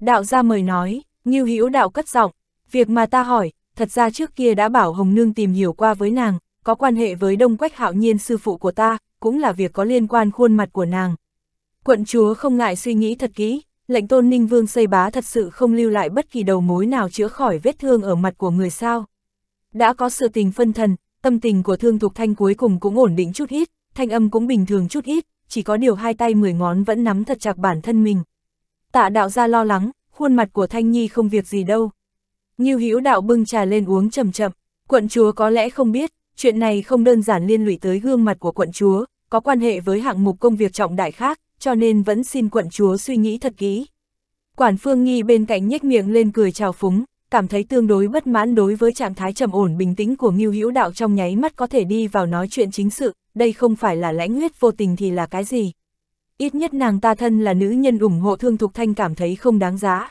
Đạo gia mời nói, Ngưu Hữu đạo cất giọng, việc mà ta hỏi, thật ra trước kia đã bảo Hồng Nương tìm hiểu qua với nàng, có quan hệ với Đông Quách Hạo Nhiên sư phụ của ta, cũng là việc có liên quan khuôn mặt của nàng. Quận chúa không ngại suy nghĩ thật kỹ, lệnh tôn ninh vương xây bá thật sự không lưu lại bất kỳ đầu mối nào chữa khỏi vết thương ở mặt của người sao. Đã có sự tình phân thần, tâm tình của thương thục thanh cuối cùng cũng ổn định chút ít, thanh âm cũng bình thường chút ít, chỉ có điều hai tay mười ngón vẫn nắm thật chặt bản thân mình tạ đạo ra lo lắng, khuôn mặt của Thanh Nhi không việc gì đâu. Như hữu đạo bưng trà lên uống chậm chậm, quận chúa có lẽ không biết, chuyện này không đơn giản liên lụy tới gương mặt của quận chúa, có quan hệ với hạng mục công việc trọng đại khác, cho nên vẫn xin quận chúa suy nghĩ thật kỹ. Quản Phương Nghi bên cạnh nhếch miệng lên cười chào phúng, cảm thấy tương đối bất mãn đối với trạng thái trầm ổn bình tĩnh của Ngưu Hữu Đạo trong nháy mắt có thể đi vào nói chuyện chính sự, đây không phải là lãnh huyết vô tình thì là cái gì ít nhất nàng ta thân là nữ nhân ủng hộ Thương Thục Thanh cảm thấy không đáng giá.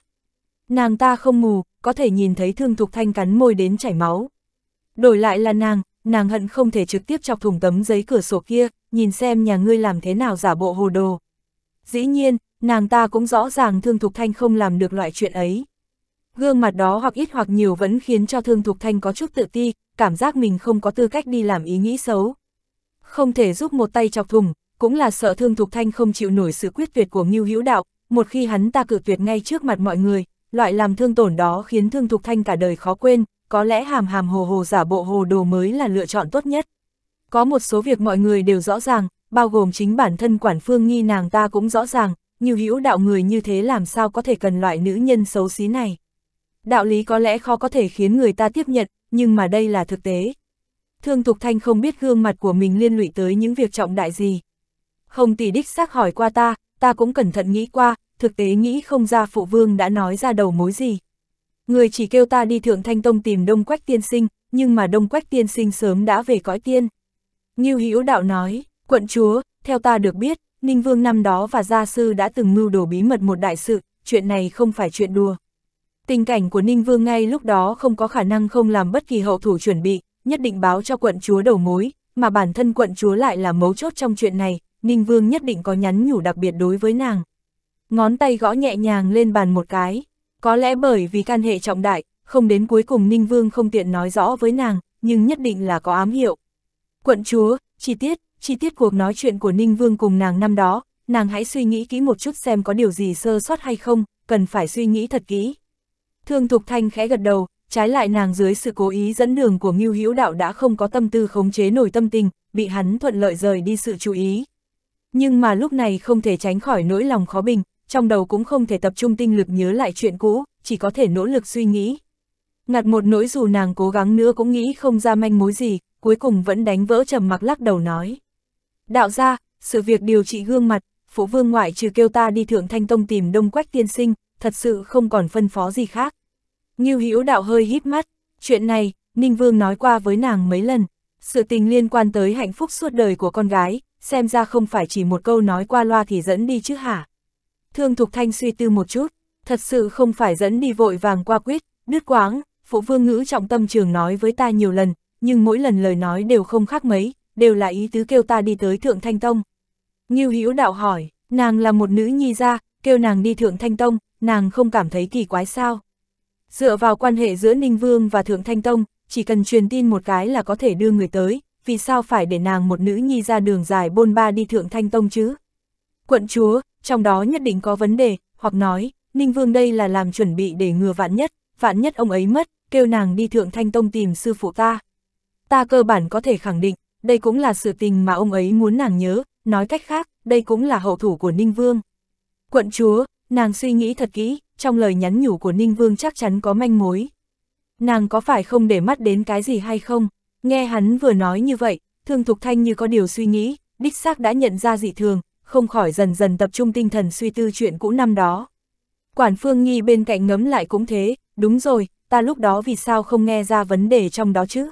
Nàng ta không mù, có thể nhìn thấy Thương Thục Thanh cắn môi đến chảy máu. Đổi lại là nàng, nàng hận không thể trực tiếp chọc thùng tấm giấy cửa sổ kia, nhìn xem nhà ngươi làm thế nào giả bộ hồ đồ. Dĩ nhiên, nàng ta cũng rõ ràng Thương Thục Thanh không làm được loại chuyện ấy. Gương mặt đó hoặc ít hoặc nhiều vẫn khiến cho Thương Thục Thanh có chút tự ti, cảm giác mình không có tư cách đi làm ý nghĩ xấu. Không thể giúp một tay chọc thùng, cũng là sợ Thương Thục Thanh không chịu nổi sự quyết tuyệt của Ngưu Hữu Đạo, một khi hắn ta cự tuyệt ngay trước mặt mọi người, loại làm thương tổn đó khiến Thương Thục Thanh cả đời khó quên, có lẽ hàm hàm hồ hồ giả bộ hồ đồ mới là lựa chọn tốt nhất. Có một số việc mọi người đều rõ ràng, bao gồm chính bản thân quản phương nghi nàng ta cũng rõ ràng, Ngưu Hữu Đạo người như thế làm sao có thể cần loại nữ nhân xấu xí này. Đạo lý có lẽ khó có thể khiến người ta tiếp nhận, nhưng mà đây là thực tế. Thương Thục Thanh không biết gương mặt của mình liên lụy tới những việc trọng đại gì, Hồng tỷ đích xác hỏi qua ta, ta cũng cẩn thận nghĩ qua, thực tế nghĩ không ra phụ vương đã nói ra đầu mối gì. Người chỉ kêu ta đi thượng thanh tông tìm đông quách tiên sinh, nhưng mà đông quách tiên sinh sớm đã về cõi tiên. như hữu đạo nói, quận chúa, theo ta được biết, Ninh Vương năm đó và gia sư đã từng mưu đồ bí mật một đại sự, chuyện này không phải chuyện đùa. Tình cảnh của Ninh Vương ngay lúc đó không có khả năng không làm bất kỳ hậu thủ chuẩn bị, nhất định báo cho quận chúa đầu mối, mà bản thân quận chúa lại là mấu chốt trong chuyện này, Ninh Vương nhất định có nhắn nhủ đặc biệt đối với nàng. Ngón tay gõ nhẹ nhàng lên bàn một cái, có lẽ bởi vì can hệ trọng đại, không đến cuối cùng Ninh Vương không tiện nói rõ với nàng, nhưng nhất định là có ám hiệu. Quận chúa, chi tiết, chi tiết cuộc nói chuyện của Ninh Vương cùng nàng năm đó, nàng hãy suy nghĩ kỹ một chút xem có điều gì sơ sót hay không, cần phải suy nghĩ thật kỹ. Thương Thục Thanh khẽ gật đầu, trái lại nàng dưới sự cố ý dẫn đường của Ngưu Hữu Đạo đã không có tâm tư khống chế nổi tâm tình, bị hắn thuận lợi rời đi sự chú ý. Nhưng mà lúc này không thể tránh khỏi nỗi lòng khó bình, trong đầu cũng không thể tập trung tinh lực nhớ lại chuyện cũ, chỉ có thể nỗ lực suy nghĩ. Ngặt một nỗi dù nàng cố gắng nữa cũng nghĩ không ra manh mối gì, cuối cùng vẫn đánh vỡ trầm mặc lắc đầu nói. Đạo ra, sự việc điều trị gương mặt, phụ vương ngoại trừ kêu ta đi thượng thanh tông tìm đông quách tiên sinh, thật sự không còn phân phó gì khác. như hữu đạo hơi hít mắt, chuyện này, Ninh Vương nói qua với nàng mấy lần, sự tình liên quan tới hạnh phúc suốt đời của con gái, xem ra không phải chỉ một câu nói qua loa thì dẫn đi chứ hả? Thương Thục Thanh suy tư một chút, thật sự không phải dẫn đi vội vàng qua quyết, đứt quáng, phụ vương ngữ trọng tâm trường nói với ta nhiều lần, nhưng mỗi lần lời nói đều không khác mấy, đều là ý tứ kêu ta đi tới Thượng Thanh Tông. Ngưu Hữu đạo hỏi, nàng là một nữ nhi gia, kêu nàng đi Thượng Thanh Tông, nàng không cảm thấy kỳ quái sao? Dựa vào quan hệ giữa Ninh Vương và Thượng Thanh Tông, chỉ cần truyền tin một cái là có thể đưa người tới, vì sao phải để nàng một nữ nhi ra đường dài bôn ba đi thượng thanh tông chứ? Quận chúa, trong đó nhất định có vấn đề, hoặc nói, Ninh Vương đây là làm chuẩn bị để ngừa vạn nhất, vạn nhất ông ấy mất, kêu nàng đi thượng thanh tông tìm sư phụ ta. Ta cơ bản có thể khẳng định, đây cũng là sự tình mà ông ấy muốn nàng nhớ, nói cách khác, đây cũng là hậu thủ của Ninh Vương. Quận chúa, nàng suy nghĩ thật kỹ, trong lời nhắn nhủ của Ninh Vương chắc chắn có manh mối. Nàng có phải không để mắt đến cái gì hay không? Nghe hắn vừa nói như vậy, Thương Thục Thanh như có điều suy nghĩ, đích xác đã nhận ra dị thường, không khỏi dần dần tập trung tinh thần suy tư chuyện cũ năm đó. Quản Phương Nhi bên cạnh ngấm lại cũng thế, đúng rồi, ta lúc đó vì sao không nghe ra vấn đề trong đó chứ?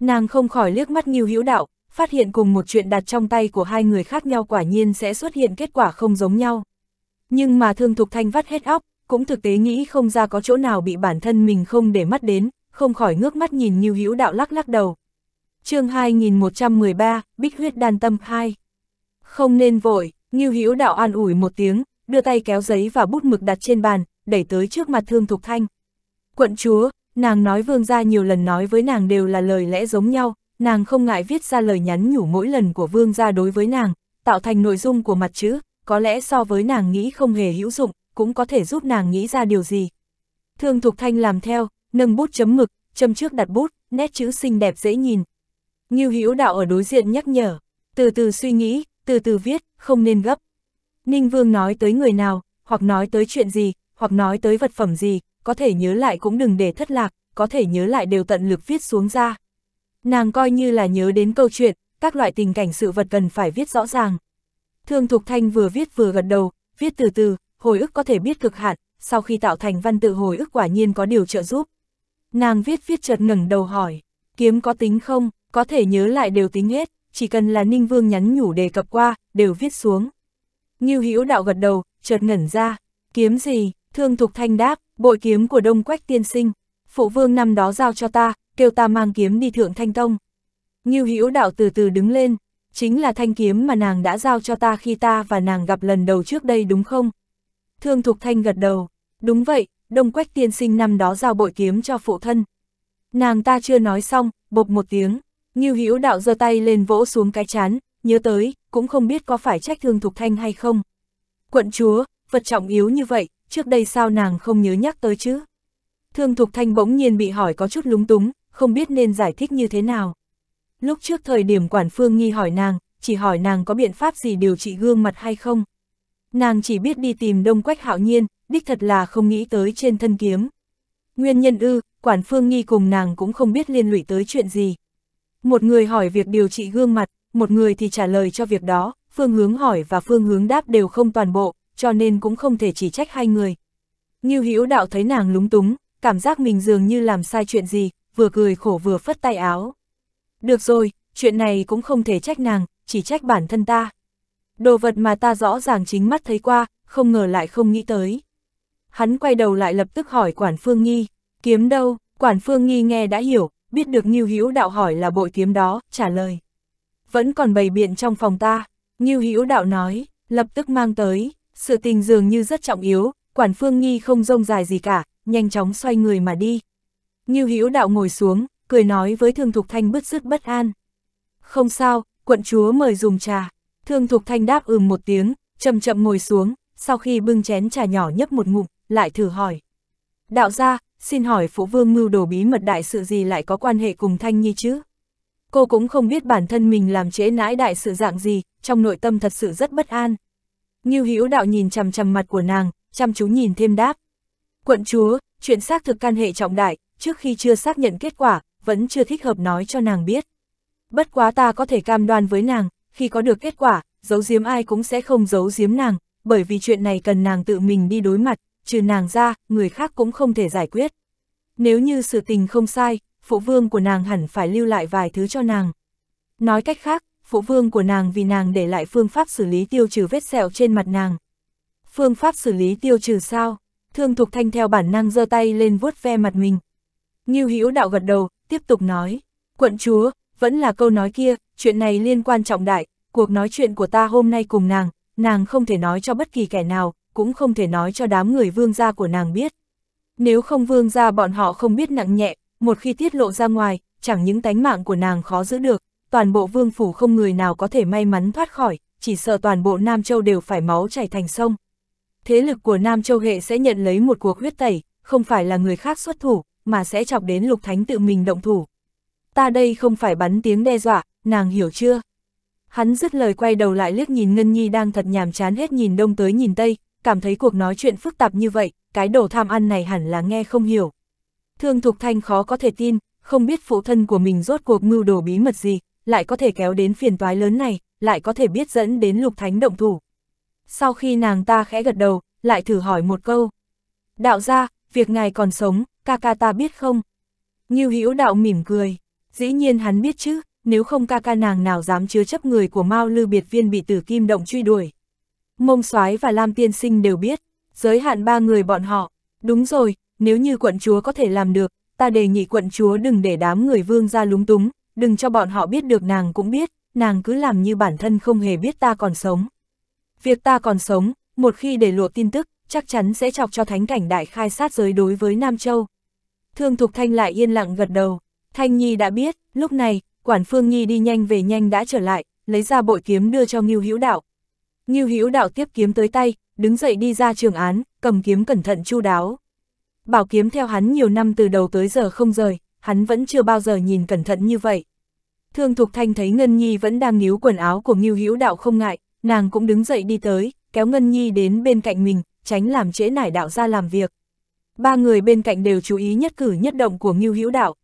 Nàng không khỏi liếc mắt Nghiêu Hữu Đạo, phát hiện cùng một chuyện đặt trong tay của hai người khác nhau quả nhiên sẽ xuất hiện kết quả không giống nhau. Nhưng mà Thương Thục Thanh vắt hết óc, cũng thực tế nghĩ không ra có chỗ nào bị bản thân mình không để mắt đến, không khỏi ngước mắt nhìn Nhiêu Hữu Đạo lắc lắc đầu. chương 2113, Bích Huyết Đan Tâm 2. Không nên vội, Nhiêu Hữu Đạo an ủi một tiếng, đưa tay kéo giấy và bút mực đặt trên bàn, đẩy tới trước mặt Thương Thục Thanh. Quận chúa, nàng nói vương gia nhiều lần nói với nàng đều là lời lẽ giống nhau, nàng không ngại viết ra lời nhắn nhủ mỗi lần của vương gia đối với nàng, tạo thành nội dung của mặt chữ, có lẽ so với nàng nghĩ không hề hữu dụng, cũng có thể giúp nàng nghĩ ra điều gì. Thương Thục Thanh làm theo, nâng bút chấm mực, châm trước đặt bút, nét chữ xinh đẹp dễ nhìn. Ngưu Hữu Đạo ở đối diện nhắc nhở, từ từ suy nghĩ, từ từ viết, không nên gấp. Ninh Vương nói tới người nào, hoặc nói tới chuyện gì, hoặc nói tới vật phẩm gì, có thể nhớ lại cũng đừng để thất lạc, có thể nhớ lại đều tận lực viết xuống ra. Nàng coi như là nhớ đến câu chuyện, các loại tình cảnh sự vật cần phải viết rõ ràng. Thương Thục Thanh vừa viết vừa gật đầu, viết từ từ, hồi ức có thể biết cực hạn, sau khi tạo thành văn tự hồi ức quả nhiên có điều trợ giúp. Nàng viết viết chợt ngẩng đầu hỏi, kiếm có tính không, có thể nhớ lại đều tính hết, chỉ cần là Ninh Vương nhắn nhủ đề cập qua, đều viết xuống. Ngưu Hữu đạo gật đầu, chợt ngẩn ra, kiếm gì? Thương Thục Thanh đáp, bội kiếm của Đông Quách tiên sinh, phụ vương năm đó giao cho ta, kêu ta mang kiếm đi thượng Thanh Tông. Ngưu Hữu đạo từ từ đứng lên, chính là thanh kiếm mà nàng đã giao cho ta khi ta và nàng gặp lần đầu trước đây đúng không? Thương Thục Thanh gật đầu, đúng vậy, đông quách tiên sinh năm đó giao bội kiếm cho phụ thân. Nàng ta chưa nói xong, bộc một tiếng, Ngưu Hữu đạo giơ tay lên vỗ xuống cái chán, nhớ tới, cũng không biết có phải trách thương Thục Thanh hay không. Quận chúa, vật trọng yếu như vậy, trước đây sao nàng không nhớ nhắc tới chứ? Thương Thục Thanh bỗng nhiên bị hỏi có chút lúng túng, không biết nên giải thích như thế nào. Lúc trước thời điểm quản phương nghi hỏi nàng, chỉ hỏi nàng có biện pháp gì điều trị gương mặt hay không. Nàng chỉ biết đi tìm đông quách hạo nhiên, đích thật là không nghĩ tới trên thân kiếm. Nguyên nhân ư, quản phương nghi cùng nàng cũng không biết liên lụy tới chuyện gì. Một người hỏi việc điều trị gương mặt, một người thì trả lời cho việc đó, phương hướng hỏi và phương hướng đáp đều không toàn bộ, cho nên cũng không thể chỉ trách hai người. như Hữu đạo thấy nàng lúng túng, cảm giác mình dường như làm sai chuyện gì, vừa cười khổ vừa phất tay áo. Được rồi, chuyện này cũng không thể trách nàng, chỉ trách bản thân ta. Đồ vật mà ta rõ ràng chính mắt thấy qua, không ngờ lại không nghĩ tới hắn quay đầu lại lập tức hỏi Quản Phương Nghi, kiếm đâu, Quản Phương Nghi nghe đã hiểu, biết được Nhiêu Hữu đạo hỏi là bội kiếm đó, trả lời. Vẫn còn bày biện trong phòng ta, Nhiêu Hữu đạo nói, lập tức mang tới, sự tình dường như rất trọng yếu, Quản Phương Nghi không rông dài gì cả, nhanh chóng xoay người mà đi. Nhiêu Hữu đạo ngồi xuống, cười nói với Thương Thục Thanh bứt rứt bất an. Không sao, quận chúa mời dùng trà. Thương Thục Thanh đáp ừm một tiếng, chậm chậm ngồi xuống, sau khi bưng chén trà nhỏ nhấp một ngụm, lại thử hỏi. Đạo gia, xin hỏi phụ vương mưu đồ bí mật đại sự gì lại có quan hệ cùng Thanh Nhi chứ? Cô cũng không biết bản thân mình làm chế nãi đại sự dạng gì, trong nội tâm thật sự rất bất an. Ngưu Hữu đạo nhìn chằm chằm mặt của nàng, chăm chú nhìn thêm đáp. Quận chúa, chuyện xác thực can hệ trọng đại, trước khi chưa xác nhận kết quả, vẫn chưa thích hợp nói cho nàng biết. Bất quá ta có thể cam đoan với nàng, khi có được kết quả, giấu giếm ai cũng sẽ không giấu giếm nàng, bởi vì chuyện này cần nàng tự mình đi đối mặt, trừ nàng ra, người khác cũng không thể giải quyết. Nếu như sự tình không sai, phụ vương của nàng hẳn phải lưu lại vài thứ cho nàng. Nói cách khác, phụ vương của nàng vì nàng để lại phương pháp xử lý tiêu trừ vết sẹo trên mặt nàng. Phương pháp xử lý tiêu trừ sao? Thương Thục Thanh theo bản năng giơ tay lên vuốt ve mặt mình. Ngưu Hữu đạo gật đầu, tiếp tục nói, "Quận chúa, vẫn là câu nói kia, chuyện này liên quan trọng đại, cuộc nói chuyện của ta hôm nay cùng nàng, nàng không thể nói cho bất kỳ kẻ nào, cũng không thể nói cho đám người vương gia của nàng biết. Nếu không vương gia bọn họ không biết nặng nhẹ, một khi tiết lộ ra ngoài, chẳng những tánh mạng của nàng khó giữ được, toàn bộ vương phủ không người nào có thể may mắn thoát khỏi, chỉ sợ toàn bộ Nam Châu đều phải máu chảy thành sông. Thế lực của Nam Châu hệ sẽ nhận lấy một cuộc huyết tẩy, không phải là người khác xuất thủ, mà sẽ chọc đến lục thánh tự mình động thủ. Ta đây không phải bắn tiếng đe dọa, nàng hiểu chưa? Hắn dứt lời quay đầu lại liếc nhìn Ngân Nhi đang thật nhàm chán hết nhìn đông tới nhìn tây, cảm thấy cuộc nói chuyện phức tạp như vậy, cái đồ tham ăn này hẳn là nghe không hiểu. Thương Thục Thanh khó có thể tin, không biết phụ thân của mình rốt cuộc mưu đồ bí mật gì, lại có thể kéo đến phiền toái lớn này, lại có thể biết dẫn đến lục thánh động thủ. Sau khi nàng ta khẽ gật đầu, lại thử hỏi một câu. Đạo ra, việc ngài còn sống, ca ca ta biết không? Như hữu đạo mỉm cười, dĩ nhiên hắn biết chứ, nếu không ca ca nàng nào dám chứa chấp người của Mao Lư Biệt Viên bị tử kim động truy đuổi. Mông soái và Lam Tiên Sinh đều biết, giới hạn ba người bọn họ. Đúng rồi, nếu như quận chúa có thể làm được, ta đề nghị quận chúa đừng để đám người vương ra lúng túng, đừng cho bọn họ biết được nàng cũng biết, nàng cứ làm như bản thân không hề biết ta còn sống. Việc ta còn sống, một khi để lộ tin tức, chắc chắn sẽ chọc cho thánh cảnh đại khai sát giới đối với Nam Châu. Thương Thục Thanh lại yên lặng gật đầu. Thanh Nhi đã biết, lúc này, quản phương Nhi đi nhanh về nhanh đã trở lại, lấy ra bội kiếm đưa cho Ngưu Hữu Đạo, Ngưu Hữu Đạo tiếp kiếm tới tay, đứng dậy đi ra trường án, cầm kiếm cẩn thận chu đáo. Bảo kiếm theo hắn nhiều năm từ đầu tới giờ không rời, hắn vẫn chưa bao giờ nhìn cẩn thận như vậy. Thương Thục Thanh thấy Ngân Nhi vẫn đang níu quần áo của Ngưu Hữu Đạo không ngại, nàng cũng đứng dậy đi tới, kéo Ngân Nhi đến bên cạnh mình, tránh làm trễ nải đạo ra làm việc. Ba người bên cạnh đều chú ý nhất cử nhất động của Ngưu Hữu Đạo.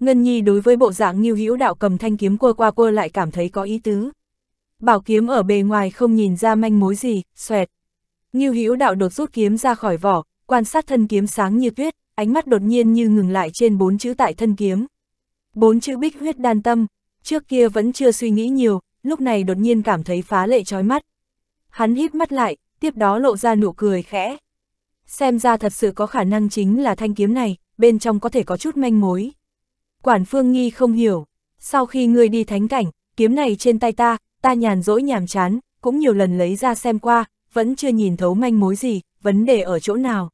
Ngân Nhi đối với bộ dạng Ngưu Hữu Đạo cầm thanh kiếm qua qua qua lại cảm thấy có ý tứ bảo kiếm ở bề ngoài không nhìn ra manh mối gì, xoẹt. Như hữu đạo đột rút kiếm ra khỏi vỏ, quan sát thân kiếm sáng như tuyết, ánh mắt đột nhiên như ngừng lại trên bốn chữ tại thân kiếm. Bốn chữ bích huyết đan tâm, trước kia vẫn chưa suy nghĩ nhiều, lúc này đột nhiên cảm thấy phá lệ chói mắt. Hắn hít mắt lại, tiếp đó lộ ra nụ cười khẽ. Xem ra thật sự có khả năng chính là thanh kiếm này, bên trong có thể có chút manh mối. Quản Phương Nghi không hiểu, sau khi ngươi đi thánh cảnh, kiếm này trên tay ta, ta nhàn rỗi nhàm chán, cũng nhiều lần lấy ra xem qua, vẫn chưa nhìn thấu manh mối gì, vấn đề ở chỗ nào.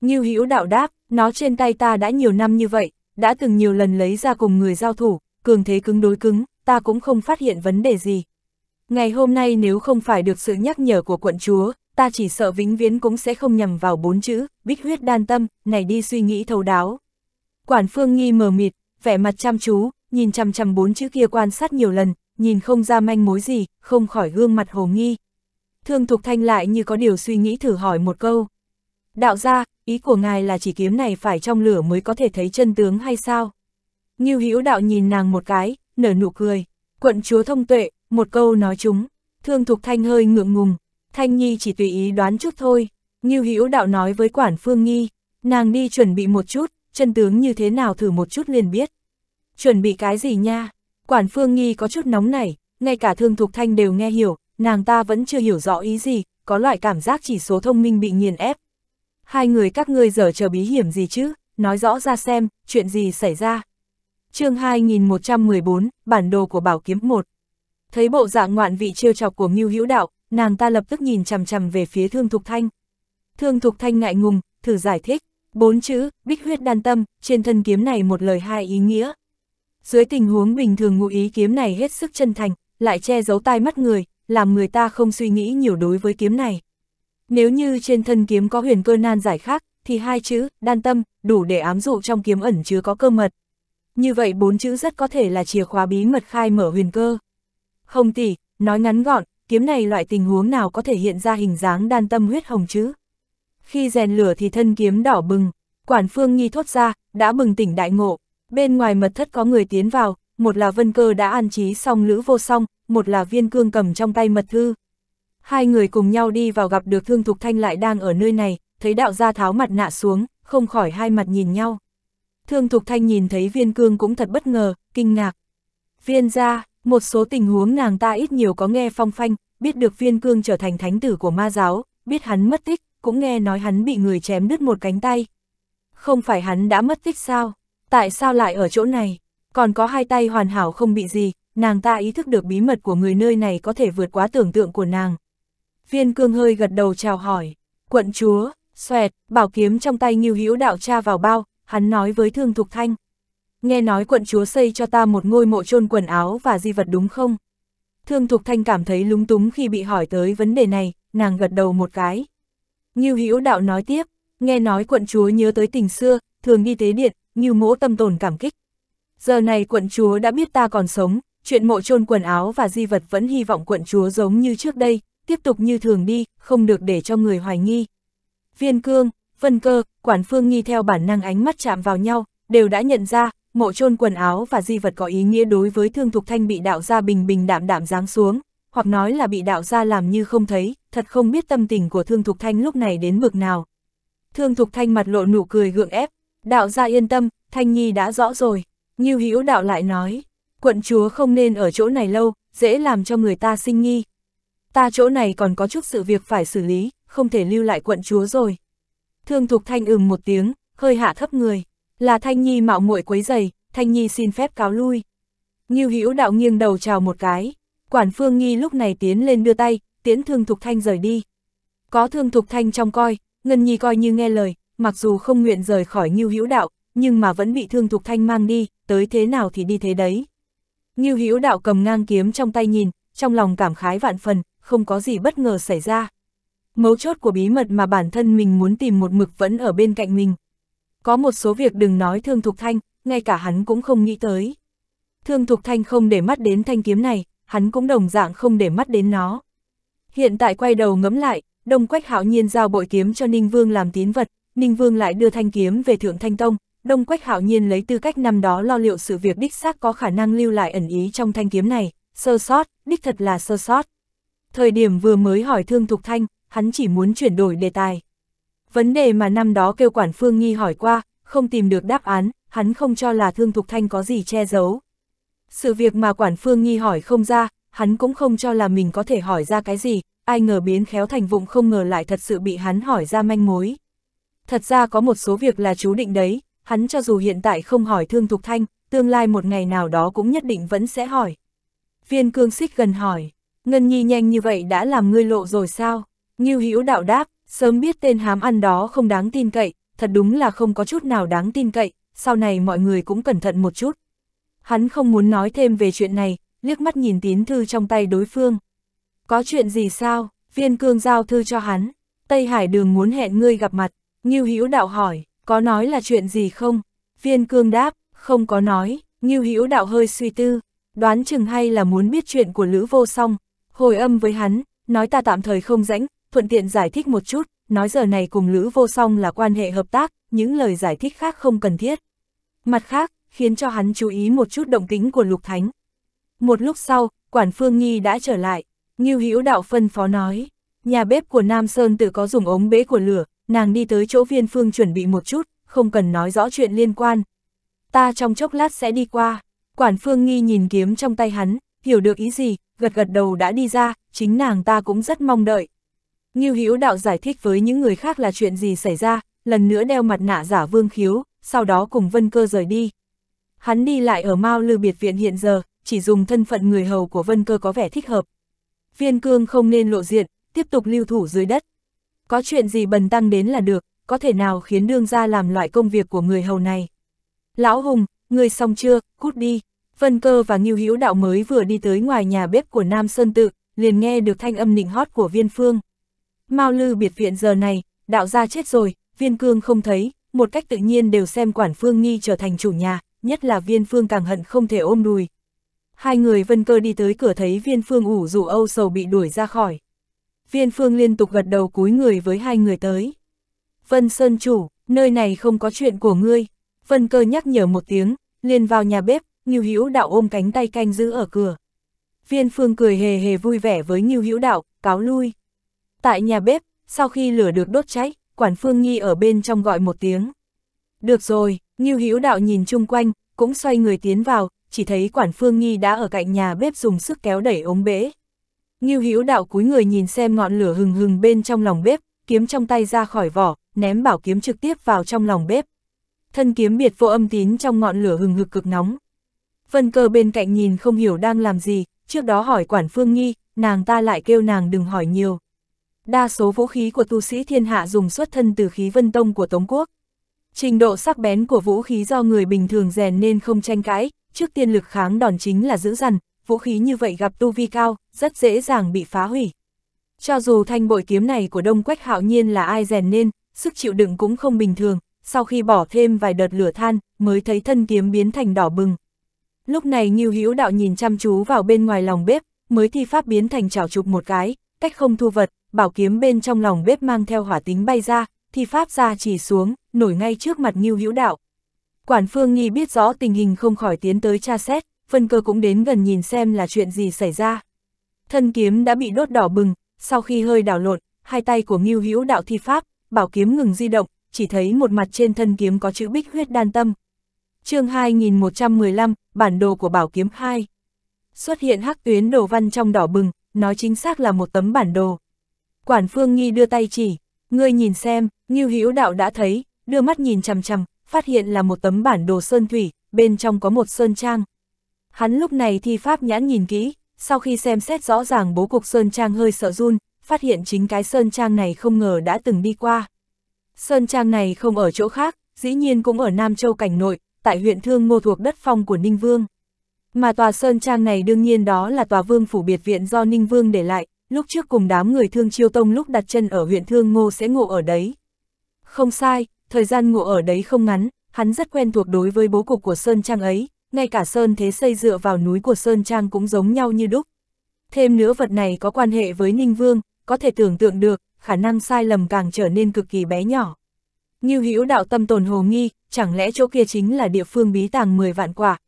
Như hữu đạo đáp, nó trên tay ta đã nhiều năm như vậy, đã từng nhiều lần lấy ra cùng người giao thủ, cường thế cứng đối cứng, ta cũng không phát hiện vấn đề gì. Ngày hôm nay nếu không phải được sự nhắc nhở của quận chúa, ta chỉ sợ vĩnh viễn cũng sẽ không nhầm vào bốn chữ, bích huyết đan tâm, này đi suy nghĩ thấu đáo. Quản phương nghi mờ mịt, vẻ mặt chăm chú, nhìn chăm chăm bốn chữ kia quan sát nhiều lần, nhìn không ra manh mối gì, không khỏi gương mặt hồ nghi. Thương Thục Thanh lại như có điều suy nghĩ thử hỏi một câu. Đạo gia, ý của ngài là chỉ kiếm này phải trong lửa mới có thể thấy chân tướng hay sao? Ngưu Hữu đạo nhìn nàng một cái, nở nụ cười. Quận chúa thông tuệ, một câu nói chúng. Thương Thục Thanh hơi ngượng ngùng. Thanh Nhi chỉ tùy ý đoán chút thôi. Ngưu Hữu đạo nói với quản phương nghi. Nàng đi chuẩn bị một chút, chân tướng như thế nào thử một chút liền biết. Chuẩn bị cái gì nha? Quản Phương Nghi có chút nóng nảy, ngay cả Thương Thục Thanh đều nghe hiểu, nàng ta vẫn chưa hiểu rõ ý gì, có loại cảm giác chỉ số thông minh bị nghiền ép. Hai người các ngươi giờ chờ bí hiểm gì chứ, nói rõ ra xem, chuyện gì xảy ra. chương 2114, bản đồ của Bảo Kiếm 1 Thấy bộ dạng ngoạn vị trêu chọc của Ngưu Hữu Đạo, nàng ta lập tức nhìn chằm chằm về phía Thương Thục Thanh. Thương Thục Thanh ngại ngùng, thử giải thích, bốn chữ, bích huyết đan tâm, trên thân kiếm này một lời hai ý nghĩa, dưới tình huống bình thường ngụ ý kiếm này hết sức chân thành, lại che giấu tai mắt người, làm người ta không suy nghĩ nhiều đối với kiếm này. Nếu như trên thân kiếm có huyền cơ nan giải khác, thì hai chữ, đan tâm, đủ để ám dụ trong kiếm ẩn chứa có cơ mật. Như vậy bốn chữ rất có thể là chìa khóa bí mật khai mở huyền cơ. Không tỷ, nói ngắn gọn, kiếm này loại tình huống nào có thể hiện ra hình dáng đan tâm huyết hồng chứ? Khi rèn lửa thì thân kiếm đỏ bừng, quản phương nghi thốt ra, đã bừng tỉnh đại ngộ, Bên ngoài mật thất có người tiến vào, một là Vân Cơ đã an trí xong Lữ Vô Song, một là Viên Cương cầm trong tay mật thư. Hai người cùng nhau đi vào gặp được Thương Thục Thanh lại đang ở nơi này, thấy đạo gia tháo mặt nạ xuống, không khỏi hai mặt nhìn nhau. Thương Thục Thanh nhìn thấy Viên Cương cũng thật bất ngờ, kinh ngạc. Viên gia, một số tình huống nàng ta ít nhiều có nghe phong phanh, biết được Viên Cương trở thành thánh tử của ma giáo, biết hắn mất tích, cũng nghe nói hắn bị người chém đứt một cánh tay. Không phải hắn đã mất tích sao? tại sao lại ở chỗ này? Còn có hai tay hoàn hảo không bị gì, nàng ta ý thức được bí mật của người nơi này có thể vượt quá tưởng tượng của nàng. Viên cương hơi gật đầu chào hỏi, quận chúa, xoẹt, bảo kiếm trong tay nghiêu hữu đạo tra vào bao, hắn nói với thương thục thanh. Nghe nói quận chúa xây cho ta một ngôi mộ chôn quần áo và di vật đúng không? Thương Thục Thanh cảm thấy lúng túng khi bị hỏi tới vấn đề này, nàng gật đầu một cái. Ngưu Hữu Đạo nói tiếp, nghe nói quận chúa nhớ tới tình xưa, thường đi tế điện, như mỗ tâm tồn cảm kích. Giờ này quận chúa đã biết ta còn sống, chuyện mộ chôn quần áo và di vật vẫn hy vọng quận chúa giống như trước đây, tiếp tục như thường đi, không được để cho người hoài nghi. Viên cương, vân cơ, quản phương nghi theo bản năng ánh mắt chạm vào nhau, đều đã nhận ra, mộ chôn quần áo và di vật có ý nghĩa đối với thương thục thanh bị đạo gia bình bình đạm đạm giáng xuống, hoặc nói là bị đạo gia làm như không thấy, thật không biết tâm tình của thương thục thanh lúc này đến mực nào. Thương thục thanh mặt lộ nụ cười gượng ép, Đạo gia yên tâm, Thanh Nhi đã rõ rồi. Nghiêu Hữu đạo lại nói, quận chúa không nên ở chỗ này lâu, dễ làm cho người ta sinh nghi. Ta chỗ này còn có chút sự việc phải xử lý, không thể lưu lại quận chúa rồi. Thương Thục Thanh ừm một tiếng, hơi hạ thấp người. Là Thanh Nhi mạo muội quấy giày, Thanh Nhi xin phép cáo lui. Nghiêu Hữu đạo nghiêng đầu chào một cái. Quản Phương Nghi lúc này tiến lên đưa tay, tiến Thương Thục Thanh rời đi. Có Thương Thục Thanh trong coi, Ngân Nhi coi như nghe lời, mặc dù không nguyện rời khỏi Ngưu Hữu Đạo, nhưng mà vẫn bị Thương Thục Thanh mang đi, tới thế nào thì đi thế đấy. Ngưu Hữu Đạo cầm ngang kiếm trong tay nhìn, trong lòng cảm khái vạn phần, không có gì bất ngờ xảy ra. Mấu chốt của bí mật mà bản thân mình muốn tìm một mực vẫn ở bên cạnh mình. Có một số việc đừng nói Thương Thục Thanh, ngay cả hắn cũng không nghĩ tới. Thương Thục Thanh không để mắt đến thanh kiếm này, hắn cũng đồng dạng không để mắt đến nó. Hiện tại quay đầu ngẫm lại, Đông Quách Hạo Nhiên giao bội kiếm cho Ninh Vương làm tín vật, Ninh Vương lại đưa thanh kiếm về Thượng Thanh Tông, Đông Quách Hạo Nhiên lấy tư cách năm đó lo liệu sự việc đích xác có khả năng lưu lại ẩn ý trong thanh kiếm này, sơ sót, đích thật là sơ sót. Thời điểm vừa mới hỏi Thương Thục Thanh, hắn chỉ muốn chuyển đổi đề tài. Vấn đề mà năm đó kêu quản Phương Nghi hỏi qua, không tìm được đáp án, hắn không cho là Thương Thục Thanh có gì che giấu. Sự việc mà quản Phương Nghi hỏi không ra, hắn cũng không cho là mình có thể hỏi ra cái gì, ai ngờ biến khéo thành vụng không ngờ lại thật sự bị hắn hỏi ra manh mối thật ra có một số việc là chú định đấy, hắn cho dù hiện tại không hỏi Thương Thục Thanh, tương lai một ngày nào đó cũng nhất định vẫn sẽ hỏi. Viên cương xích gần hỏi, Ngân Nhi nhanh như vậy đã làm ngươi lộ rồi sao? Ngưu Hữu đạo đáp, sớm biết tên hám ăn đó không đáng tin cậy, thật đúng là không có chút nào đáng tin cậy, sau này mọi người cũng cẩn thận một chút. Hắn không muốn nói thêm về chuyện này, liếc mắt nhìn tín thư trong tay đối phương. Có chuyện gì sao? Viên cương giao thư cho hắn. Tây Hải đường muốn hẹn ngươi gặp mặt, Ngưu Hữu đạo hỏi, có nói là chuyện gì không? Viên cương đáp, không có nói, Ngưu Hữu đạo hơi suy tư, đoán chừng hay là muốn biết chuyện của Lữ Vô Song, hồi âm với hắn, nói ta tạm thời không rảnh, thuận tiện giải thích một chút, nói giờ này cùng Lữ Vô Song là quan hệ hợp tác, những lời giải thích khác không cần thiết. Mặt khác, khiến cho hắn chú ý một chút động tính của Lục Thánh. Một lúc sau, Quản Phương Nhi đã trở lại, Ngưu Hữu đạo phân phó nói, nhà bếp của Nam Sơn tự có dùng ống bế của lửa, nàng đi tới chỗ viên phương chuẩn bị một chút, không cần nói rõ chuyện liên quan. Ta trong chốc lát sẽ đi qua, quản phương nghi nhìn kiếm trong tay hắn, hiểu được ý gì, gật gật đầu đã đi ra, chính nàng ta cũng rất mong đợi. Nghiêu Hữu đạo giải thích với những người khác là chuyện gì xảy ra, lần nữa đeo mặt nạ giả vương khiếu, sau đó cùng Vân Cơ rời đi. Hắn đi lại ở Mao Lư Biệt Viện hiện giờ, chỉ dùng thân phận người hầu của Vân Cơ có vẻ thích hợp. Viên cương không nên lộ diện, tiếp tục lưu thủ dưới đất, có chuyện gì bần tăng đến là được, có thể nào khiến đương gia làm loại công việc của người hầu này. Lão Hùng, người xong chưa, cút đi. Vân cơ và nghiêu hữu đạo mới vừa đi tới ngoài nhà bếp của Nam Sơn Tự, liền nghe được thanh âm nịnh hót của viên phương. Mao lư biệt viện giờ này, đạo gia chết rồi, viên cương không thấy, một cách tự nhiên đều xem quản phương nghi trở thành chủ nhà, nhất là viên phương càng hận không thể ôm đùi. Hai người vân cơ đi tới cửa thấy viên phương ủ rủ âu sầu bị đuổi ra khỏi viên phương liên tục gật đầu cúi người với hai người tới. Vân Sơn Chủ, nơi này không có chuyện của ngươi. Vân cơ nhắc nhở một tiếng, liền vào nhà bếp, Ngưu Hữu Đạo ôm cánh tay canh giữ ở cửa. Viên Phương cười hề hề vui vẻ với Ngưu Hữu Đạo, cáo lui. Tại nhà bếp, sau khi lửa được đốt cháy, quản Phương Nghi ở bên trong gọi một tiếng. Được rồi, Ngưu Hữu Đạo nhìn chung quanh, cũng xoay người tiến vào, chỉ thấy quản Phương Nghi đã ở cạnh nhà bếp dùng sức kéo đẩy ống bể. Ngưu Hữu Đạo cúi người nhìn xem ngọn lửa hừng hừng bên trong lòng bếp, kiếm trong tay ra khỏi vỏ, ném bảo kiếm trực tiếp vào trong lòng bếp. Thân kiếm biệt vô âm tín trong ngọn lửa hừng hực cực nóng. Vân Cơ bên cạnh nhìn không hiểu đang làm gì, trước đó hỏi quản Phương Nghi, nàng ta lại kêu nàng đừng hỏi nhiều. Đa số vũ khí của tu sĩ thiên hạ dùng xuất thân từ khí Vân Tông của Tống Quốc. Trình độ sắc bén của vũ khí do người bình thường rèn nên không tranh cãi, trước tiên lực kháng đòn chính là giữ dằn, vũ khí như vậy gặp tu vi cao, rất dễ dàng bị phá hủy. Cho dù thanh bội kiếm này của Đông Quách Hạo Nhiên là ai rèn nên, sức chịu đựng cũng không bình thường, sau khi bỏ thêm vài đợt lửa than, mới thấy thân kiếm biến thành đỏ bừng. Lúc này Ngưu Hữu Đạo nhìn chăm chú vào bên ngoài lòng bếp, mới thi pháp biến thành chảo chụp một cái, cách không thu vật, bảo kiếm bên trong lòng bếp mang theo hỏa tính bay ra, thi pháp ra chỉ xuống, nổi ngay trước mặt Ngưu Hữu Đạo. Quản Phương Nghi biết rõ tình hình không khỏi tiến tới tra xét, Phân Cơ cũng đến gần nhìn xem là chuyện gì xảy ra. Thân kiếm đã bị đốt đỏ bừng, sau khi hơi đảo lộn, hai tay của Ngưu Hữu đạo thi pháp, bảo kiếm ngừng di động, chỉ thấy một mặt trên thân kiếm có chữ Bích huyết đan tâm. Chương 2115, bản đồ của bảo kiếm 2. Xuất hiện hắc tuyến đồ văn trong đỏ bừng, nói chính xác là một tấm bản đồ. Quản Phương Nghi đưa tay chỉ, ngươi nhìn xem, Ngưu Hữu đạo đã thấy, đưa mắt nhìn chằm chằm, phát hiện là một tấm bản đồ sơn thủy, bên trong có một sơn trang. Hắn lúc này thi pháp nhãn nhìn kỹ, sau khi xem xét rõ ràng bố cục Sơn Trang hơi sợ run, phát hiện chính cái Sơn Trang này không ngờ đã từng đi qua. Sơn Trang này không ở chỗ khác, dĩ nhiên cũng ở Nam Châu Cảnh Nội, tại huyện Thương Ngô thuộc đất phong của Ninh Vương. Mà tòa Sơn Trang này đương nhiên đó là tòa vương phủ biệt viện do Ninh Vương để lại, lúc trước cùng đám người thương chiêu tông lúc đặt chân ở huyện Thương Ngô sẽ ngộ ở đấy. Không sai, thời gian ngộ ở đấy không ngắn, hắn rất quen thuộc đối với bố cục của Sơn Trang ấy, ngay cả sơn thế xây dựa vào núi của sơn trang cũng giống nhau như đúc. Thêm nữa vật này có quan hệ với Ninh Vương, có thể tưởng tượng được, khả năng sai lầm càng trở nên cực kỳ bé nhỏ. Như hữu đạo tâm tồn hồ nghi, chẳng lẽ chỗ kia chính là địa phương bí tàng 10 vạn quả.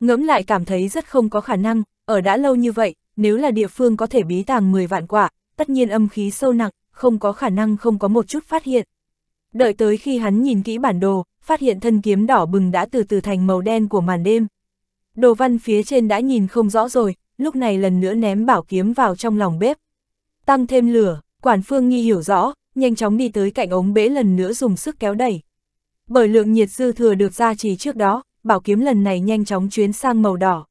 Ngẫm lại cảm thấy rất không có khả năng, ở đã lâu như vậy, nếu là địa phương có thể bí tàng 10 vạn quả, tất nhiên âm khí sâu nặng, không có khả năng không có một chút phát hiện. Đợi tới khi hắn nhìn kỹ bản đồ, phát hiện thân kiếm đỏ bừng đã từ từ thành màu đen của màn đêm. Đồ văn phía trên đã nhìn không rõ rồi, lúc này lần nữa ném bảo kiếm vào trong lòng bếp. Tăng thêm lửa, quản phương nghi hiểu rõ, nhanh chóng đi tới cạnh ống bể lần nữa dùng sức kéo đẩy. Bởi lượng nhiệt dư thừa được gia trì trước đó, bảo kiếm lần này nhanh chóng chuyến sang màu đỏ.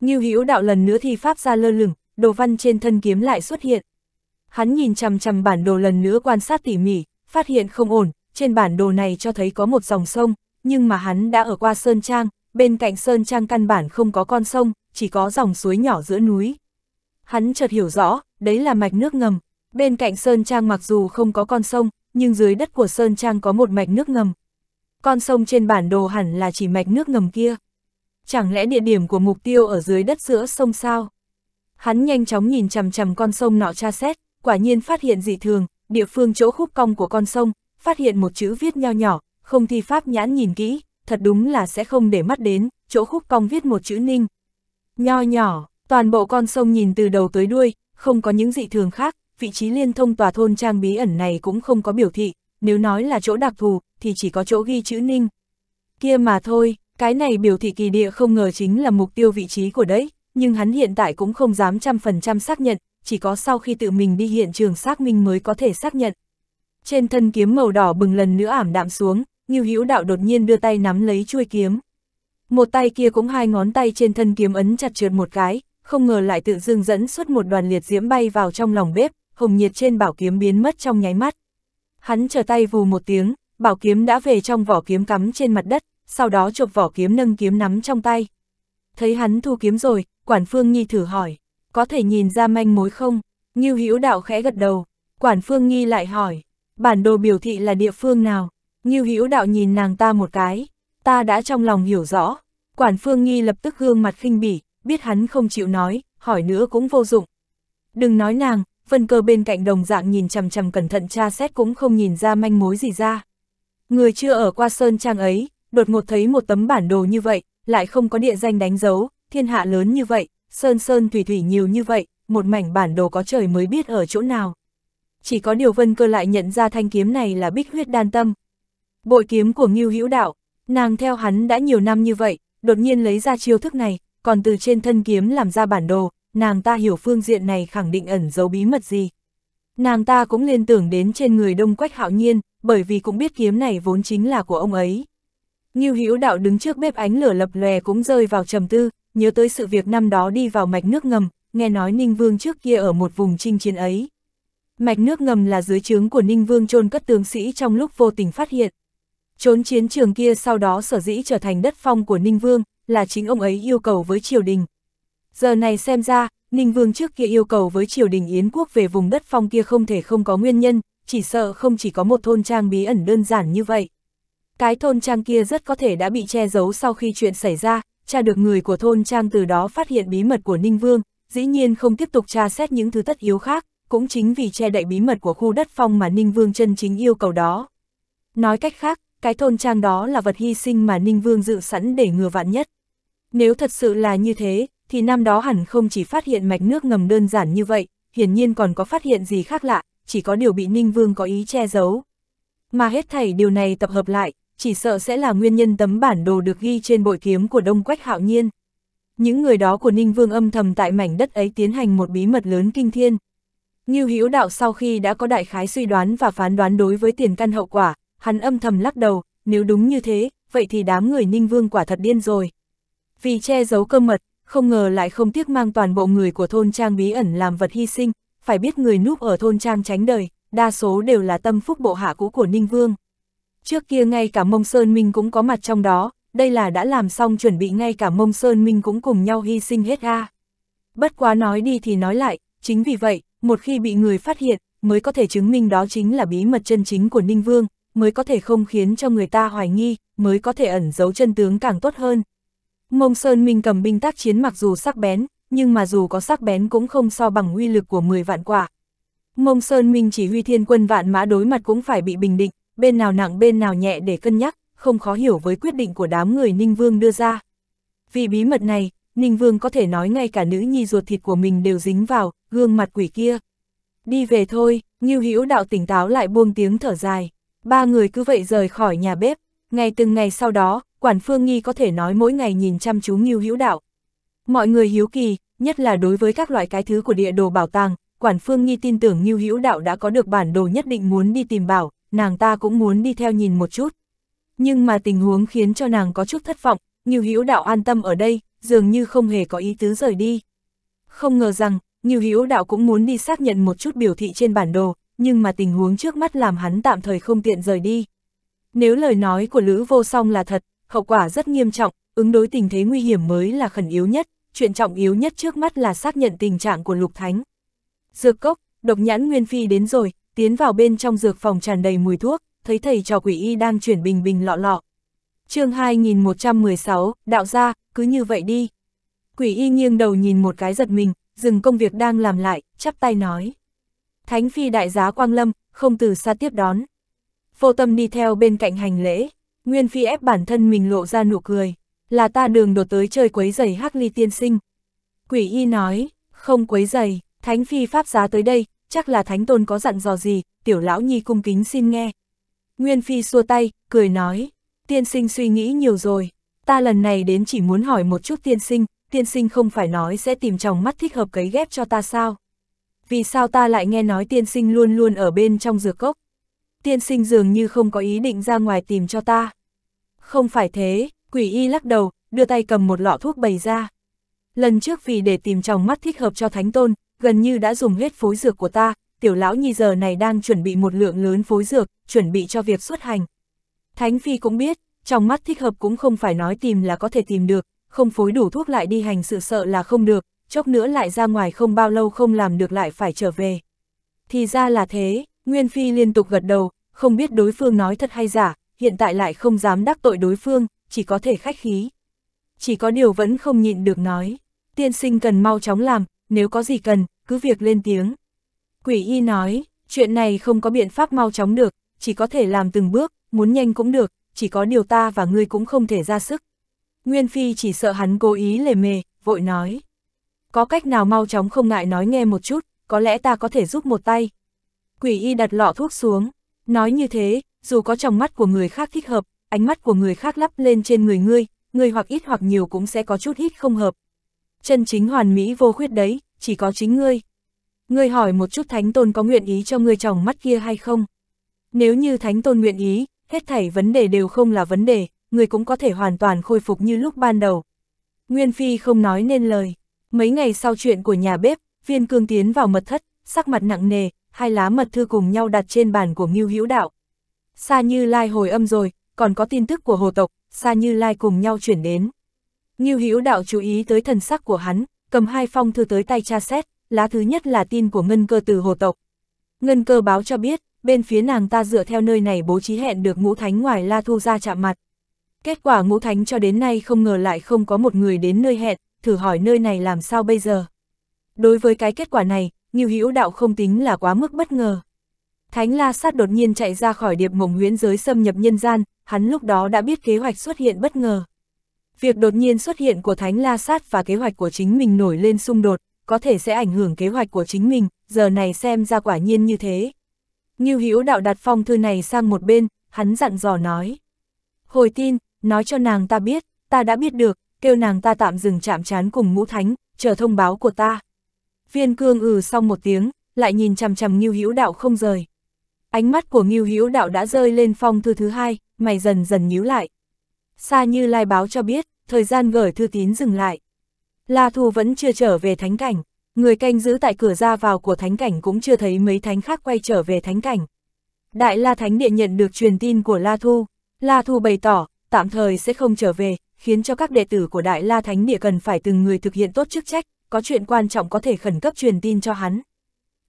Ngưu Hữu đạo lần nữa thi pháp ra lơ lửng, đồ văn trên thân kiếm lại xuất hiện. Hắn nhìn chằm chằm bản đồ lần nữa quan sát tỉ mỉ, phát hiện không ổn, trên bản đồ này cho thấy có một dòng sông, nhưng mà hắn đã ở qua Sơn Trang, bên cạnh Sơn Trang căn bản không có con sông, chỉ có dòng suối nhỏ giữa núi. Hắn chợt hiểu rõ, đấy là mạch nước ngầm, bên cạnh Sơn Trang mặc dù không có con sông, nhưng dưới đất của Sơn Trang có một mạch nước ngầm. Con sông trên bản đồ hẳn là chỉ mạch nước ngầm kia. Chẳng lẽ địa điểm của mục tiêu ở dưới đất giữa sông sao? Hắn nhanh chóng nhìn chằm chằm con sông nọ tra xét, quả nhiên phát hiện dị thường, địa phương chỗ khúc cong của con sông, phát hiện một chữ viết nho nhỏ, không thi pháp nhãn nhìn kỹ, thật đúng là sẽ không để mắt đến, chỗ khúc cong viết một chữ ninh. Nho nhỏ, toàn bộ con sông nhìn từ đầu tới đuôi, không có những dị thường khác, vị trí liên thông tòa thôn trang bí ẩn này cũng không có biểu thị, nếu nói là chỗ đặc thù, thì chỉ có chỗ ghi chữ ninh. Kia mà thôi, cái này biểu thị kỳ địa không ngờ chính là mục tiêu vị trí của đấy, nhưng hắn hiện tại cũng không dám trăm phần trăm xác nhận, chỉ có sau khi tự mình đi hiện trường xác minh mới có thể xác nhận. Trên thân kiếm màu đỏ bừng lần nữa ảm đạm xuống, Ngưu Hữu Đạo đột nhiên đưa tay nắm lấy chuôi kiếm. Một tay kia cũng hai ngón tay trên thân kiếm ấn chặt trượt một cái, không ngờ lại tự dưng dẫn xuất một đoàn liệt diễm bay vào trong lòng bếp, hồng nhiệt trên bảo kiếm biến mất trong nháy mắt. Hắn trở tay vù một tiếng, bảo kiếm đã về trong vỏ kiếm cắm trên mặt đất, sau đó chụp vỏ kiếm nâng kiếm nắm trong tay. Thấy hắn thu kiếm rồi, Quản Phương Nhi thử hỏi, có thể nhìn ra manh mối không? Ngưu Hữu Đạo khẽ gật đầu, Quản Phương Nhi lại hỏi, bản đồ biểu thị là địa phương nào, Ngưu Hữu Đạo nhìn nàng ta một cái, ta đã trong lòng hiểu rõ, quản phương nghi lập tức gương mặt khinh bỉ, biết hắn không chịu nói, hỏi nữa cũng vô dụng. Đừng nói nàng, vân cơ bên cạnh đồng dạng nhìn chằm chằm cẩn thận tra xét cũng không nhìn ra manh mối gì ra. Người chưa ở qua sơn trang ấy, đột ngột thấy một tấm bản đồ như vậy, lại không có địa danh đánh dấu, thiên hạ lớn như vậy, sơn sơn thủy thủy nhiều như vậy, một mảnh bản đồ có trời mới biết ở chỗ nào chỉ có điều vân cơ lại nhận ra thanh kiếm này là bích huyết đan tâm. Bội kiếm của Ngưu Hữu Đạo, nàng theo hắn đã nhiều năm như vậy, đột nhiên lấy ra chiêu thức này, còn từ trên thân kiếm làm ra bản đồ, nàng ta hiểu phương diện này khẳng định ẩn giấu bí mật gì. Nàng ta cũng liên tưởng đến trên người đông quách hạo nhiên, bởi vì cũng biết kiếm này vốn chính là của ông ấy. Ngưu Hữu Đạo đứng trước bếp ánh lửa lập lòe cũng rơi vào trầm tư, nhớ tới sự việc năm đó đi vào mạch nước ngầm, nghe nói Ninh Vương trước kia ở một vùng chinh chiến ấy, mạch nước ngầm là dưới trướng của Ninh Vương chôn cất tướng sĩ trong lúc vô tình phát hiện. Trốn chiến trường kia sau đó sở dĩ trở thành đất phong của Ninh Vương, là chính ông ấy yêu cầu với triều đình. Giờ này xem ra, Ninh Vương trước kia yêu cầu với triều đình Yến quốc về vùng đất phong kia không thể không có nguyên nhân, chỉ sợ không chỉ có một thôn trang bí ẩn đơn giản như vậy. Cái thôn trang kia rất có thể đã bị che giấu sau khi chuyện xảy ra, tra được người của thôn trang từ đó phát hiện bí mật của Ninh Vương, dĩ nhiên không tiếp tục tra xét những thứ tất yếu khác cũng chính vì che đậy bí mật của khu đất phong mà Ninh Vương chân chính yêu cầu đó. Nói cách khác, cái thôn trang đó là vật hy sinh mà Ninh Vương dự sẵn để ngừa vạn nhất. Nếu thật sự là như thế, thì năm đó hẳn không chỉ phát hiện mạch nước ngầm đơn giản như vậy, hiển nhiên còn có phát hiện gì khác lạ, chỉ có điều bị Ninh Vương có ý che giấu. Mà hết thảy điều này tập hợp lại, chỉ sợ sẽ là nguyên nhân tấm bản đồ được ghi trên bội kiếm của Đông Quách Hạo Nhiên. Những người đó của Ninh Vương âm thầm tại mảnh đất ấy tiến hành một bí mật lớn kinh thiên, Ngưu Hiếu Đạo sau khi đã có đại khái suy đoán và phán đoán đối với tiền căn hậu quả, hắn âm thầm lắc đầu, nếu đúng như thế, vậy thì đám người Ninh Vương quả thật điên rồi. Vì che giấu cơ mật, không ngờ lại không tiếc mang toàn bộ người của thôn trang bí ẩn làm vật hy sinh, phải biết người núp ở thôn trang tránh đời, đa số đều là tâm phúc bộ hạ cũ của Ninh Vương. Trước kia ngay cả Mông Sơn Minh cũng có mặt trong đó, đây là đã làm xong chuẩn bị ngay cả Mông Sơn Minh cũng cùng nhau hy sinh hết a. Bất quá nói đi thì nói lại, chính vì vậy, một khi bị người phát hiện, mới có thể chứng minh đó chính là bí mật chân chính của Ninh Vương, mới có thể không khiến cho người ta hoài nghi, mới có thể ẩn giấu chân tướng càng tốt hơn. Mông Sơn Minh cầm binh tác chiến mặc dù sắc bén, nhưng mà dù có sắc bén cũng không so bằng uy lực của 10 vạn quả. Mông Sơn Minh chỉ huy thiên quân vạn mã đối mặt cũng phải bị bình định, bên nào nặng bên nào nhẹ để cân nhắc, không khó hiểu với quyết định của đám người Ninh Vương đưa ra. Vì bí mật này, Ninh Vương có thể nói ngay cả nữ nhi ruột thịt của mình đều dính vào, gương mặt quỷ kia. Đi về thôi, Ngưu Hữu đạo tỉnh táo lại buông tiếng thở dài. Ba người cứ vậy rời khỏi nhà bếp, ngày từng ngày sau đó, quản phương nghi có thể nói mỗi ngày nhìn chăm chú Ngưu Hữu đạo. Mọi người hiếu kỳ, nhất là đối với các loại cái thứ của địa đồ bảo tàng, quản phương nghi tin tưởng Ngưu Hữu đạo đã có được bản đồ nhất định muốn đi tìm bảo, nàng ta cũng muốn đi theo nhìn một chút. Nhưng mà tình huống khiến cho nàng có chút thất vọng, Ngưu Hữu đạo an tâm ở đây, dường như không hề có ý tứ rời đi. Không ngờ rằng, như Hữu Đạo cũng muốn đi xác nhận một chút biểu thị trên bản đồ, nhưng mà tình huống trước mắt làm hắn tạm thời không tiện rời đi. Nếu lời nói của Lữ Vô Song là thật, hậu quả rất nghiêm trọng, ứng đối tình thế nguy hiểm mới là khẩn yếu nhất, chuyện trọng yếu nhất trước mắt là xác nhận tình trạng của Lục Thánh. Dược cốc, độc nhãn Nguyên Phi đến rồi, tiến vào bên trong dược phòng tràn đầy mùi thuốc, thấy thầy trò quỷ y đang chuyển bình bình lọ lọ. chương 2116, đạo gia, cứ như vậy đi. Quỷ y nghiêng đầu nhìn một cái giật mình, dừng công việc đang làm lại, chắp tay nói. Thánh phi đại giá Quang Lâm, không từ xa tiếp đón. Vô tâm đi theo bên cạnh hành lễ, Nguyên phi ép bản thân mình lộ ra nụ cười, là ta đường đột tới chơi quấy giày hắc ly tiên sinh. Quỷ y nói, không quấy giày, thánh phi pháp giá tới đây, chắc là thánh tôn có dặn dò gì, tiểu lão nhi cung kính xin nghe. Nguyên phi xua tay, cười nói, tiên sinh suy nghĩ nhiều rồi, ta lần này đến chỉ muốn hỏi một chút tiên sinh, tiên sinh không phải nói sẽ tìm chồng mắt thích hợp cấy ghép cho ta sao? Vì sao ta lại nghe nói tiên sinh luôn luôn ở bên trong dược cốc? Tiên sinh dường như không có ý định ra ngoài tìm cho ta. Không phải thế, quỷ y lắc đầu, đưa tay cầm một lọ thuốc bày ra. Lần trước vì để tìm chồng mắt thích hợp cho thánh tôn, gần như đã dùng hết phối dược của ta, tiểu lão nhi giờ này đang chuẩn bị một lượng lớn phối dược, chuẩn bị cho việc xuất hành. Thánh Phi cũng biết, trong mắt thích hợp cũng không phải nói tìm là có thể tìm được, không phối đủ thuốc lại đi hành sự sợ là không được, chốc nữa lại ra ngoài không bao lâu không làm được lại phải trở về. Thì ra là thế, Nguyên Phi liên tục gật đầu, không biết đối phương nói thật hay giả, hiện tại lại không dám đắc tội đối phương, chỉ có thể khách khí. Chỉ có điều vẫn không nhịn được nói, tiên sinh cần mau chóng làm, nếu có gì cần, cứ việc lên tiếng. Quỷ y nói, chuyện này không có biện pháp mau chóng được, chỉ có thể làm từng bước, muốn nhanh cũng được, chỉ có điều ta và ngươi cũng không thể ra sức. Nguyên Phi chỉ sợ hắn cố ý lề mề, vội nói. Có cách nào mau chóng không ngại nói nghe một chút, có lẽ ta có thể giúp một tay. Quỷ y đặt lọ thuốc xuống, nói như thế, dù có trong mắt của người khác thích hợp, ánh mắt của người khác lắp lên trên người ngươi, ngươi hoặc ít hoặc nhiều cũng sẽ có chút hít không hợp. Chân chính hoàn mỹ vô khuyết đấy, chỉ có chính ngươi. Ngươi hỏi một chút Thánh Tôn có nguyện ý cho ngươi chồng mắt kia hay không? Nếu như Thánh Tôn nguyện ý, hết thảy vấn đề đều không là vấn đề, người cũng có thể hoàn toàn khôi phục như lúc ban đầu. Nguyên Phi không nói nên lời. Mấy ngày sau chuyện của nhà bếp, viên cương tiến vào mật thất, sắc mặt nặng nề, hai lá mật thư cùng nhau đặt trên bàn của Ngưu Hữu Đạo. Sa Như Lai hồi âm rồi, còn có tin tức của hồ tộc, Sa Như Lai cùng nhau chuyển đến. Ngưu Hữu Đạo chú ý tới thần sắc của hắn, cầm hai phong thư tới tay cha xét, lá thứ nhất là tin của Ngân Cơ từ hồ tộc. Ngân Cơ báo cho biết, bên phía nàng ta dựa theo nơi này bố trí hẹn được ngũ thánh ngoài La Thu ra chạm mặt. Kết quả ngũ thánh cho đến nay không ngờ lại không có một người đến nơi hẹn, thử hỏi nơi này làm sao bây giờ. Đối với cái kết quả này, Ngưu Hữu Đạo không tính là quá mức bất ngờ. Thánh La Sát đột nhiên chạy ra khỏi điệp mộng huyễn giới xâm nhập nhân gian, hắn lúc đó đã biết kế hoạch xuất hiện bất ngờ. Việc đột nhiên xuất hiện của Thánh La Sát và kế hoạch của chính mình nổi lên xung đột, có thể sẽ ảnh hưởng kế hoạch của chính mình, giờ này xem ra quả nhiên như thế. Ngưu Hữu Đạo đặt phong thư này sang một bên, hắn dặn dò nói: "Hồi tin, nói cho nàng ta biết, ta đã biết được, kêu nàng ta tạm dừng chạm chán cùng ngũ thánh, chờ thông báo của ta. Viên cương ừ xong một tiếng, lại nhìn chằm chằm Ngưu Hữu Đạo không rời. Ánh mắt của Ngưu Hữu Đạo đã rơi lên phong thư thứ hai, mày dần dần nhíu lại. xa Như Lai báo cho biết, thời gian gửi thư tín dừng lại. La Thu vẫn chưa trở về thánh cảnh, người canh giữ tại cửa ra vào của thánh cảnh cũng chưa thấy mấy thánh khác quay trở về thánh cảnh. Đại La Thánh Địa nhận được truyền tin của La Thu, La Thu bày tỏ, tạm thời sẽ không trở về, khiến cho các đệ tử của Đại La Thánh Địa cần phải từng người thực hiện tốt chức trách, có chuyện quan trọng có thể khẩn cấp truyền tin cho hắn.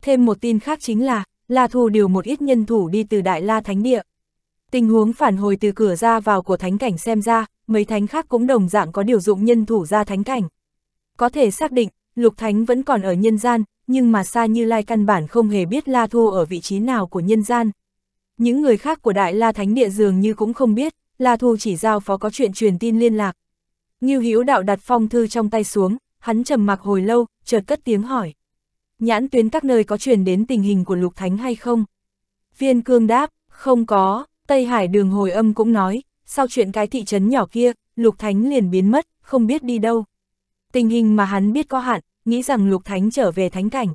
Thêm một tin khác chính là, La Thù điều một ít nhân thủ đi từ Đại La Thánh Địa. Tình huống phản hồi từ cửa ra vào của thánh cảnh xem ra, mấy thánh khác cũng đồng dạng có điều dụng nhân thủ ra thánh cảnh. Có thể xác định, lục thánh vẫn còn ở nhân gian, nhưng mà xa như lai căn bản không hề biết La Thù ở vị trí nào của nhân gian. Những người khác của Đại La Thánh Địa dường như cũng không biết, La Thu chỉ giao phó có chuyện truyền tin liên lạc. Ngưu Hữu Đạo đặt phong thư trong tay xuống, hắn trầm mặc hồi lâu, chợt cất tiếng hỏi. Nhãn tuyến các nơi có truyền đến tình hình của Lục Thánh hay không? Viên Cương đáp, không có, Tây Hải Đường hồi âm cũng nói, sau chuyện cái thị trấn nhỏ kia, Lục Thánh liền biến mất, không biết đi đâu. Tình hình mà hắn biết có hạn, nghĩ rằng Lục Thánh trở về thánh cảnh.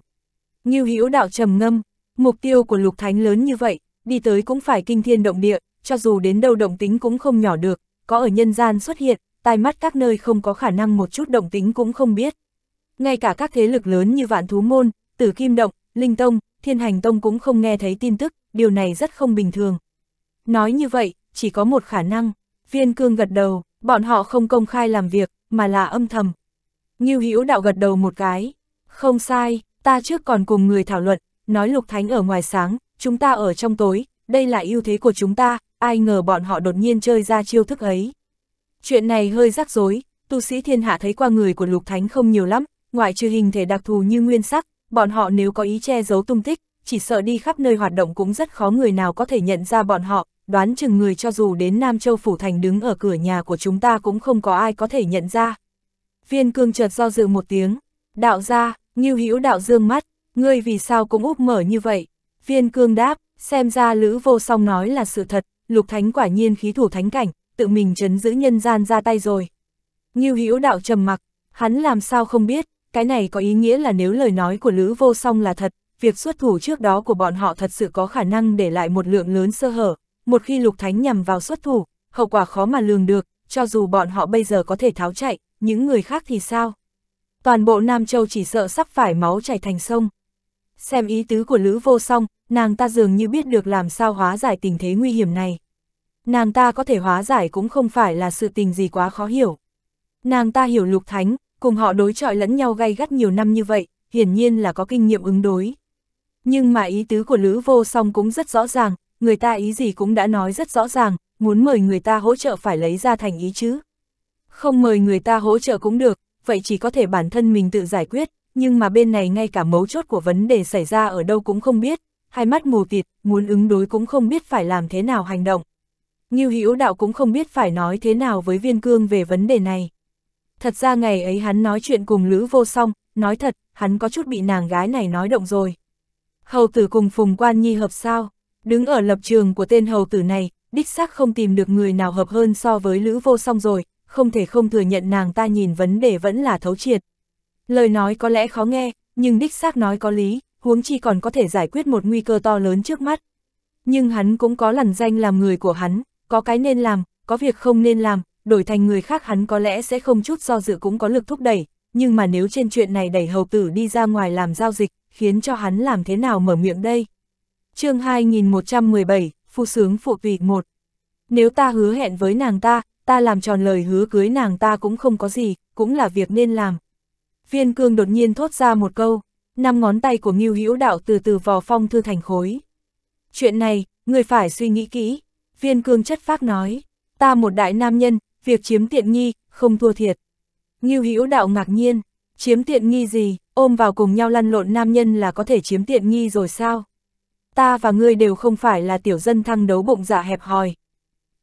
Ngưu Hữu Đạo trầm ngâm, mục tiêu của Lục Thánh lớn như vậy, đi tới cũng phải kinh thiên động địa, cho dù đến đâu động tính cũng không nhỏ được, có ở nhân gian xuất hiện, tai mắt các nơi không có khả năng một chút động tính cũng không biết. Ngay cả các thế lực lớn như Vạn Thú Môn, Tử Kim Động, Linh Tông, Thiên Hành Tông cũng không nghe thấy tin tức, điều này rất không bình thường. Nói như vậy, chỉ có một khả năng, viên cương gật đầu, bọn họ không công khai làm việc, mà là âm thầm. Ngưu Hữu đạo gật đầu một cái, không sai, ta trước còn cùng người thảo luận, nói lục thánh ở ngoài sáng, chúng ta ở trong tối, đây là ưu thế của chúng ta, ai ngờ bọn họ đột nhiên chơi ra chiêu thức ấy. Chuyện này hơi rắc rối, tu sĩ thiên hạ thấy qua người của lục thánh không nhiều lắm, ngoại trừ hình thể đặc thù như nguyên sắc, bọn họ nếu có ý che giấu tung tích, chỉ sợ đi khắp nơi hoạt động cũng rất khó người nào có thể nhận ra bọn họ, đoán chừng người cho dù đến Nam Châu Phủ Thành đứng ở cửa nhà của chúng ta cũng không có ai có thể nhận ra. Viên cương chợt do dự một tiếng, đạo ra, nghiêu hữu đạo dương mắt, ngươi vì sao cũng úp mở như vậy? Viên cương đáp, xem ra Lữ Vô Song nói là sự thật, Lục Thánh quả nhiên khí thủ thánh cảnh, tự mình chấn giữ nhân gian ra tay rồi. Ngưu Hữu Đạo trầm mặc, hắn làm sao không biết, cái này có ý nghĩa là nếu lời nói của Lữ Vô Song là thật, việc xuất thủ trước đó của bọn họ thật sự có khả năng để lại một lượng lớn sơ hở, một khi Lục Thánh nhằm vào xuất thủ, hậu quả khó mà lường được, cho dù bọn họ bây giờ có thể tháo chạy, những người khác thì sao? Toàn bộ Nam Châu chỉ sợ sắp phải máu chảy thành sông xem ý tứ của Lữ Vô Song, nàng ta dường như biết được làm sao hóa giải tình thế nguy hiểm này. Nàng ta có thể hóa giải cũng không phải là sự tình gì quá khó hiểu. Nàng ta hiểu Lục Thánh, cùng họ đối trọi lẫn nhau gay gắt nhiều năm như vậy, hiển nhiên là có kinh nghiệm ứng đối. Nhưng mà ý tứ của Lữ Vô Song cũng rất rõ ràng, người ta ý gì cũng đã nói rất rõ ràng, muốn mời người ta hỗ trợ phải lấy ra thành ý chứ. Không mời người ta hỗ trợ cũng được, vậy chỉ có thể bản thân mình tự giải quyết, nhưng mà bên này ngay cả mấu chốt của vấn đề xảy ra ở đâu cũng không biết, hai mắt mù tịt, muốn ứng đối cũng không biết phải làm thế nào hành động. Ngưu Hữu Đạo cũng không biết phải nói thế nào với Viên Cương về vấn đề này. Thật ra ngày ấy hắn nói chuyện cùng Lữ Vô Song, nói thật, hắn có chút bị nàng gái này nói động rồi. Hầu tử cùng Phùng Quan Nhi hợp sao? Đứng ở lập trường của tên hầu tử này, đích xác không tìm được người nào hợp hơn so với Lữ Vô Song rồi, không thể không thừa nhận nàng ta nhìn vấn đề vẫn là thấu triệt, Lời nói có lẽ khó nghe, nhưng đích xác nói có lý, huống chi còn có thể giải quyết một nguy cơ to lớn trước mắt. Nhưng hắn cũng có lằn danh làm người của hắn, có cái nên làm, có việc không nên làm, đổi thành người khác hắn có lẽ sẽ không chút do dự cũng có lực thúc đẩy, nhưng mà nếu trên chuyện này đẩy hầu tử đi ra ngoài làm giao dịch, khiến cho hắn làm thế nào mở miệng đây? chương 2117, Phu Sướng Phụ Vị 1 Nếu ta hứa hẹn với nàng ta, ta làm tròn lời hứa cưới nàng ta cũng không có gì, cũng là việc nên làm. Viên cương đột nhiên thốt ra một câu, năm ngón tay của Ngưu Hữu Đạo từ từ vò phong thư thành khối. Chuyện này, người phải suy nghĩ kỹ, viên cương chất phác nói, ta một đại nam nhân, việc chiếm tiện nghi, không thua thiệt. Ngưu Hữu Đạo ngạc nhiên, chiếm tiện nghi gì, ôm vào cùng nhau lăn lộn nam nhân là có thể chiếm tiện nghi rồi sao? Ta và ngươi đều không phải là tiểu dân thăng đấu bụng dạ hẹp hòi.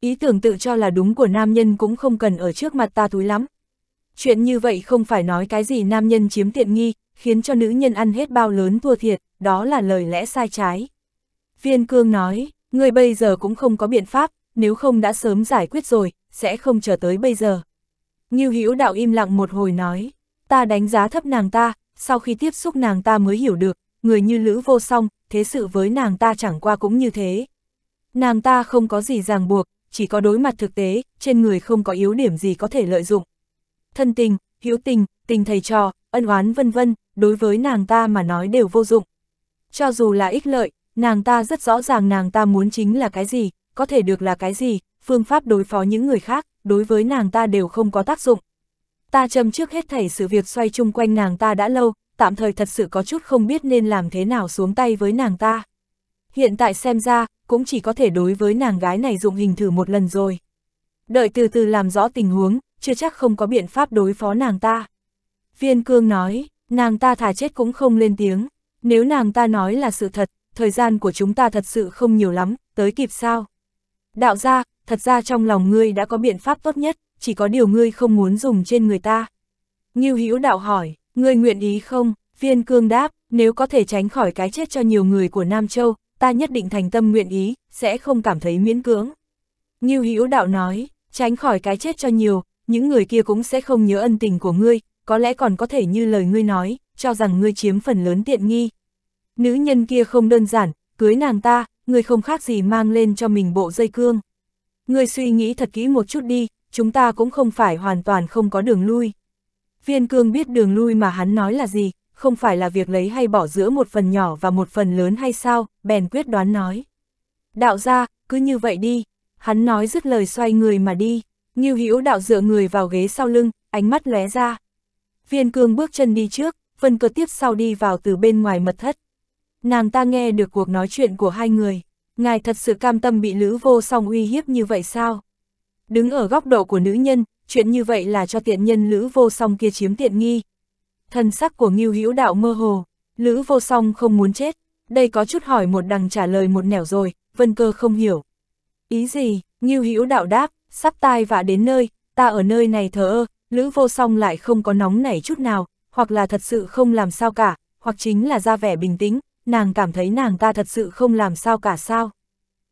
Ý tưởng tự cho là đúng của nam nhân cũng không cần ở trước mặt ta thúi lắm, Chuyện như vậy không phải nói cái gì nam nhân chiếm tiện nghi, khiến cho nữ nhân ăn hết bao lớn thua thiệt, đó là lời lẽ sai trái. Viên cương nói, người bây giờ cũng không có biện pháp, nếu không đã sớm giải quyết rồi, sẽ không chờ tới bây giờ. Nghiêu Hữu đạo im lặng một hồi nói, ta đánh giá thấp nàng ta, sau khi tiếp xúc nàng ta mới hiểu được, người như lữ vô song, thế sự với nàng ta chẳng qua cũng như thế. Nàng ta không có gì ràng buộc, chỉ có đối mặt thực tế, trên người không có yếu điểm gì có thể lợi dụng thân tình, hiếu tình, tình thầy trò, ân oán vân vân, đối với nàng ta mà nói đều vô dụng. Cho dù là ích lợi, nàng ta rất rõ ràng nàng ta muốn chính là cái gì, có thể được là cái gì, phương pháp đối phó những người khác, đối với nàng ta đều không có tác dụng. Ta châm trước hết thảy sự việc xoay chung quanh nàng ta đã lâu, tạm thời thật sự có chút không biết nên làm thế nào xuống tay với nàng ta. Hiện tại xem ra, cũng chỉ có thể đối với nàng gái này dụng hình thử một lần rồi. Đợi từ từ làm rõ tình huống, chưa chắc không có biện pháp đối phó nàng ta. Viên cương nói, nàng ta thà chết cũng không lên tiếng, nếu nàng ta nói là sự thật, thời gian của chúng ta thật sự không nhiều lắm, tới kịp sao. Đạo gia thật ra trong lòng ngươi đã có biện pháp tốt nhất, chỉ có điều ngươi không muốn dùng trên người ta. Ngưu Hữu đạo hỏi, ngươi nguyện ý không? Viên cương đáp, nếu có thể tránh khỏi cái chết cho nhiều người của Nam Châu, ta nhất định thành tâm nguyện ý, sẽ không cảm thấy miễn cưỡng. Ngưu Hữu đạo nói, tránh khỏi cái chết cho nhiều, những người kia cũng sẽ không nhớ ân tình của ngươi, có lẽ còn có thể như lời ngươi nói, cho rằng ngươi chiếm phần lớn tiện nghi. Nữ nhân kia không đơn giản, cưới nàng ta, ngươi không khác gì mang lên cho mình bộ dây cương. Ngươi suy nghĩ thật kỹ một chút đi, chúng ta cũng không phải hoàn toàn không có đường lui. Viên cương biết đường lui mà hắn nói là gì, không phải là việc lấy hay bỏ giữa một phần nhỏ và một phần lớn hay sao, bèn quyết đoán nói. Đạo ra, cứ như vậy đi, hắn nói dứt lời xoay người mà đi. Ngưu Hữu đạo dựa người vào ghế sau lưng, ánh mắt lóe ra. Viên cương bước chân đi trước, Vân Cơ tiếp sau đi vào từ bên ngoài mật thất. Nàng ta nghe được cuộc nói chuyện của hai người. Ngài thật sự cam tâm bị Lữ Vô Song uy hiếp như vậy sao? Đứng ở góc độ của nữ nhân, chuyện như vậy là cho tiện nhân Lữ Vô Song kia chiếm tiện nghi. Thần sắc của Ngưu Hữu Đạo mơ hồ, Lữ Vô Song không muốn chết, đây có chút hỏi một đằng trả lời một nẻo rồi, Vân Cơ không hiểu. Ý gì? Ngưu Hữu Đạo đáp, sắp tai vạ đến nơi, ta ở nơi này thờ ơ, Lữ Vô Song lại không có nóng nảy chút nào, hoặc là thật sự không làm sao cả, hoặc chính là ra vẻ bình tĩnh, nàng cảm thấy nàng ta thật sự không làm sao cả sao.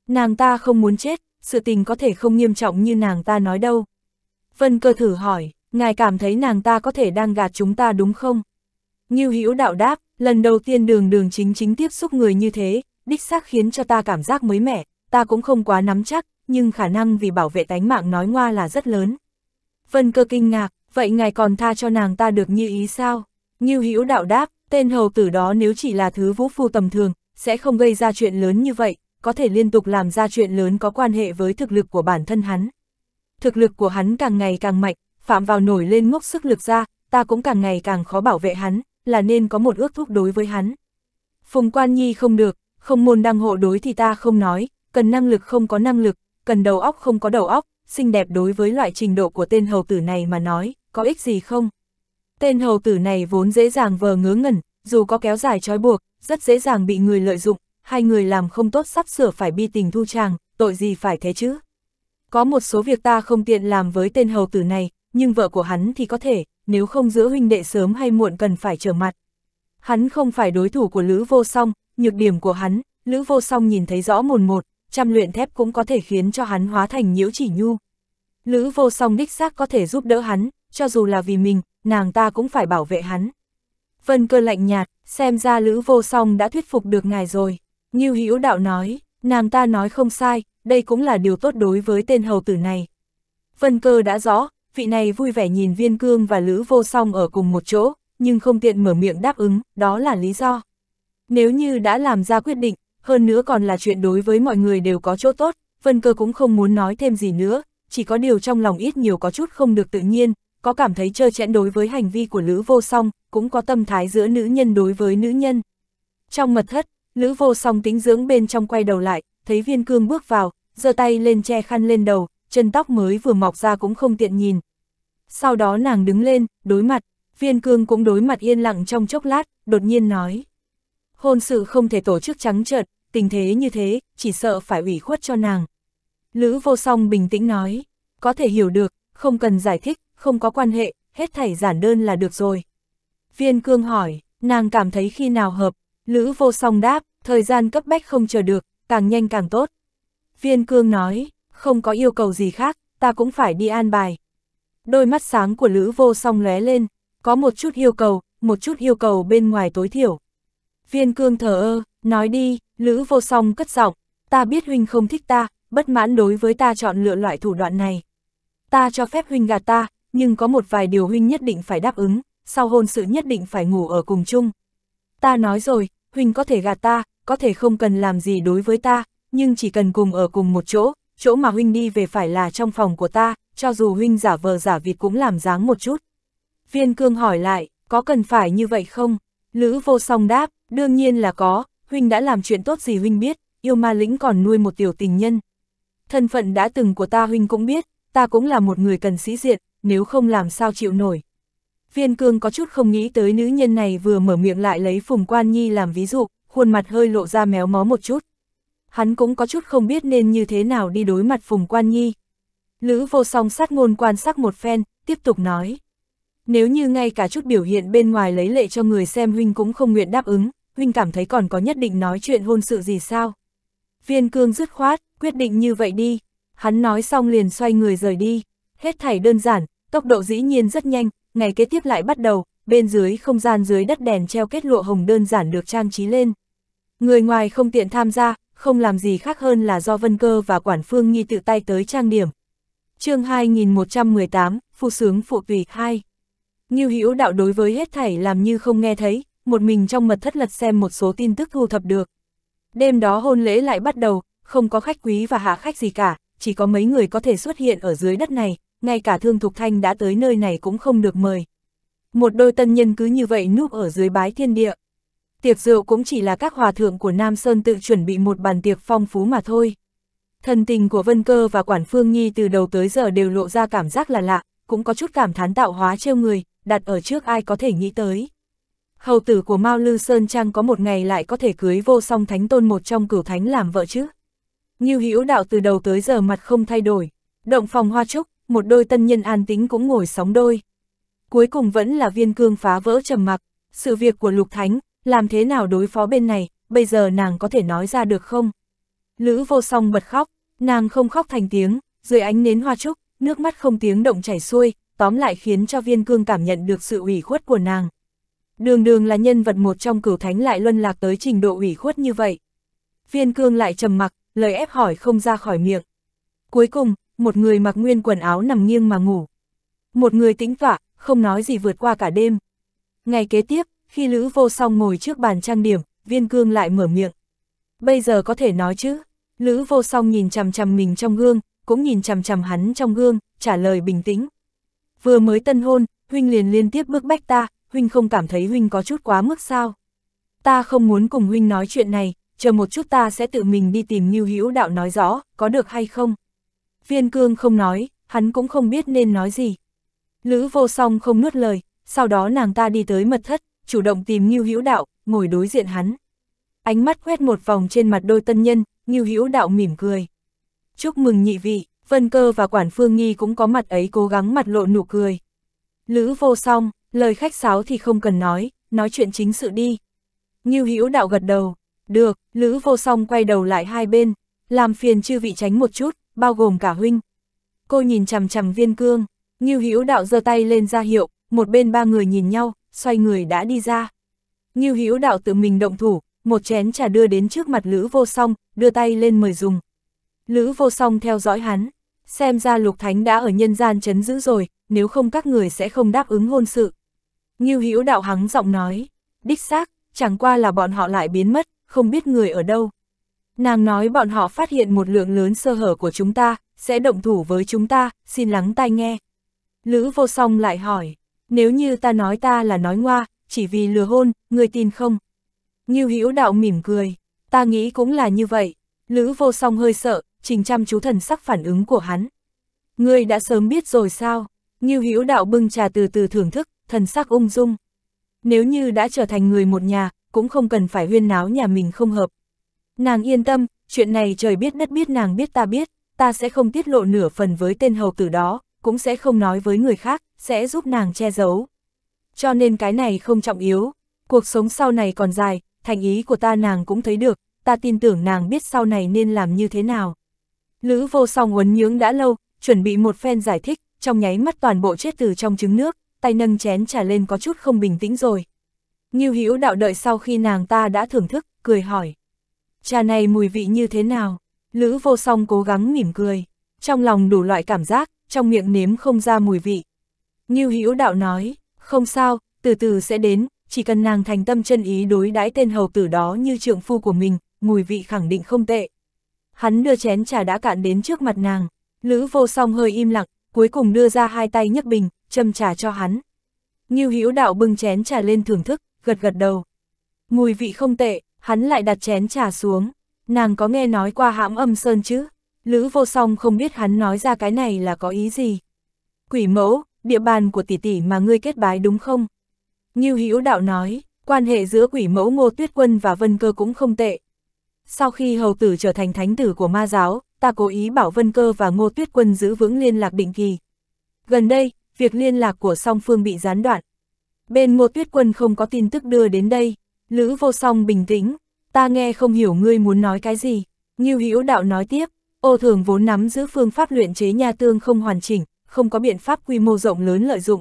Nàng ta không muốn chết, sự tình có thể không nghiêm trọng như nàng ta nói đâu. Vân cơ thử hỏi, ngài cảm thấy nàng ta có thể đang gạt chúng ta đúng không? Như Hữu đạo đáp, lần đầu tiên đường đường chính chính tiếp xúc người như thế, đích xác khiến cho ta cảm giác mới mẻ, ta cũng không quá nắm chắc, nhưng khả năng vì bảo vệ tánh mạng nói ngoa là rất lớn. Vân cơ kinh ngạc, vậy ngài còn tha cho nàng ta được như ý sao? như Hữu đạo đáp, tên hầu tử đó nếu chỉ là thứ vũ phu tầm thường, sẽ không gây ra chuyện lớn như vậy, có thể liên tục làm ra chuyện lớn có quan hệ với thực lực của bản thân hắn. Thực lực của hắn càng ngày càng mạnh, phạm vào nổi lên ngốc sức lực ra, ta cũng càng ngày càng khó bảo vệ hắn, là nên có một ước thúc đối với hắn. Phùng Quan Nhi không được, không môn đăng hộ đối thì ta không nói, cần năng lực không có năng lực, cần đầu óc không có đầu óc, xinh đẹp đối với loại trình độ của tên hầu tử này mà nói, có ích gì không? Tên hầu tử này vốn dễ dàng vờ ngớ ngẩn, dù có kéo dài trói buộc, rất dễ dàng bị người lợi dụng, hai người làm không tốt sắp sửa phải bi tình thu tràng, tội gì phải thế chứ? Có một số việc ta không tiện làm với tên hầu tử này, nhưng vợ của hắn thì có thể, nếu không giữa huynh đệ sớm hay muộn cần phải trở mặt. Hắn không phải đối thủ của Lữ Vô Song, nhược điểm của hắn, Lữ Vô Song nhìn thấy rõ mồn một, trăm luyện thép cũng có thể khiến cho hắn hóa thành nhiễu chỉ nhu. Lữ vô song đích xác có thể giúp đỡ hắn, cho dù là vì mình, nàng ta cũng phải bảo vệ hắn. Vân cơ lạnh nhạt, xem ra Lữ vô song đã thuyết phục được ngài rồi. như Hữu đạo nói, nàng ta nói không sai, đây cũng là điều tốt đối với tên hầu tử này. Vân cơ đã rõ, vị này vui vẻ nhìn viên cương và Lữ vô song ở cùng một chỗ, nhưng không tiện mở miệng đáp ứng, đó là lý do. Nếu như đã làm ra quyết định, hơn nữa còn là chuyện đối với mọi người đều có chỗ tốt, Vân Cơ cũng không muốn nói thêm gì nữa, chỉ có điều trong lòng ít nhiều có chút không được tự nhiên, có cảm thấy trơ chẽn đối với hành vi của Lữ Vô Song, cũng có tâm thái giữa nữ nhân đối với nữ nhân. Trong mật thất, Lữ Vô Song tính dưỡng bên trong quay đầu lại, thấy Viên Cương bước vào, giơ tay lên che khăn lên đầu, chân tóc mới vừa mọc ra cũng không tiện nhìn. Sau đó nàng đứng lên, đối mặt, Viên Cương cũng đối mặt yên lặng trong chốc lát, đột nhiên nói hôn sự không thể tổ chức trắng trợn, tình thế như thế, chỉ sợ phải ủy khuất cho nàng. Lữ vô song bình tĩnh nói, có thể hiểu được, không cần giải thích, không có quan hệ, hết thảy giản đơn là được rồi. Viên cương hỏi, nàng cảm thấy khi nào hợp, Lữ vô song đáp, thời gian cấp bách không chờ được, càng nhanh càng tốt. Viên cương nói, không có yêu cầu gì khác, ta cũng phải đi an bài. Đôi mắt sáng của Lữ vô song lóe lên, có một chút yêu cầu, một chút yêu cầu bên ngoài tối thiểu. Viên cương thờ ơ, nói đi, Lữ vô song cất giọng, ta biết huynh không thích ta, bất mãn đối với ta chọn lựa loại thủ đoạn này. Ta cho phép huynh gạt ta, nhưng có một vài điều huynh nhất định phải đáp ứng, sau hôn sự nhất định phải ngủ ở cùng chung. Ta nói rồi, huynh có thể gạt ta, có thể không cần làm gì đối với ta, nhưng chỉ cần cùng ở cùng một chỗ, chỗ mà huynh đi về phải là trong phòng của ta, cho dù huynh giả vờ giả vịt cũng làm dáng một chút. Viên cương hỏi lại, có cần phải như vậy không? Lữ vô song đáp, Đương nhiên là có, huynh đã làm chuyện tốt gì huynh biết, yêu ma lĩnh còn nuôi một tiểu tình nhân. Thân phận đã từng của ta huynh cũng biết, ta cũng là một người cần sĩ diện, nếu không làm sao chịu nổi. Viên cương có chút không nghĩ tới nữ nhân này vừa mở miệng lại lấy Phùng Quan Nhi làm ví dụ, khuôn mặt hơi lộ ra méo mó một chút. Hắn cũng có chút không biết nên như thế nào đi đối mặt Phùng Quan Nhi. Lữ vô song sát ngôn quan sắc một phen, tiếp tục nói. Nếu như ngay cả chút biểu hiện bên ngoài lấy lệ cho người xem huynh cũng không nguyện đáp ứng, huynh cảm thấy còn có nhất định nói chuyện hôn sự gì sao? Viên cương dứt khoát, quyết định như vậy đi. Hắn nói xong liền xoay người rời đi. Hết thảy đơn giản, tốc độ dĩ nhiên rất nhanh, ngày kế tiếp lại bắt đầu, bên dưới không gian dưới đất đèn treo kết lụa hồng đơn giản được trang trí lên. Người ngoài không tiện tham gia, không làm gì khác hơn là do Vân Cơ và Quản Phương Nhi tự tay tới trang điểm. chương 2118, Phụ Sướng Phụ Tùy 2 Nghiêu Hữu đạo đối với hết thảy làm như không nghe thấy, một mình trong mật thất lật xem một số tin tức thu thập được. Đêm đó hôn lễ lại bắt đầu, không có khách quý và hạ khách gì cả, chỉ có mấy người có thể xuất hiện ở dưới đất này, ngay cả Thương Thục Thanh đã tới nơi này cũng không được mời. Một đôi tân nhân cứ như vậy núp ở dưới bái thiên địa. Tiệc rượu cũng chỉ là các hòa thượng của Nam Sơn tự chuẩn bị một bàn tiệc phong phú mà thôi. Thần tình của Vân Cơ và Quản Phương Nhi từ đầu tới giờ đều lộ ra cảm giác là lạ, cũng có chút cảm thán tạo hóa trêu người, đặt ở trước ai có thể nghĩ tới hầu tử của Mao Lư Sơn Trang có một ngày lại có thể cưới vô song thánh tôn một trong cửu thánh làm vợ chứ. Như hữu đạo từ đầu tới giờ mặt không thay đổi, động phòng hoa trúc, một đôi tân nhân an tính cũng ngồi sóng đôi. Cuối cùng vẫn là viên cương phá vỡ trầm mặc, sự việc của lục thánh, làm thế nào đối phó bên này, bây giờ nàng có thể nói ra được không? Lữ vô song bật khóc, nàng không khóc thành tiếng, dưới ánh nến hoa trúc, nước mắt không tiếng động chảy xuôi, tóm lại khiến cho viên cương cảm nhận được sự ủy khuất của nàng, Đường đường là nhân vật một trong cửu thánh lại luân lạc tới trình độ ủy khuất như vậy. Viên cương lại trầm mặc, lời ép hỏi không ra khỏi miệng. Cuối cùng, một người mặc nguyên quần áo nằm nghiêng mà ngủ. Một người tĩnh tọa, không nói gì vượt qua cả đêm. Ngày kế tiếp, khi Lữ vô song ngồi trước bàn trang điểm, viên cương lại mở miệng. Bây giờ có thể nói chứ? Lữ vô song nhìn chằm chằm mình trong gương, cũng nhìn chằm chằm hắn trong gương, trả lời bình tĩnh. Vừa mới tân hôn, huynh liền liên tiếp bước bách ta, huynh không cảm thấy huynh có chút quá mức sao? Ta không muốn cùng huynh nói chuyện này, chờ một chút ta sẽ tự mình đi tìm Ngưu Hữu Đạo nói rõ, có được hay không? Viên Cương không nói, hắn cũng không biết nên nói gì. Lữ Vô Song không nuốt lời, sau đó nàng ta đi tới mật thất, chủ động tìm Ngưu Hữu Đạo, ngồi đối diện hắn. Ánh mắt quét một vòng trên mặt đôi tân nhân, Ngưu Hữu Đạo mỉm cười. Chúc mừng nhị vị, Vân Cơ và Quản Phương Nghi cũng có mặt ấy cố gắng mặt lộ nụ cười. Lữ Vô Song, Lời khách sáo thì không cần nói, nói chuyện chính sự đi. Ngưu Hữu đạo gật đầu, được, Lữ Vô Song quay đầu lại hai bên, làm phiền chư vị tránh một chút, bao gồm cả huynh. Cô nhìn chằm chằm Viên Cương, Ngưu Hữu đạo giơ tay lên ra hiệu, một bên ba người nhìn nhau, xoay người đã đi ra. Ngưu Hữu đạo tự mình động thủ, một chén trà đưa đến trước mặt Lữ Vô Song, đưa tay lên mời dùng. Lữ Vô Song theo dõi hắn, xem ra Lục Thánh đã ở nhân gian chấn giữ rồi, nếu không các người sẽ không đáp ứng hôn sự. Ngưu Hữu Đạo hắng giọng nói, đích xác, chẳng qua là bọn họ lại biến mất, không biết người ở đâu. Nàng nói bọn họ phát hiện một lượng lớn sơ hở của chúng ta, sẽ động thủ với chúng ta, xin lắng tai nghe. Lữ vô song lại hỏi, nếu như ta nói ta là nói ngoa, chỉ vì lừa hôn, người tin không? Ngưu Hữu Đạo mỉm cười, ta nghĩ cũng là như vậy. Lữ vô song hơi sợ, trình chăm chú thần sắc phản ứng của hắn. Ngươi đã sớm biết rồi sao? Ngưu Hữu Đạo bưng trà từ từ thưởng thức, thần sắc ung dung. Nếu như đã trở thành người một nhà, cũng không cần phải huyên náo nhà mình không hợp. Nàng yên tâm, chuyện này trời biết đất biết nàng biết ta biết, ta sẽ không tiết lộ nửa phần với tên hầu tử đó, cũng sẽ không nói với người khác, sẽ giúp nàng che giấu. Cho nên cái này không trọng yếu, cuộc sống sau này còn dài, thành ý của ta nàng cũng thấy được, ta tin tưởng nàng biết sau này nên làm như thế nào. Lữ vô song uốn nhướng đã lâu, chuẩn bị một phen giải thích, trong nháy mắt toàn bộ chết từ trong trứng nước, tay nâng chén trà lên có chút không bình tĩnh rồi. Nghiêu Hữu đạo đợi sau khi nàng ta đã thưởng thức, cười hỏi. Trà này mùi vị như thế nào? Lữ vô song cố gắng mỉm cười. Trong lòng đủ loại cảm giác, trong miệng nếm không ra mùi vị. Nghiêu Hữu đạo nói, không sao, từ từ sẽ đến, chỉ cần nàng thành tâm chân ý đối đãi tên hầu tử đó như trượng phu của mình, mùi vị khẳng định không tệ. Hắn đưa chén trà đã cạn đến trước mặt nàng, Lữ vô song hơi im lặng, cuối cùng đưa ra hai tay nhấc bình, châm trà cho hắn. Ngưu Hữu Đạo bưng chén trà lên thưởng thức, gật gật đầu. Mùi vị không tệ, hắn lại đặt chén trà xuống. Nàng có nghe nói qua hãm âm sơn chứ? Lữ vô song không biết hắn nói ra cái này là có ý gì. Quỷ mẫu, địa bàn của tỷ tỷ mà ngươi kết bái đúng không? Ngưu Hữu Đạo nói, quan hệ giữa quỷ mẫu Ngô Tuyết Quân và Vân Cơ cũng không tệ. Sau khi hầu tử trở thành thánh tử của ma giáo, ta cố ý bảo Vân Cơ và Ngô Tuyết Quân giữ vững liên lạc định kỳ. Gần đây, việc liên lạc của song phương bị gián đoạn. Bên ngô tuyết quân không có tin tức đưa đến đây, Lữ vô song bình tĩnh, ta nghe không hiểu ngươi muốn nói cái gì, Ngưu Hữu Đạo nói tiếp, ô thường vốn nắm giữ phương pháp luyện chế nha tương không hoàn chỉnh, không có biện pháp quy mô rộng lớn lợi dụng.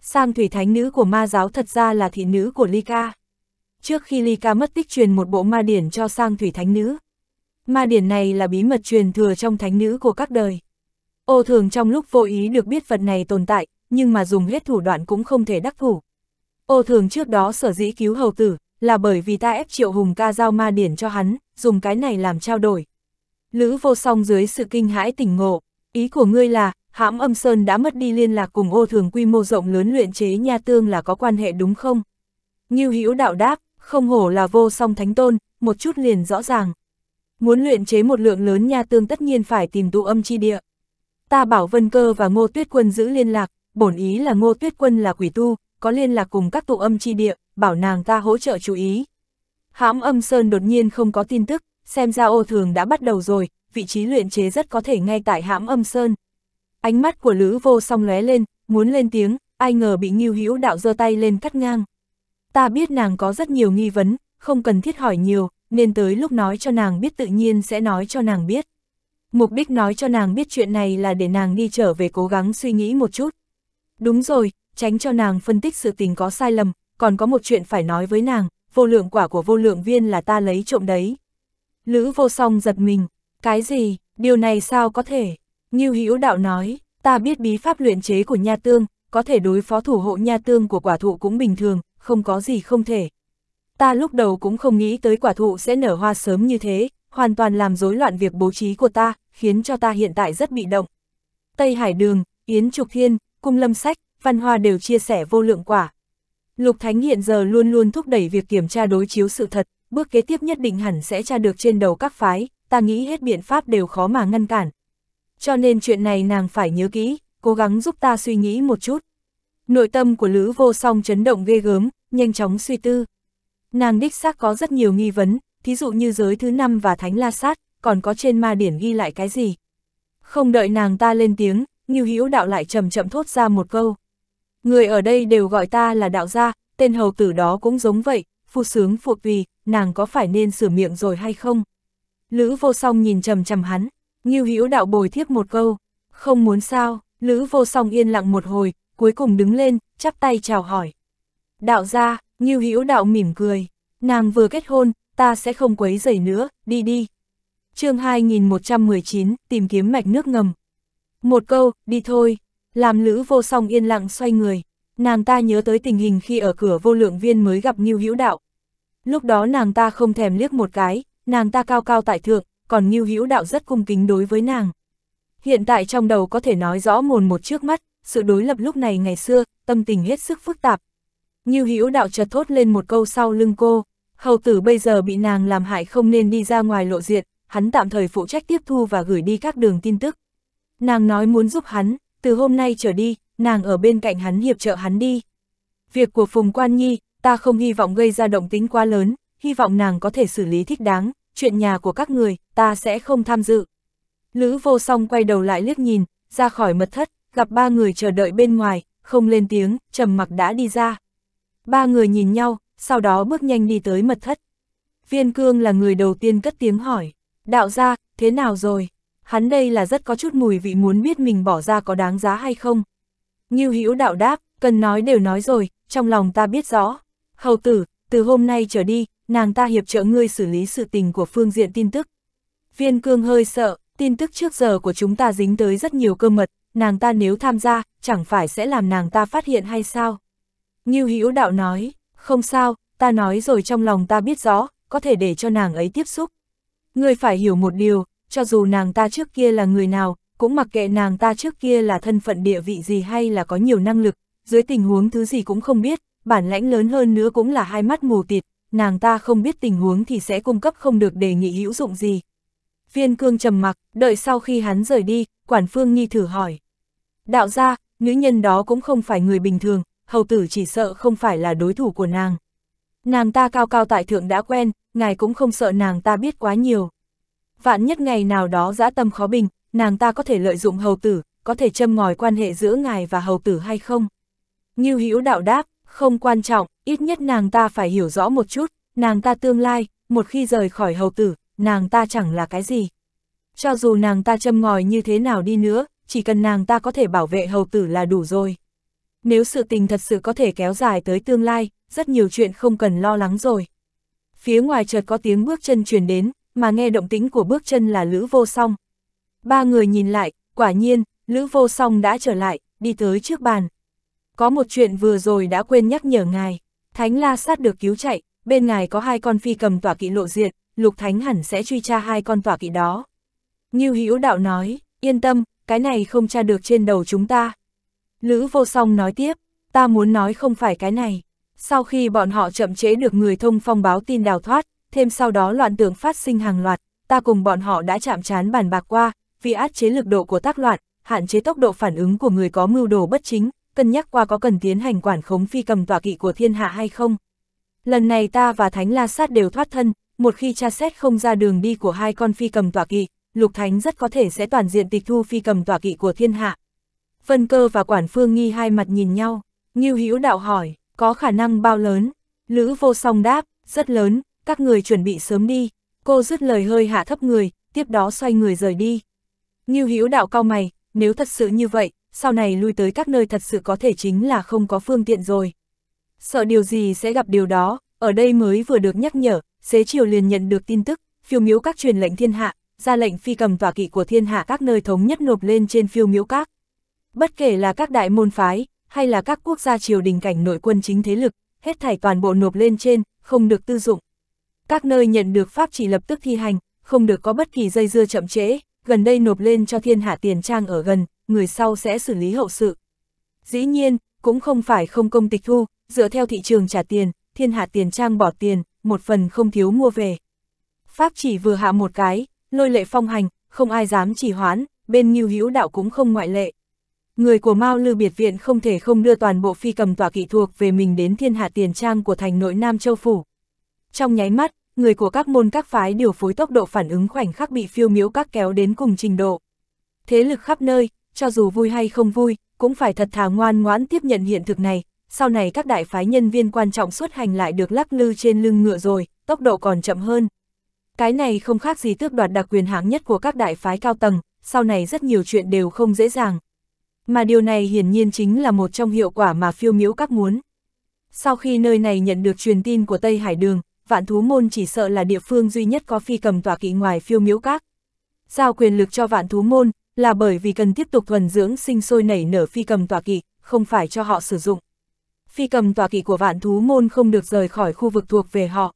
Sang thủy thánh nữ của ma giáo thật ra là thị nữ của Ly Ca. Trước khi Ly Ca mất tích truyền một bộ ma điển cho sang thủy thánh nữ. Ma điển này là bí mật truyền thừa trong thánh nữ của các đời. Ô thường trong lúc vô ý được biết vật này tồn tại, nhưng mà dùng hết thủ đoạn cũng không thể đắc thủ. Ô thường trước đó sở dĩ cứu hầu tử, là bởi vì ta ép triệu hùng ca giao ma điển cho hắn, dùng cái này làm trao đổi. Lữ vô song dưới sự kinh hãi tỉnh ngộ, ý của ngươi là, hãm âm sơn đã mất đi liên lạc cùng ô thường quy mô rộng lớn luyện chế nha tương là có quan hệ đúng không? Như hữu đạo đáp, không hổ là vô song thánh tôn, một chút liền rõ ràng. Muốn luyện chế một lượng lớn nha tương tất nhiên phải tìm tụ âm chi địa ta bảo Vân Cơ và Ngô Tuyết Quân giữ liên lạc, bổn ý là Ngô Tuyết Quân là quỷ tu, có liên lạc cùng các tụ âm chi địa, bảo nàng ta hỗ trợ chú ý. Hãm âm Sơn đột nhiên không có tin tức, xem ra ô thường đã bắt đầu rồi, vị trí luyện chế rất có thể ngay tại hãm âm Sơn. Ánh mắt của Lữ vô song lóe lên, muốn lên tiếng, ai ngờ bị nghiêu hữu đạo giơ tay lên cắt ngang. Ta biết nàng có rất nhiều nghi vấn, không cần thiết hỏi nhiều, nên tới lúc nói cho nàng biết tự nhiên sẽ nói cho nàng biết mục đích nói cho nàng biết chuyện này là để nàng đi trở về cố gắng suy nghĩ một chút. Đúng rồi, tránh cho nàng phân tích sự tình có sai lầm, còn có một chuyện phải nói với nàng, vô lượng quả của vô lượng viên là ta lấy trộm đấy. Lữ vô song giật mình, cái gì, điều này sao có thể? như Hữu đạo nói, ta biết bí pháp luyện chế của nha tương, có thể đối phó thủ hộ nha tương của quả thụ cũng bình thường, không có gì không thể. Ta lúc đầu cũng không nghĩ tới quả thụ sẽ nở hoa sớm như thế, hoàn toàn làm rối loạn việc bố trí của ta, khiến cho ta hiện tại rất bị động. Tây Hải Đường, Yến Trục Thiên, Cung Lâm Sách, Văn Hoa đều chia sẻ vô lượng quả. Lục Thánh hiện giờ luôn luôn thúc đẩy việc kiểm tra đối chiếu sự thật, bước kế tiếp nhất định hẳn sẽ tra được trên đầu các phái, ta nghĩ hết biện pháp đều khó mà ngăn cản. Cho nên chuyện này nàng phải nhớ kỹ, cố gắng giúp ta suy nghĩ một chút. Nội tâm của Lữ Vô Song chấn động ghê gớm, nhanh chóng suy tư. Nàng đích xác có rất nhiều nghi vấn, thí dụ như giới thứ năm và thánh la sát, còn có trên ma điển ghi lại cái gì. Không đợi nàng ta lên tiếng, Ngưu Hữu đạo lại chậm chậm thốt ra một câu. Người ở đây đều gọi ta là đạo gia, tên hầu tử đó cũng giống vậy, phu sướng phụ tùy, nàng có phải nên sửa miệng rồi hay không? Lữ vô song nhìn chầm chầm hắn, Ngưu Hữu đạo bồi thiếp một câu, không muốn sao, Lữ vô song yên lặng một hồi, cuối cùng đứng lên, chắp tay chào hỏi. Đạo gia, Ngưu Hữu đạo mỉm cười, nàng vừa kết hôn, ta sẽ không quấy rầy nữa, đi đi. chương 2119, tìm kiếm mạch nước ngầm. Một câu, đi thôi, làm lữ vô song yên lặng xoay người, nàng ta nhớ tới tình hình khi ở cửa vô lượng viên mới gặp Ngưu Hữu Đạo. Lúc đó nàng ta không thèm liếc một cái, nàng ta cao cao tại thượng, còn Ngưu Hữu Đạo rất cung kính đối với nàng. Hiện tại trong đầu có thể nói rõ mồn một trước mắt, sự đối lập lúc này ngày xưa, tâm tình hết sức phức tạp. Ngưu Hữu Đạo chợt thốt lên một câu sau lưng cô, hầu tử bây giờ bị nàng làm hại không nên đi ra ngoài lộ diện, hắn tạm thời phụ trách tiếp thu và gửi đi các đường tin tức. Nàng nói muốn giúp hắn, từ hôm nay trở đi, nàng ở bên cạnh hắn hiệp trợ hắn đi. Việc của Phùng Quan Nhi, ta không hy vọng gây ra động tính quá lớn, hy vọng nàng có thể xử lý thích đáng, chuyện nhà của các người, ta sẽ không tham dự. Lữ vô song quay đầu lại liếc nhìn, ra khỏi mật thất, gặp ba người chờ đợi bên ngoài, không lên tiếng, trầm mặc đã đi ra. Ba người nhìn nhau, sau đó bước nhanh đi tới mật thất. Viên cương là người đầu tiên cất tiếng hỏi, đạo gia thế nào rồi? Hắn đây là rất có chút mùi vị muốn biết mình bỏ ra có đáng giá hay không. Ngưu hữu đạo đáp, cần nói đều nói rồi, trong lòng ta biết rõ. Hầu tử, từ hôm nay trở đi, nàng ta hiệp trợ ngươi xử lý sự tình của phương diện tin tức. Viên cương hơi sợ, tin tức trước giờ của chúng ta dính tới rất nhiều cơ mật, nàng ta nếu tham gia, chẳng phải sẽ làm nàng ta phát hiện hay sao? Ngưu Hữu Đạo nói, không sao, ta nói rồi trong lòng ta biết rõ, có thể để cho nàng ấy tiếp xúc. người phải hiểu một điều, cho dù nàng ta trước kia là người nào, cũng mặc kệ nàng ta trước kia là thân phận địa vị gì hay là có nhiều năng lực, dưới tình huống thứ gì cũng không biết, bản lãnh lớn hơn nữa cũng là hai mắt mù tịt, nàng ta không biết tình huống thì sẽ cung cấp không được đề nghị hữu dụng gì. Viên cương trầm mặc, đợi sau khi hắn rời đi, quản phương nghi thử hỏi. Đạo gia, nữ nhân đó cũng không phải người bình thường, hầu tử chỉ sợ không phải là đối thủ của nàng. Nàng ta cao cao tại thượng đã quen, ngài cũng không sợ nàng ta biết quá nhiều. Vạn nhất ngày nào đó dã tâm khó bình, nàng ta có thể lợi dụng hầu tử, có thể châm ngòi quan hệ giữa ngài và hầu tử hay không? Như hữu đạo đáp, không quan trọng, ít nhất nàng ta phải hiểu rõ một chút, nàng ta tương lai, một khi rời khỏi hầu tử, nàng ta chẳng là cái gì. Cho dù nàng ta châm ngòi như thế nào đi nữa, chỉ cần nàng ta có thể bảo vệ hầu tử là đủ rồi. Nếu sự tình thật sự có thể kéo dài tới tương lai, rất nhiều chuyện không cần lo lắng rồi. Phía ngoài chợt có tiếng bước chân truyền đến, mà nghe động tĩnh của bước chân là Lữ Vô Song. Ba người nhìn lại, quả nhiên, Lữ Vô Song đã trở lại, đi tới trước bàn. Có một chuyện vừa rồi đã quên nhắc nhở ngài, Thánh La Sát được cứu chạy, bên ngài có hai con phi cầm tỏa kỵ lộ diện, Lục Thánh hẳn sẽ truy tra hai con tỏa kỵ đó. như Hữu Đạo nói, yên tâm, cái này không tra được trên đầu chúng ta. Lữ vô song nói tiếp, ta muốn nói không phải cái này. Sau khi bọn họ chậm chế được người thông phong báo tin đào thoát, thêm sau đó loạn tưởng phát sinh hàng loạt, ta cùng bọn họ đã chạm trán bàn bạc qua, vì át chế lực độ của tác loạn, hạn chế tốc độ phản ứng của người có mưu đồ bất chính, cân nhắc qua có cần tiến hành quản khống phi cầm tọa kỵ của thiên hạ hay không. Lần này ta và Thánh La Sát đều thoát thân, một khi tra xét không ra đường đi của hai con phi cầm tọa kỵ, Lục Thánh rất có thể sẽ toàn diện tịch thu phi cầm tọa kỵ của thiên hạ, Vân Cơ và Quản Phương Nghi hai mặt nhìn nhau, Ngưu Hữu Đạo hỏi, có khả năng bao lớn? Lữ Vô Song đáp, rất lớn, các người chuẩn bị sớm đi. Cô dứt lời hơi hạ thấp người, tiếp đó xoay người rời đi. Ngưu Hữu Đạo cau mày, nếu thật sự như vậy, sau này lui tới các nơi thật sự có thể chính là không có phương tiện rồi. Sợ điều gì sẽ gặp điều đó, ở đây mới vừa được nhắc nhở, xế chiều liền nhận được tin tức, phiêu miếu các truyền lệnh thiên hạ, ra lệnh phi cầm tỏa kỵ của thiên hạ các nơi thống nhất nộp lên trên phiêu miếu các. Bất kể là các đại môn phái, hay là các quốc gia triều đình cảnh nội quân chính thế lực, hết thảy toàn bộ nộp lên trên, không được tư dụng. Các nơi nhận được pháp chỉ lập tức thi hành, không được có bất kỳ dây dưa chậm trễ, gần đây nộp lên cho thiên hạ tiền trang ở gần, người sau sẽ xử lý hậu sự. Dĩ nhiên, cũng không phải không công tịch thu, dựa theo thị trường trả tiền, thiên hạ tiền trang bỏ tiền, một phần không thiếu mua về. Pháp chỉ vừa hạ một cái, lôi lệ phong hành, không ai dám chỉ hoán bên nghiêu hữu đạo cũng không ngoại lệ. Người của Mao Lư Biệt Viện không thể không đưa toàn bộ phi cầm tỏa kỵ thuộc về mình đến thiên hạ tiền trang của thành nội Nam Châu Phủ. Trong nháy mắt, người của các môn các phái điều phối tốc độ phản ứng khoảnh khắc bị phiêu miếu các kéo đến cùng trình độ. Thế lực khắp nơi, cho dù vui hay không vui, cũng phải thật thà ngoan ngoãn tiếp nhận hiện thực này, sau này các đại phái nhân viên quan trọng xuất hành lại được lắc lư trên lưng ngựa rồi, tốc độ còn chậm hơn. Cái này không khác gì tước đoạt đặc quyền hạng nhất của các đại phái cao tầng, sau này rất nhiều chuyện đều không dễ dàng. Mà điều này hiển nhiên chính là một trong hiệu quả mà phiêu miếu các muốn. Sau khi nơi này nhận được truyền tin của Tây Hải Đường, vạn thú môn chỉ sợ là địa phương duy nhất có phi cầm tỏa kỵ ngoài phiêu miếu các. Giao quyền lực cho vạn thú môn là bởi vì cần tiếp tục thuần dưỡng sinh sôi nảy nở phi cầm tỏa kỵ, không phải cho họ sử dụng. Phi cầm tỏa kỵ của vạn thú môn không được rời khỏi khu vực thuộc về họ.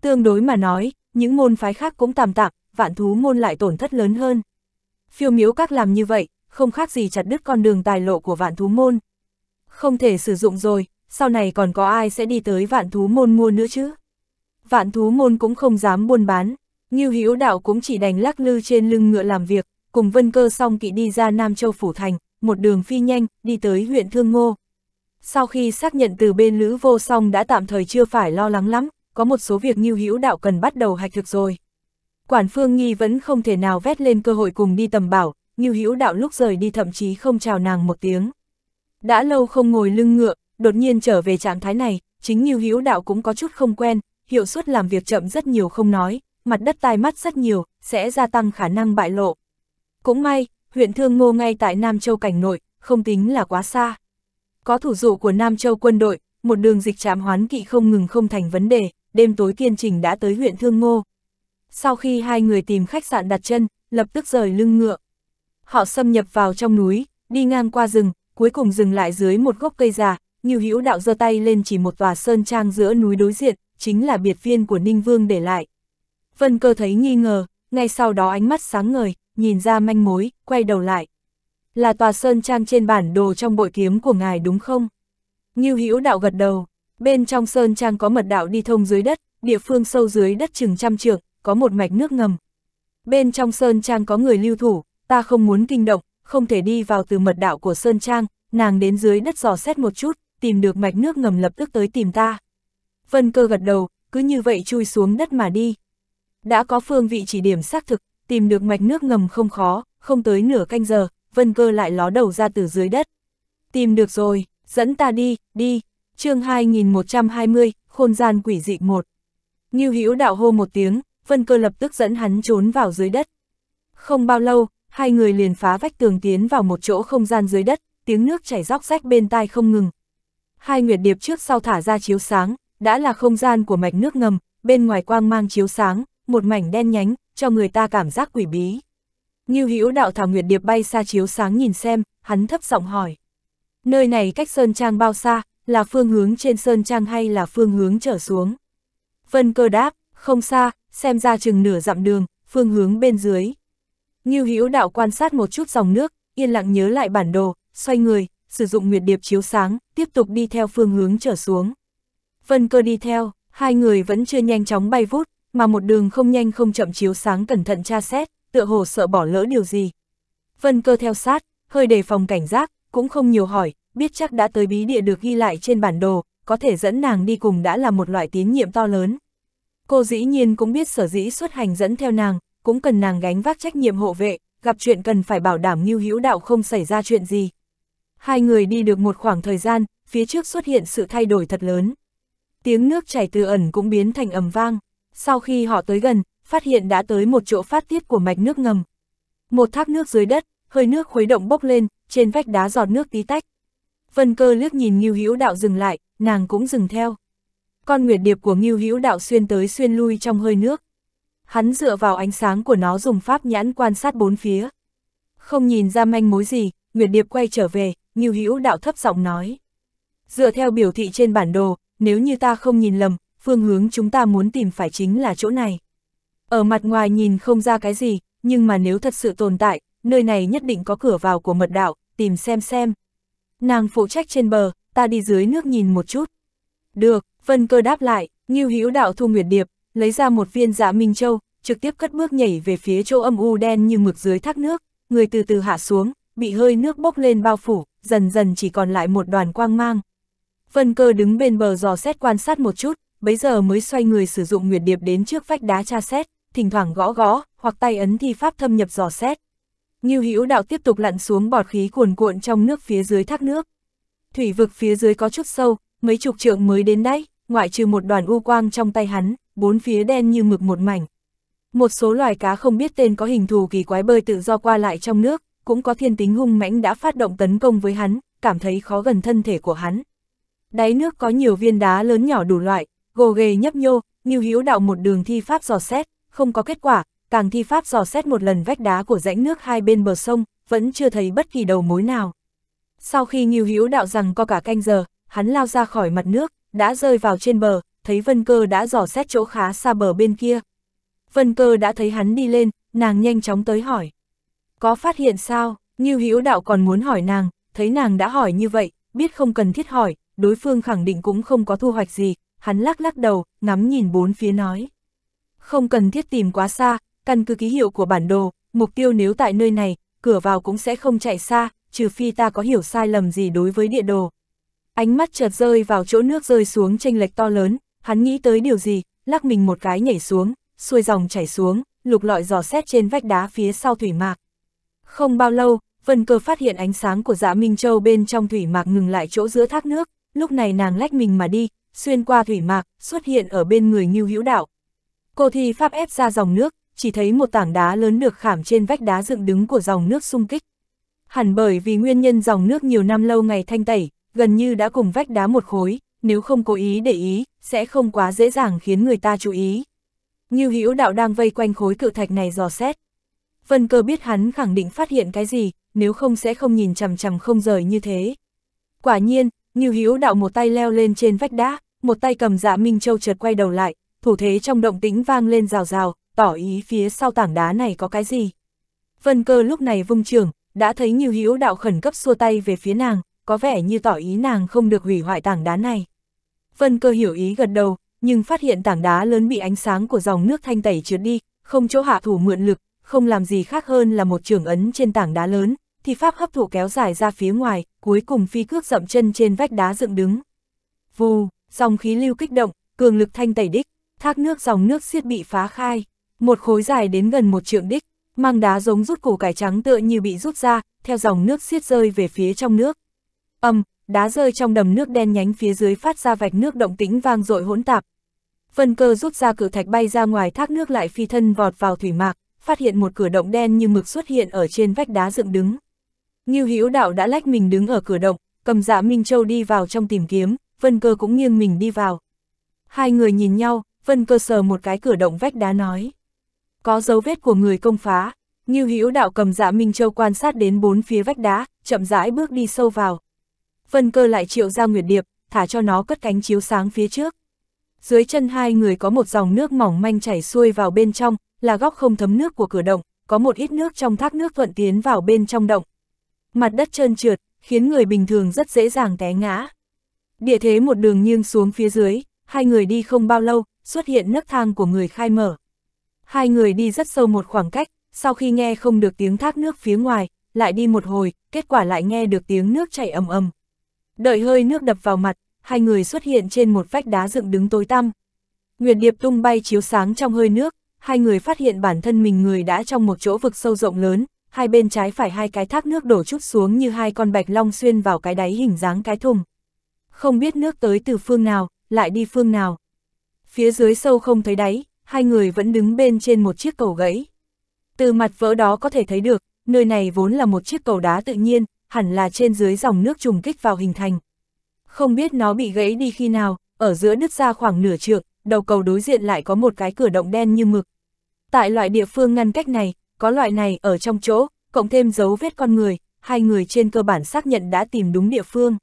Tương đối mà nói, những môn phái khác cũng tạm tạm, vạn thú môn lại tổn thất lớn hơn. Phiêu miếu các làm như vậy, không khác gì chặt đứt con đường tài lộ của vạn thú môn. Không thể sử dụng rồi, sau này còn có ai sẽ đi tới vạn thú môn mua nữa chứ? Vạn thú môn cũng không dám buôn bán, Ngưu Hữu Đạo cũng chỉ đành lắc lư trên lưng ngựa làm việc, cùng Vân Cơ xong kỵ đi ra Nam Châu phủ thành, một đường phi nhanh, đi tới huyện Thương Ngô. Sau khi xác nhận từ bên Lữ Vô Song đã tạm thời chưa phải lo lắng lắm, có một số việc Ngưu Hữu Đạo cần bắt đầu hạch thực rồi. Quản Phương Nghi vẫn không thể nào vét lên cơ hội cùng đi tầm bảo, Ngưu Hữu Đạo lúc rời đi thậm chí không chào nàng một tiếng. Đã lâu không ngồi lưng ngựa, đột nhiên trở về trạng thái này, chính Ngưu Hữu Đạo cũng có chút không quen, hiệu suất làm việc chậm rất nhiều không nói, mặt đất tai mắt rất nhiều, sẽ gia tăng khả năng bại lộ. Cũng may, huyện Thương Ngô ngay tại Nam Châu cảnh nội, không tính là quá xa. Có thủ dụ của Nam Châu quân đội, một đường dịch trạm hoán kỵ không ngừng không thành vấn đề, đêm tối kiên trình đã tới huyện Thương Ngô. Sau khi hai người tìm khách sạn đặt chân, lập tức rời lưng ngựa họ xâm nhập vào trong núi, đi ngang qua rừng, cuối cùng dừng lại dưới một gốc cây già, Ngưu Hữu Đạo giơ tay lên chỉ một tòa sơn trang giữa núi đối diện, chính là biệt viên của Ninh Vương để lại. Vân Cơ thấy nghi ngờ, ngay sau đó ánh mắt sáng ngời, nhìn ra manh mối, quay đầu lại. Là tòa sơn trang trên bản đồ trong bội kiếm của ngài đúng không? Ngưu Hữu Đạo gật đầu, bên trong sơn trang có mật đạo đi thông dưới đất, địa phương sâu dưới đất chừng trăm trượng, có một mạch nước ngầm. Bên trong sơn trang có người lưu thủ, ta không muốn kinh động, không thể đi vào từ mật đạo của Sơn Trang, nàng đến dưới đất dò xét một chút, tìm được mạch nước ngầm lập tức tới tìm ta. Vân cơ gật đầu, cứ như vậy chui xuống đất mà đi. Đã có phương vị chỉ điểm xác thực, tìm được mạch nước ngầm không khó, không tới nửa canh giờ, vân cơ lại ló đầu ra từ dưới đất. Tìm được rồi, dẫn ta đi, đi. chương 2120, khôn gian quỷ dị một. Nghiêu hữu đạo hô một tiếng, vân cơ lập tức dẫn hắn trốn vào dưới đất. Không bao lâu, hai người liền phá vách tường tiến vào một chỗ không gian dưới đất, tiếng nước chảy róc rách bên tai không ngừng. Hai nguyệt điệp trước sau thả ra chiếu sáng, đã là không gian của mạch nước ngầm, bên ngoài quang mang chiếu sáng, một mảnh đen nhánh, cho người ta cảm giác quỷ bí. như Hữu đạo thảo nguyệt điệp bay xa chiếu sáng nhìn xem, hắn thấp giọng hỏi. Nơi này cách sơn trang bao xa, là phương hướng trên sơn trang hay là phương hướng trở xuống? Vân cơ đáp, không xa, xem ra chừng nửa dặm đường, phương hướng bên dưới. Ngưu Hữu Đạo quan sát một chút dòng nước, yên lặng nhớ lại bản đồ, xoay người, sử dụng nguyệt điệp chiếu sáng, tiếp tục đi theo phương hướng trở xuống. Vân Cơ đi theo, hai người vẫn chưa nhanh chóng bay vút, mà một đường không nhanh không chậm chiếu sáng cẩn thận tra xét, tựa hồ sợ bỏ lỡ điều gì. Vân Cơ theo sát, hơi đề phòng cảnh giác, cũng không nhiều hỏi, biết chắc đã tới bí địa được ghi lại trên bản đồ, có thể dẫn nàng đi cùng đã là một loại tín nhiệm to lớn. Cô dĩ nhiên cũng biết sở dĩ xuất hành dẫn theo nàng, cũng cần nàng gánh vác trách nhiệm hộ vệ, gặp chuyện cần phải bảo đảm Ngưu Hữu Đạo không xảy ra chuyện gì. Hai người đi được một khoảng thời gian, phía trước xuất hiện sự thay đổi thật lớn. Tiếng nước chảy từ ẩn cũng biến thành ầm vang. Sau khi họ tới gần, phát hiện đã tới một chỗ phát tiết của mạch nước ngầm. Một thác nước dưới đất, hơi nước khuấy động bốc lên, trên vách đá giọt nước tí tách. Vân Cơ liếc nhìn Ngưu Hữu Đạo dừng lại, nàng cũng dừng theo. Con nguyệt điệp của Ngưu Hữu Đạo xuyên tới xuyên lui trong hơi nước hắn dựa vào ánh sáng của nó dùng pháp nhãn quan sát bốn phía. Không nhìn ra manh mối gì, Nguyệt Điệp quay trở về, Ngưu Hữu đạo thấp giọng nói. Dựa theo biểu thị trên bản đồ, nếu như ta không nhìn lầm, phương hướng chúng ta muốn tìm phải chính là chỗ này. Ở mặt ngoài nhìn không ra cái gì, nhưng mà nếu thật sự tồn tại, nơi này nhất định có cửa vào của mật đạo, tìm xem xem. Nàng phụ trách trên bờ, ta đi dưới nước nhìn một chút. Được, Vân Cơ đáp lại, Ngưu Hữu đạo thu Nguyệt Điệp, lấy ra một viên dạ minh châu, trực tiếp cất bước nhảy về phía chỗ âm u đen như mực dưới thác nước, người từ từ hạ xuống, bị hơi nước bốc lên bao phủ, dần dần chỉ còn lại một đoàn quang mang. Vân cơ đứng bên bờ dò xét quan sát một chút, bấy giờ mới xoay người sử dụng nguyệt điệp đến trước vách đá tra xét, thỉnh thoảng gõ gõ, hoặc tay ấn thi pháp thâm nhập dò xét. Ngưu Hữu Đạo tiếp tục lặn xuống bọt khí cuồn cuộn trong nước phía dưới thác nước. Thủy vực phía dưới có chút sâu, mấy chục trượng mới đến đáy, ngoại trừ một đoàn u quang trong tay hắn, bốn phía đen như mực một mảnh. Một số loài cá không biết tên có hình thù kỳ quái bơi tự do qua lại trong nước, cũng có thiên tính hung mãnh đã phát động tấn công với hắn, cảm thấy khó gần thân thể của hắn. Đáy nước có nhiều viên đá lớn nhỏ đủ loại, gồ ghề nhấp nhô, Ngưu Hữu đạo một đường thi pháp dò xét, không có kết quả, càng thi pháp dò xét một lần vách đá của rãnh nước hai bên bờ sông, vẫn chưa thấy bất kỳ đầu mối nào. Sau khi Ngưu Hữu đạo rằng có cả canh giờ, hắn lao ra khỏi mặt nước, đã rơi vào trên bờ, thấy Vân Cơ đã dò xét chỗ khá xa bờ bên kia. Vân Cơ đã thấy hắn đi lên, nàng nhanh chóng tới hỏi. Có phát hiện sao, như hữu đạo còn muốn hỏi nàng, thấy nàng đã hỏi như vậy, biết không cần thiết hỏi, đối phương khẳng định cũng không có thu hoạch gì, hắn lắc lắc đầu, ngắm nhìn bốn phía nói. Không cần thiết tìm quá xa, căn cứ ký hiệu của bản đồ, mục tiêu nếu tại nơi này, cửa vào cũng sẽ không chạy xa, trừ phi ta có hiểu sai lầm gì đối với địa đồ. Ánh mắt chợt rơi vào chỗ nước rơi xuống tranh lệch to lớn, Hắn nghĩ tới điều gì, lắc mình một cái nhảy xuống, xuôi dòng chảy xuống, lục lọi dò xét trên vách đá phía sau thủy mạc. Không bao lâu, Vân Cơ phát hiện ánh sáng của Dạ Minh Châu bên trong thủy mạc ngừng lại chỗ giữa thác nước, lúc này nàng lách mình mà đi, xuyên qua thủy mạc, xuất hiện ở bên người Ngưu Hữu Đạo. Cô thi pháp ép ra dòng nước, chỉ thấy một tảng đá lớn được khảm trên vách đá dựng đứng của dòng nước xung kích. Hẳn bởi vì nguyên nhân dòng nước nhiều năm lâu ngày thanh tẩy, gần như đã cùng vách đá một khối, nếu không cố ý để ý, sẽ không quá dễ dàng khiến người ta chú ý. Ngưu Hữu Đạo đang vây quanh khối cự thạch này dò xét. Vân Cơ biết hắn khẳng định phát hiện cái gì, nếu không sẽ không nhìn chằm chằm không rời như thế. Quả nhiên, Ngưu Hữu Đạo một tay leo lên trên vách đá, một tay cầm Dạ Minh Châu chợt quay đầu lại, thủ thế trong động tĩnh vang lên rào rào, tỏ ý phía sau tảng đá này có cái gì. Vân Cơ lúc này vung trường, đã thấy Ngưu Hữu Đạo khẩn cấp xua tay về phía nàng, có vẻ như tỏ ý nàng không được hủy hoại tảng đá này. Vân cơ hiểu ý gật đầu, nhưng phát hiện tảng đá lớn bị ánh sáng của dòng nước thanh tẩy trượt đi, không chỗ hạ thủ mượn lực, không làm gì khác hơn là một trường ấn trên tảng đá lớn, thì pháp hấp thụ kéo dài ra phía ngoài, cuối cùng phi cước dậm chân trên vách đá dựng đứng. Vù, dòng khí lưu kích động, cường lực thanh tẩy đích, thác nước dòng nước xiết bị phá khai, một khối dài đến gần một trượng đích, mang đá giống rút củ cải trắng tựa như bị rút ra, theo dòng nước xiết rơi về phía trong nước. Âm, đá rơi trong đầm nước đen nhánh phía dưới phát ra vạch nước động tĩnh vang dội hỗn tạp. Vân cơ rút ra cử thạch bay ra ngoài thác nước lại phi thân vọt vào thủy mạc, phát hiện một cửa động đen như mực xuất hiện ở trên vách đá dựng đứng. Ngưu Hữu Đạo đã lách mình đứng ở cửa động, cầm Dạ Minh Châu đi vào trong tìm kiếm, Vân Cơ cũng nghiêng mình đi vào. Hai người nhìn nhau, Vân Cơ sờ một cái cửa động vách đá nói: "Có dấu vết của người công phá." Ngưu Hữu Đạo cầm Dạ Minh Châu quan sát đến bốn phía vách đá, chậm rãi bước đi sâu vào. Vân cơ lại triệu ra nguyệt điệp, thả cho nó cất cánh chiếu sáng phía trước. Dưới chân hai người có một dòng nước mỏng manh chảy xuôi vào bên trong, là góc không thấm nước của cửa động, có một ít nước trong thác nước thuận tiến vào bên trong động. Mặt đất trơn trượt, khiến người bình thường rất dễ dàng té ngã. Địa thế một đường nghiêng xuống phía dưới, hai người đi không bao lâu, xuất hiện nấc thang của người khai mở. Hai người đi rất sâu một khoảng cách, sau khi nghe không được tiếng thác nước phía ngoài, lại đi một hồi, kết quả lại nghe được tiếng nước chảy ầm ầm. Đợi hơi nước đập vào mặt, hai người xuất hiện trên một vách đá dựng đứng tối tăm. Nguyệt Điệp tung bay chiếu sáng trong hơi nước, hai người phát hiện bản thân mình người đã trong một chỗ vực sâu rộng lớn, hai bên trái phải hai cái thác nước đổ chút xuống như hai con bạch long xuyên vào cái đáy hình dáng cái thùng. Không biết nước tới từ phương nào, lại đi phương nào. Phía dưới sâu không thấy đáy, hai người vẫn đứng bên trên một chiếc cầu gãy. Từ mặt vỡ đó có thể thấy được, nơi này vốn là một chiếc cầu đá tự nhiên, hẳn là trên dưới dòng nước trùng kích vào hình thành. Không biết nó bị gãy đi khi nào, ở giữa nứt ra khoảng nửa trượng, đầu cầu đối diện lại có một cái cửa động đen như mực. Tại loại địa phương ngăn cách này, có loại này ở trong chỗ, cộng thêm dấu vết con người, hai người trên cơ bản xác nhận đã tìm đúng địa phương.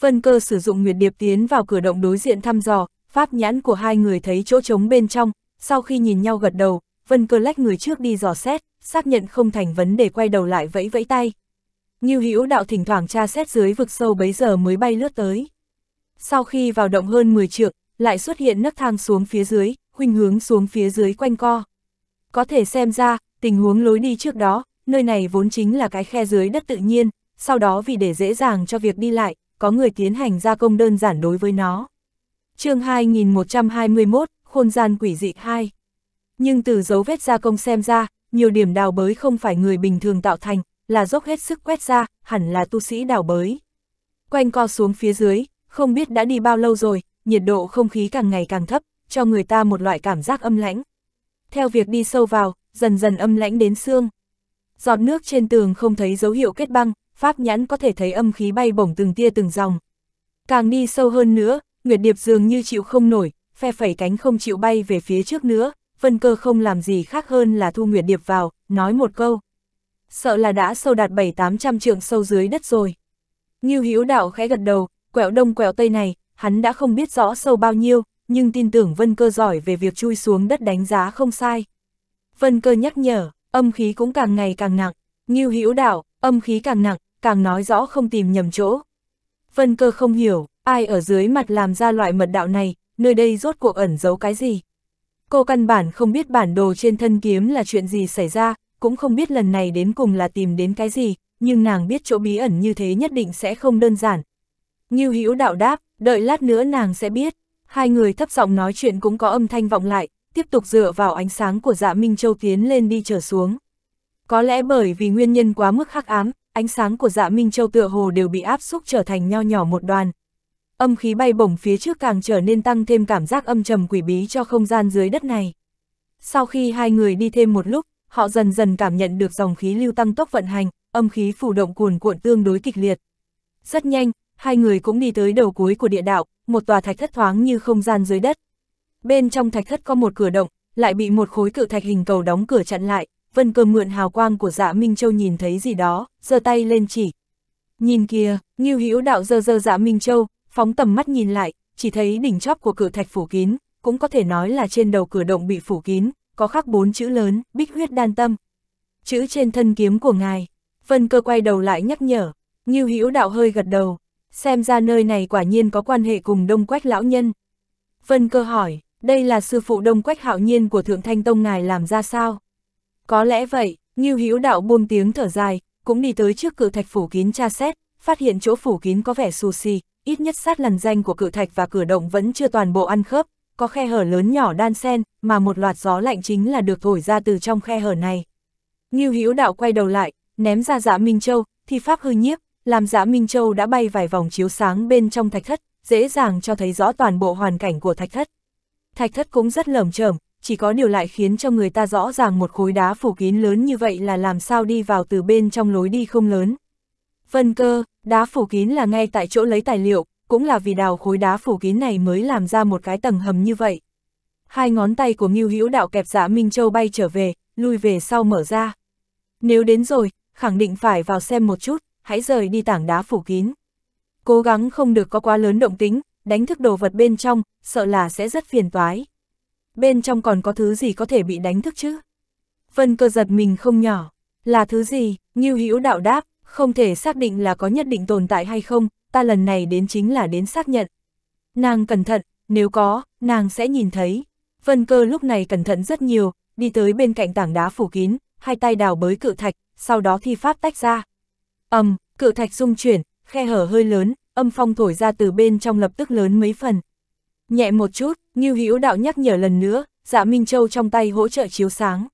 Vân cơ sử dụng Nguyệt Điệp tiến vào cửa động đối diện thăm dò, pháp nhãn của hai người thấy chỗ trống bên trong, sau khi nhìn nhau gật đầu, Vân cơ lách người trước đi dò xét, xác nhận không thành vấn đề quay đầu lại vẫy vẫy tay. Ngưu Hữu đạo thỉnh thoảng tra xét dưới vực sâu bấy giờ mới bay lướt tới. Sau khi vào động hơn 10 trượng, lại xuất hiện nấc thang xuống phía dưới, khuynh hướng xuống phía dưới quanh co. Có thể xem ra, tình huống lối đi trước đó, nơi này vốn chính là cái khe dưới đất tự nhiên, sau đó vì để dễ dàng cho việc đi lại, có người tiến hành gia công đơn giản đối với nó. chương 2121, Khôn gian quỷ dị 2 Nhưng từ dấu vết gia công xem ra, nhiều điểm đào bới không phải người bình thường tạo thành, là dốc hết sức quét ra, hẳn là tu sĩ đào bới. Quanh co xuống phía dưới, không biết đã đi bao lâu rồi, nhiệt độ không khí càng ngày càng thấp, cho người ta một loại cảm giác âm lãnh. Theo việc đi sâu vào, dần dần âm lãnh đến xương. Giọt nước trên tường không thấy dấu hiệu kết băng, pháp nhãn có thể thấy âm khí bay bổng từng tia từng dòng. Càng đi sâu hơn nữa, Nguyệt Điệp dường như chịu không nổi, phe phẩy cánh không chịu bay về phía trước nữa, Vân Cơ không làm gì khác hơn là thu Nguyệt Điệp vào, nói một câu sợ là đã sâu đạt bảy tám trăm trượng sâu dưới đất rồi. Ngưu Hữu Đạo khẽ gật đầu, quẹo đông quẹo tây này, hắn đã không biết rõ sâu bao nhiêu, nhưng tin tưởng Vân Cơ giỏi về việc chui xuống đất đánh giá không sai. Vân Cơ nhắc nhở, âm khí cũng càng ngày càng nặng, Ngưu Hữu Đạo, âm khí càng nặng, càng nói rõ không tìm nhầm chỗ. Vân Cơ không hiểu, ai ở dưới mặt làm ra loại mật đạo này, nơi đây rốt cuộc ẩn giấu cái gì. Cô căn bản không biết bản đồ trên thân kiếm là chuyện gì xảy ra, cũng không biết lần này đến cùng là tìm đến cái gì, nhưng nàng biết chỗ bí ẩn như thế nhất định sẽ không đơn giản. Ngưu Hữu đạo đáp, đợi lát nữa nàng sẽ biết. Hai người thấp giọng nói chuyện cũng có âm thanh vọng lại, tiếp tục dựa vào ánh sáng của Dạ Minh Châu tiến lên đi trở xuống. Có lẽ bởi vì nguyên nhân quá mức hắc ám, ánh sáng của Dạ Minh Châu tựa hồ đều bị áp xúc trở thành nho nhỏ một đoàn. Âm khí bay bổng phía trước càng trở nên tăng thêm cảm giác âm trầm quỷ bí cho không gian dưới đất này. Sau khi hai người đi thêm một lúc, họ dần dần cảm nhận được dòng khí lưu tăng tốc vận hành, âm khí phủ động cuồn cuộn tương đối kịch liệt. Rất nhanh, hai người cũng đi tới đầu cuối của địa đạo, một tòa thạch thất thoáng như không gian dưới đất. Bên trong thạch thất có một cửa động, lại bị một khối cự thạch hình cầu đóng cửa chặn lại, Vân Cơ mượn hào quang của Dạ Minh Châu nhìn thấy gì đó, giơ tay lên chỉ. Nhìn kìa, Ngưu Hữu Đạo giơ giơ Dạ Minh Châu, phóng tầm mắt nhìn lại, chỉ thấy đỉnh chóp của cự thạch phủ kín, cũng có thể nói là trên đầu cửa động bị phủ kín, có khắc bốn chữ lớn, bích huyết đan tâm. Chữ trên thân kiếm của ngài, Vân Cơ quay đầu lại nhắc nhở, như Hữu Đạo hơi gật đầu, xem ra nơi này quả nhiên có quan hệ cùng Đông Quách lão nhân. Vân Cơ hỏi, đây là sư phụ Đông Quách Hạo Nhiên của Thượng Thanh Tông ngài làm ra sao? Có lẽ vậy, như Hữu Đạo buông tiếng thở dài, cũng đi tới trước cự thạch phủ kín tra xét, phát hiện chỗ phủ kín có vẻ xù xì, ít nhất sát lằn danh của cự thạch và cửa động vẫn chưa toàn bộ ăn khớp, có khe hở lớn nhỏ đan xen mà một loạt gió lạnh chính là được thổi ra từ trong khe hở này. Ngưu Hữu Đạo quay đầu lại, ném ra Dạ Minh Châu, thì pháp hư nhiếp, làm Dạ Minh Châu đã bay vài vòng chiếu sáng bên trong thạch thất, dễ dàng cho thấy rõ toàn bộ hoàn cảnh của thạch thất. Thạch thất cũng rất lởm chởm, chỉ có điều lại khiến cho người ta rõ ràng một khối đá phủ kín lớn như vậy là làm sao đi vào từ bên trong lối đi không lớn. Vân cơ, đá phủ kín là ngay tại chỗ lấy tài liệu, cũng là vì đào khối đá phủ kín này mới làm ra một cái tầng hầm như vậy. Hai ngón tay của Ngưu Hữu Đạo kẹp dạ Minh Châu bay trở về, lui về sau mở ra. Nếu đến rồi, khẳng định phải vào xem một chút, hãy rời đi tảng đá phủ kín. Cố gắng không được có quá lớn động tính, đánh thức đồ vật bên trong, sợ là sẽ rất phiền toái. Bên trong còn có thứ gì có thể bị đánh thức chứ? Vân cơ giật mình không nhỏ. Là thứ gì? Ngưu Hữu Đạo đáp, không thể xác định là có nhất định tồn tại hay không, ta lần này đến chính là đến xác nhận. Nàng cẩn thận, nếu có, nàng sẽ nhìn thấy. Vân cơ lúc này cẩn thận rất nhiều, đi tới bên cạnh tảng đá phủ kín, hai tay đào bới cự thạch, sau đó thi pháp tách ra. âm cự thạch rung chuyển, khe hở hơi lớn, âm phong thổi ra từ bên trong lập tức lớn mấy phần. Nhẹ một chút, như Hữu đạo nhắc nhở lần nữa, Dạ Minh Châu trong tay hỗ trợ chiếu sáng.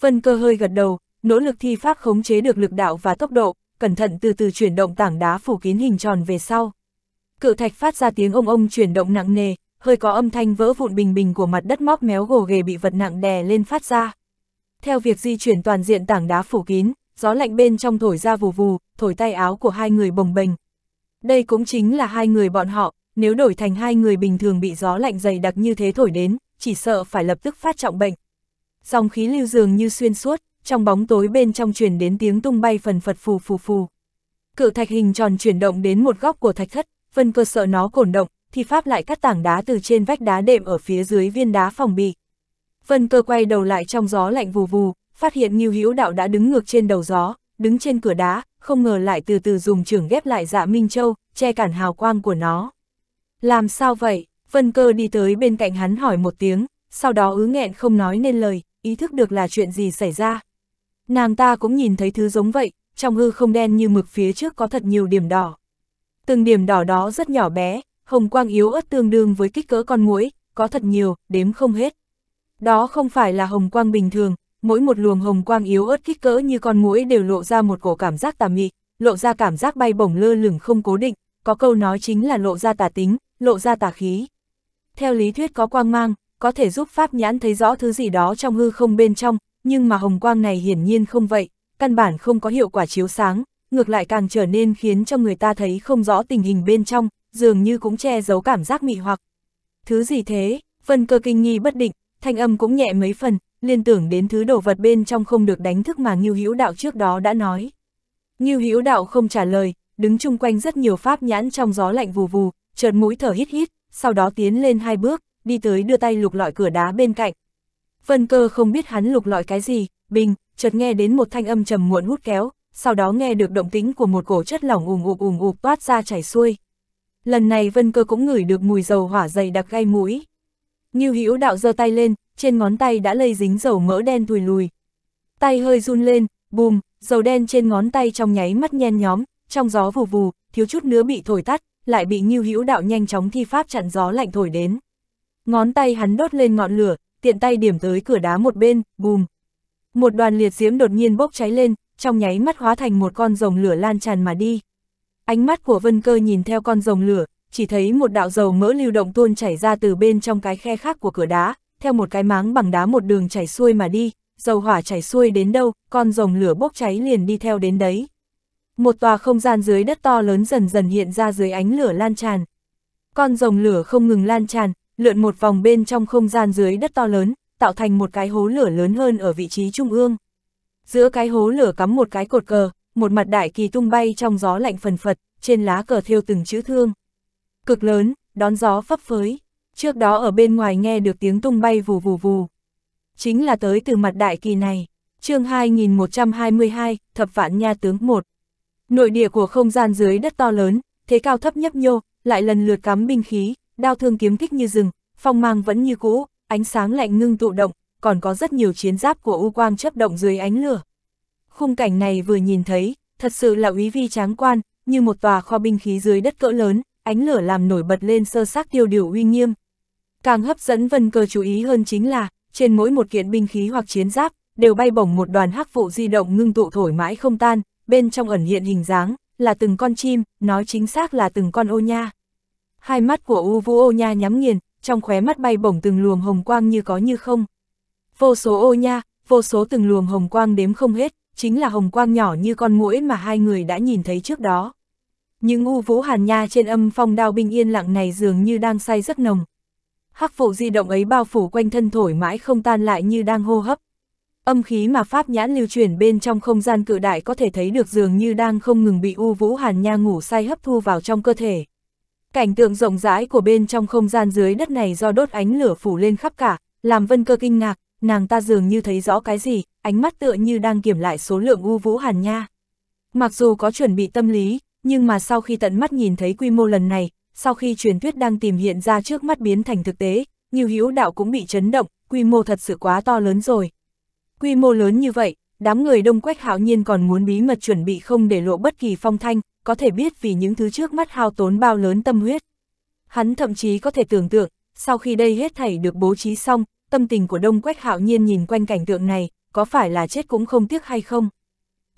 Vân Cơ hơi gật đầu, nỗ lực thi pháp khống chế được lực đạo và tốc độ, cẩn thận từ từ chuyển động tảng đá phủ kín hình tròn về sau. Cự thạch phát ra tiếng ông ông chuyển động nặng nề, hơi có âm thanh vỡ vụn bình bình của mặt đất móc méo gồ ghề bị vật nặng đè lên phát ra. Theo việc di chuyển toàn diện tảng đá phủ kín, gió lạnh bên trong thổi ra vù vù, thổi tay áo của hai người bồng bềnh. Đây cũng chính là hai người bọn họ, nếu đổi thành hai người bình thường bị gió lạnh dày đặc như thế thổi đến, chỉ sợ phải lập tức phát trọng bệnh. Dòng khí lưu dường như xuyên suốt, trong bóng tối bên trong truyền đến tiếng tung bay phần phật phù phù phù. Cự thạch hình tròn chuyển động đến một góc của thạch thất, vân cơ sợ nó cổn động, thì Pháp lại cắt tảng đá từ trên vách đá đệm ở phía dưới viên đá phòng bị. Vân cơ quay đầu lại trong gió lạnh vù vù, phát hiện Ngưu Hữu Đạo đã đứng ngược trên đầu gió, đứng trên cửa đá, không ngờ lại từ từ dùng trường ghép lại dạ Minh Châu, che cản hào quang của nó. Làm sao vậy? Vân cơ đi tới bên cạnh hắn hỏi một tiếng, sau đó ứ nghẹn không nói nên lời, ý thức được là chuyện gì xảy ra. Nàng ta cũng nhìn thấy thứ giống vậy, trong hư không đen như mực phía trước có thật nhiều điểm đỏ. Từng điểm đỏ đó rất nhỏ bé, hồng quang yếu ớt tương đương với kích cỡ con muỗi, có thật nhiều, đếm không hết. Đó không phải là hồng quang bình thường, mỗi một luồng hồng quang yếu ớt kích cỡ như con muỗi đều lộ ra một cổ cảm giác tà mị, lộ ra cảm giác bay bổng lơ lửng không cố định, có câu nói chính là lộ ra tà tính, lộ ra tà khí. Theo lý thuyết có quang mang, có thể giúp pháp nhãn thấy rõ thứ gì đó trong hư không bên trong, nhưng mà hồng quang này hiển nhiên không vậy, căn bản không có hiệu quả chiếu sáng, ngược lại càng trở nên khiến cho người ta thấy không rõ tình hình bên trong, dường như cũng che giấu cảm giác mị hoặc. Thứ gì thế, phần cơ kinh nghi bất định, thanh âm cũng nhẹ mấy phần, liên tưởng đến thứ đồ vật bên trong không được đánh thức mà Ngưu Hữu Đạo trước đó đã nói. Ngưu Hữu Đạo không trả lời, đứng chung quanh rất nhiều pháp nhãn trong gió lạnh vù vù, chợt mũi thở hít hít, sau đó tiến lên hai bước, đi tới đưa tay lục lọi cửa đá bên cạnh, Vân Cơ không biết hắn lục lọi cái gì, bình, chợt nghe đến một thanh âm trầm muộn hút kéo, sau đó nghe được động tính của một cổ chất lỏng ùm ụp ùm ụp toát ra chảy xuôi. Lần này Vân Cơ cũng ngửi được mùi dầu hỏa dày đặc gai mũi. Ngưu Hữu Đạo giơ tay lên, trên ngón tay đã lây dính dầu mỡ đen thùi lùi. Tay hơi run lên, bùm, dầu đen trên ngón tay trong nháy mắt nhen nhóm, trong gió vù vù, thiếu chút nữa bị thổi tắt, lại bị Ngưu Hữu Đạo nhanh chóng thi pháp chặn gió lạnh thổi đến. Ngón tay hắn đốt lên ngọn lửa, tiện tay điểm tới cửa đá một bên, bùm. Một đoàn liệt diễm đột nhiên bốc cháy lên, trong nháy mắt hóa thành một con rồng lửa lan tràn mà đi. Ánh mắt của Vân Cơ nhìn theo con rồng lửa, chỉ thấy một đạo dầu mỡ lưu động tuôn chảy ra từ bên trong cái khe khác của cửa đá, theo một cái máng bằng đá một đường chảy xuôi mà đi, dầu hỏa chảy xuôi đến đâu, con rồng lửa bốc cháy liền đi theo đến đấy. Một tòa không gian dưới đất to lớn dần dần hiện ra dưới ánh lửa lan tràn. Con rồng lửa không ngừng lan tràn, lượn một vòng bên trong không gian dưới đất to lớn, tạo thành một cái hố lửa lớn hơn ở vị trí trung ương. Giữa cái hố lửa cắm một cái cột cờ, một mặt đại kỳ tung bay trong gió lạnh phần phật, trên lá cờ thêu từng chữ thương. Cực lớn, đón gió phấp phới, trước đó ở bên ngoài nghe được tiếng tung bay vù vù vù. Chính là tới từ mặt đại kỳ này, chương 2122, thập vạn nha tướng 1. Nội địa của không gian dưới đất to lớn, thế cao thấp nhấp nhô, lại lần lượt cắm binh khí, đao thương kiếm kích như rừng, phong mang vẫn như cũ, ánh sáng lạnh ngưng tụ động, còn có rất nhiều chiến giáp của U Quang chấp động dưới ánh lửa. Khung cảnh này vừa nhìn thấy, thật sự là úy vi tráng quan, như một tòa kho binh khí dưới đất cỡ lớn, ánh lửa làm nổi bật lên sơ sắc tiêu điều uy nghiêm. Càng hấp dẫn Vân Cơ chú ý hơn chính là, trên mỗi một kiện binh khí hoặc chiến giáp, đều bay bổng một đoàn hắc vụ di động ngưng tụ thổi mãi không tan, bên trong ẩn hiện hình dáng, là từng con chim, nói chính xác là từng con ô nha hai mắt của U Vũ Ô Nha nhắm nghiền, trong khóe mắt bay bổng từng luồng hồng quang như có như không. Vô số ô nha, vô số từng luồng hồng quang đếm không hết, chính là hồng quang nhỏ như con muỗi mà hai người đã nhìn thấy trước đó. Những U Vũ Hàn Nha trên âm phong đao binh yên lặng này dường như đang say rất nồng. Hắc vụ di động ấy bao phủ quanh thân thổi mãi không tan lại như đang hô hấp. Âm khí mà pháp nhãn lưu chuyển bên trong không gian cự đại có thể thấy được dường như đang không ngừng bị U Vũ Hàn Nha ngủ say hấp thu vào trong cơ thể. Cảnh tượng rộng rãi của bên trong không gian dưới đất này do đốt ánh lửa phủ lên khắp cả, làm vân cơ kinh ngạc, nàng ta dường như thấy rõ cái gì, ánh mắt tựa như đang kiểm lại số lượng u vũ hàn nha. Mặc dù có chuẩn bị tâm lý, nhưng mà sau khi tận mắt nhìn thấy quy mô lần này, sau khi truyền thuyết đang tìm hiện ra trước mắt biến thành thực tế, nhiều hữu đạo cũng bị chấn động, quy mô thật sự quá to lớn rồi. Quy mô lớn như vậy, đám người đông quách hạo nhiên còn muốn bí mật chuẩn bị không để lộ bất kỳ phong thanh, có thể biết vì những thứ trước mắt hao tốn bao lớn tâm huyết. Hắn thậm chí có thể tưởng tượng, sau khi đây hết thảy được bố trí xong, tâm tình của Đông Quách Hạo Nhiên nhìn quanh cảnh tượng này, có phải là chết cũng không tiếc hay không?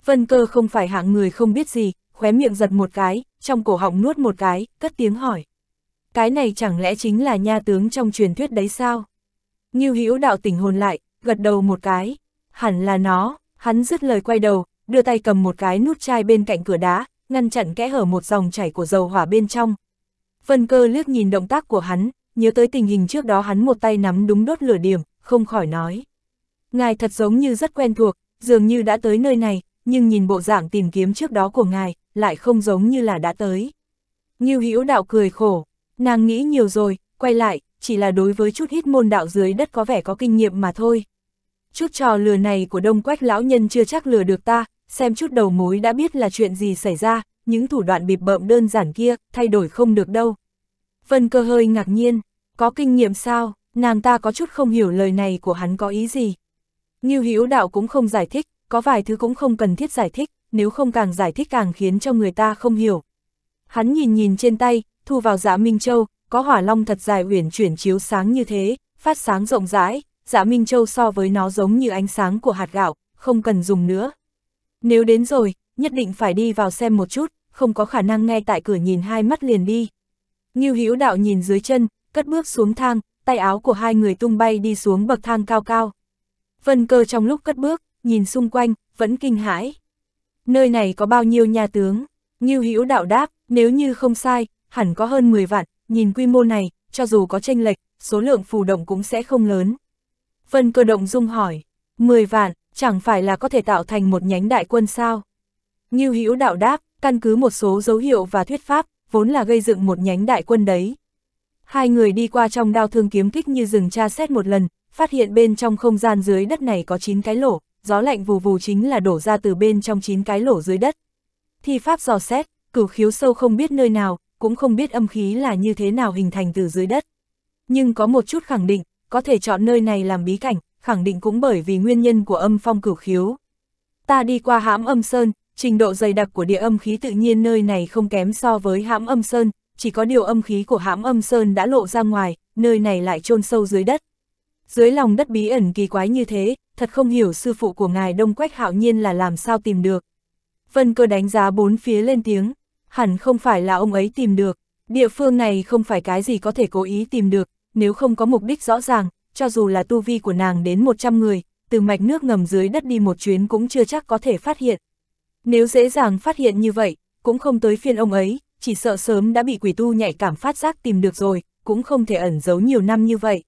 Vân Cơ không phải hạng người không biết gì, khóe miệng giật một cái, trong cổ họng nuốt một cái, cất tiếng hỏi. Cái này chẳng lẽ chính là nha tướng trong truyền thuyết đấy sao? Ngưu Hữu đạo tỉnh hồn lại, gật đầu một cái, hẳn là nó, hắn dứt lời quay đầu, đưa tay cầm một cái nút chai bên cạnh cửa đá, ngăn chặn kẽ hở một dòng chảy của dầu hỏa bên trong. Vân cơ liếc nhìn động tác của hắn, nhớ tới tình hình trước đó hắn một tay nắm đúng đốt lửa điểm, không khỏi nói. Ngài thật giống như rất quen thuộc, dường như đã tới nơi này, nhưng nhìn bộ dạng tìm kiếm trước đó của ngài, lại không giống như là đã tới. Ngưu Hữu đạo cười khổ, nàng nghĩ nhiều rồi, quay lại, chỉ là đối với chút hít môn đạo dưới đất có vẻ có kinh nghiệm mà thôi. Chút trò lừa này của đông quách lão nhân chưa chắc lừa được ta, xem chút đầu mối đã biết là chuyện gì xảy ra, những thủ đoạn bịp bợm đơn giản kia, thay đổi không được đâu. Vân cơ hơi ngạc nhiên, có kinh nghiệm sao, nàng ta có chút không hiểu lời này của hắn có ý gì. như Hữu đạo cũng không giải thích, có vài thứ cũng không cần thiết giải thích, nếu không càng giải thích càng khiến cho người ta không hiểu. Hắn nhìn nhìn trên tay, thu vào dạ Minh Châu, có hỏa long thật dài uyển chuyển chiếu sáng như thế, phát sáng rộng rãi, dạ Minh Châu so với nó giống như ánh sáng của hạt gạo, không cần dùng nữa. Nếu đến rồi, nhất định phải đi vào xem một chút, không có khả năng ngay tại cửa nhìn hai mắt liền đi. Ngưu Hữu Đạo nhìn dưới chân, cất bước xuống thang, tay áo của hai người tung bay đi xuống bậc thang cao cao. Vân Cơ trong lúc cất bước, nhìn xung quanh, vẫn kinh hãi. Nơi này có bao nhiêu nhà tướng? Ngưu Hữu Đạo đáp, nếu như không sai, hẳn có hơn 10 vạn, nhìn quy mô này, cho dù có chênh lệch, số lượng phù động cũng sẽ không lớn. Vân Cơ động dung hỏi, 10 vạn, chẳng phải là có thể tạo thành một nhánh đại quân sao? Như Hữu đạo đáp, căn cứ một số dấu hiệu và thuyết pháp, vốn là gây dựng một nhánh đại quân đấy. Hai người đi qua trong đao thương kiếm kích như rừng tra xét một lần, phát hiện bên trong không gian dưới đất này có 9 cái lỗ, gió lạnh vù vù chính là đổ ra từ bên trong 9 cái lỗ dưới đất. Thi pháp dò xét, cửu khiếu sâu không biết nơi nào, cũng không biết âm khí là như thế nào hình thành từ dưới đất. Nhưng có một chút khẳng định, có thể chọn nơi này làm bí cảnh, khẳng định cũng bởi vì nguyên nhân của âm phong cửu khiếu. Ta đi qua hãm âm sơn, trình độ dày đặc của địa âm khí tự nhiên nơi này không kém so với hãm âm sơn, chỉ có điều âm khí của hãm âm sơn đã lộ ra ngoài, nơi này lại chôn sâu dưới đất. Dưới lòng đất bí ẩn kỳ quái như thế, thật không hiểu sư phụ của ngài Đông Quách Hạo Nhiên là làm sao tìm được. Vân cơ đánh giá bốn phía lên tiếng, hẳn không phải là ông ấy tìm được, địa phương này không phải cái gì có thể cố ý tìm được, nếu không có mục đích rõ ràng, cho dù là tu vi của nàng đến 100 người, từ mạch nước ngầm dưới đất đi một chuyến cũng chưa chắc có thể phát hiện. Nếu dễ dàng phát hiện như vậy, cũng không tới phiên ông ấy, chỉ sợ sớm đã bị quỷ tu nhạy cảm phát giác tìm được rồi, cũng không thể ẩn giấu nhiều năm như vậy.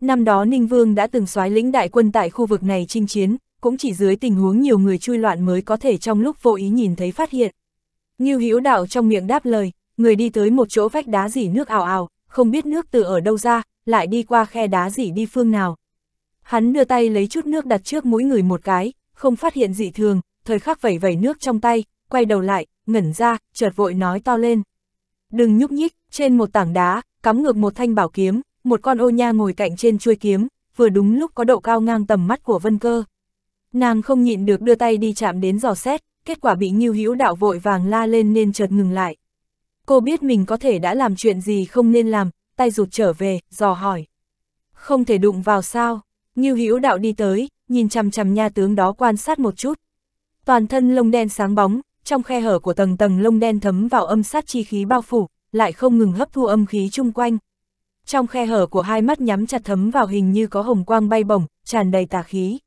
Năm đó Ninh Vương đã từng soái lĩnh đại quân tại khu vực này chinh chiến, cũng chỉ dưới tình huống nhiều người chui loạn mới có thể trong lúc vô ý nhìn thấy phát hiện. Ngưu Hữu Đạo trong miệng đáp lời, người đi tới một chỗ vách đá dỉ nước ảo ảo, không biết nước từ ở đâu ra, lại đi qua khe đá gì đi phương nào. Hắn đưa tay lấy chút nước đặt trước mũi người một cái, không phát hiện dị thường, thời khắc vẩy vẩy nước trong tay, quay đầu lại, ngẩn ra, chợt vội nói to lên. Đừng nhúc nhích, trên một tảng đá, cắm ngược một thanh bảo kiếm, một con ô nha ngồi cạnh trên chuôi kiếm, vừa đúng lúc có độ cao ngang tầm mắt của Vân Cơ. Nàng không nhịn được đưa tay đi chạm đến dò xét, kết quả bị Ngưu Hữu Đạo vội vàng la lên nên chợt ngừng lại. Cô biết mình có thể đã làm chuyện gì không nên làm, tay rụt trở về, dò hỏi. Không thể đụng vào sao, Như Hữu Đạo đi tới, nhìn chằm chằm nha tướng đó quan sát một chút. Toàn thân lông đen sáng bóng, trong khe hở của tầng tầng lông đen thấm vào âm sát chi khí bao phủ, lại không ngừng hấp thu âm khí chung quanh. Trong khe hở của hai mắt nhắm chặt thấm vào hình như có hồng quang bay bổng, tràn đầy tà khí.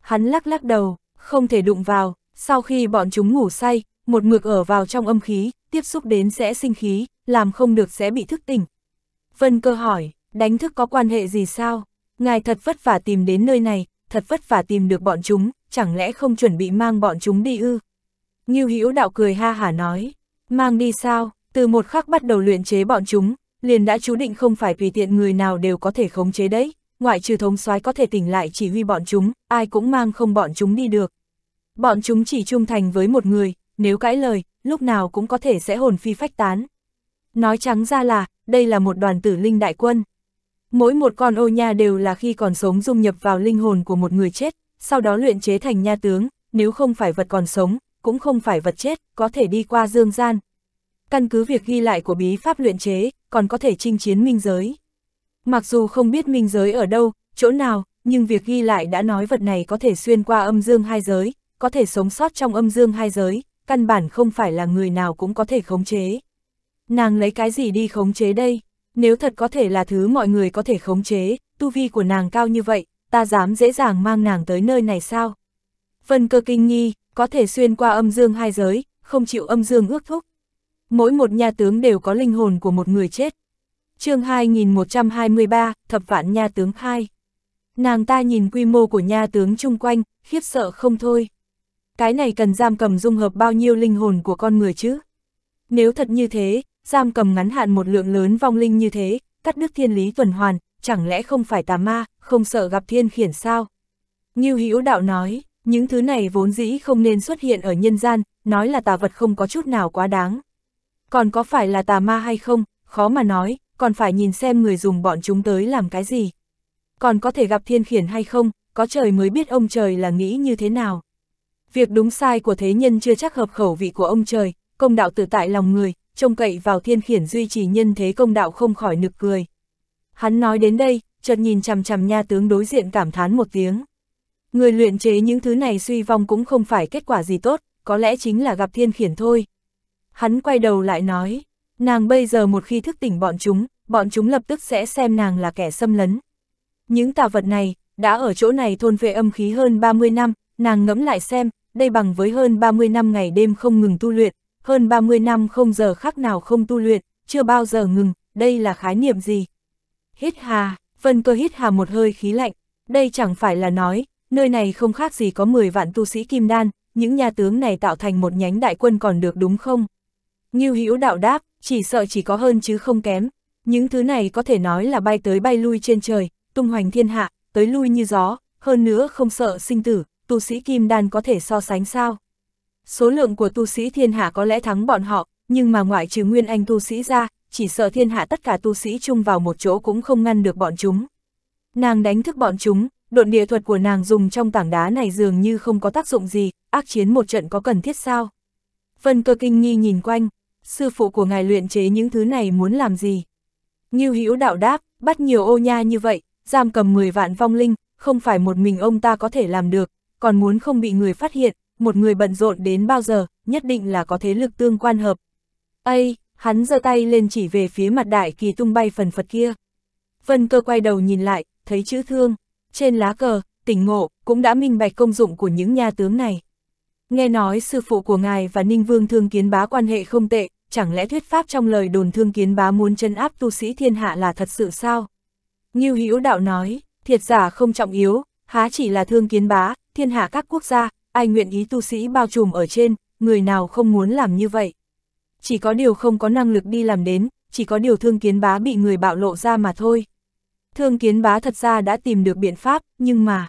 Hắn lắc lắc đầu, không thể đụng vào, sau khi bọn chúng ngủ say, một mực ở vào trong âm khí, tiếp xúc đến sẽ sinh khí, làm không được sẽ bị thức tỉnh, Vân cơ hỏi, đánh thức có quan hệ gì sao? Ngài thật vất vả tìm đến nơi này, thật vất vả tìm được bọn chúng, chẳng lẽ không chuẩn bị mang bọn chúng đi ư? Ngưu Hữu đạo cười ha hả nói, mang đi sao? Từ một khắc bắt đầu luyện chế bọn chúng, liền đã chú định không phải tùy tiện người nào đều có thể khống chế đấy, ngoại trừ thống soái có thể tỉnh lại chỉ huy bọn chúng, ai cũng mang không bọn chúng đi được. Bọn chúng chỉ trung thành với một người, nếu cãi lời, lúc nào cũng có thể sẽ hồn phi phách tán. Nói trắng ra là, đây là một đoàn tử linh đại quân. Mỗi một con ô nha đều là khi còn sống dung nhập vào linh hồn của một người chết, sau đó luyện chế thành nha tướng, nếu không phải vật còn sống, cũng không phải vật chết, có thể đi qua dương gian. Căn cứ việc ghi lại của bí pháp luyện chế, còn có thể chinh chiến minh giới. Mặc dù không biết minh giới ở đâu, chỗ nào, nhưng việc ghi lại đã nói vật này có thể xuyên qua âm dương hai giới, có thể sống sót trong âm dương hai giới, căn bản không phải là người nào cũng có thể khống chế. Nàng lấy cái gì đi khống chế đây? Nếu thật có thể là thứ mọi người có thể khống chế, tu vi của nàng cao như vậy, ta dám dễ dàng mang nàng tới nơi này sao? Vân cơ kinh nghi, có thể xuyên qua âm dương hai giới, không chịu âm dương ước thúc. Mỗi một nhà tướng đều có linh hồn của một người chết. chương 2123, thập vạn nhà tướng 2. Nàng ta nhìn quy mô của nhà tướng chung quanh, khiếp sợ không thôi. Cái này cần giam cầm dung hợp bao nhiêu linh hồn của con người chứ? Nếu thật như thế, giam cầm ngắn hạn một lượng lớn vong linh như thế, cắt đứt thiên lý tuần hoàn, chẳng lẽ không phải tà ma, không sợ gặp thiên khiển sao? Ngưu Hữu Đạo nói, những thứ này vốn dĩ không nên xuất hiện ở nhân gian, nói là tà vật không có chút nào quá đáng. Còn có phải là tà ma hay không, khó mà nói, còn phải nhìn xem người dùng bọn chúng tới làm cái gì. Còn có thể gặp thiên khiển hay không, có trời mới biết ông trời là nghĩ như thế nào. Việc đúng sai của thế nhân chưa chắc hợp khẩu vị của ông trời, công đạo tự tại lòng người, trông cậy vào thiên khiển duy trì nhân thế công đạo không khỏi nực cười. Hắn nói đến đây, chợt nhìn chằm chằm nha tướng đối diện cảm thán một tiếng. Người luyện chế những thứ này suy vong cũng không phải kết quả gì tốt, có lẽ chính là gặp thiên khiển thôi. Hắn quay đầu lại nói, nàng bây giờ một khi thức tỉnh bọn chúng, bọn chúng lập tức sẽ xem nàng là kẻ xâm lấn. Những tà vật này, đã ở chỗ này thôn vệ âm khí hơn 30 năm, nàng ngẫm lại xem, đây bằng với hơn 30 năm ngày đêm không ngừng tu luyện, hơn 30 năm không giờ khác nào không tu luyện, chưa bao giờ ngừng, đây là khái niệm gì? Hít hà, vân cơ hít hà một hơi khí lạnh, đây chẳng phải là nói, nơi này không khác gì có 10 vạn tu sĩ kim đan, những nhà tướng này tạo thành một nhánh đại quân còn được đúng không? Như hữu đạo đáp, chỉ sợ chỉ có hơn chứ không kém, những thứ này có thể nói là bay tới bay lui trên trời, tung hoành thiên hạ, tới lui như gió, hơn nữa không sợ sinh tử, tu sĩ kim đan có thể so sánh sao? Số lượng của tu sĩ thiên hạ có lẽ thắng bọn họ, nhưng mà ngoại trừ nguyên anh tu sĩ ra, chỉ sợ thiên hạ tất cả tu sĩ chung vào một chỗ cũng không ngăn được bọn chúng. Nàng đánh thức bọn chúng, độn địa thuật của nàng dùng trong tảng đá này dường như không có tác dụng gì, ác chiến một trận có cần thiết sao? Vân cơ kinh nghi nhìn quanh, sư phụ của ngài luyện chế những thứ này muốn làm gì? như hữu đạo đáp, bắt nhiều ô nha như vậy, giam cầm 10 vạn vong linh, không phải một mình ông ta có thể làm được, còn muốn không bị người phát hiện, một người bận rộn đến bao giờ, nhất định là có thế lực tương quan hợp. Ây, hắn giơ tay lên chỉ về phía mặt đại kỳ tung bay phần phật kia. Vân cơ quay đầu nhìn lại, thấy chữ thương, trên lá cờ, tỉnh ngộ, cũng đã minh bạch công dụng của những nhà tướng này. Nghe nói sư phụ của ngài và Ninh Vương Thương Kiến Bá quan hệ không tệ, chẳng lẽ thuyết pháp trong lời đồn Thương Kiến Bá muốn chân áp tu sĩ thiên hạ là thật sự sao? Ngưu Hữu Đạo nói, thiệt giả không trọng yếu, há chỉ là Thương Kiến Bá, thiên hạ các quốc gia, ai nguyện ý tu sĩ bao trùm ở trên, người nào không muốn làm như vậy. Chỉ có điều không có năng lực đi làm đến, chỉ có điều thương kiến bá bị người bạo lộ ra mà thôi. Thương kiến bá thật ra đã tìm được biện pháp, nhưng mà...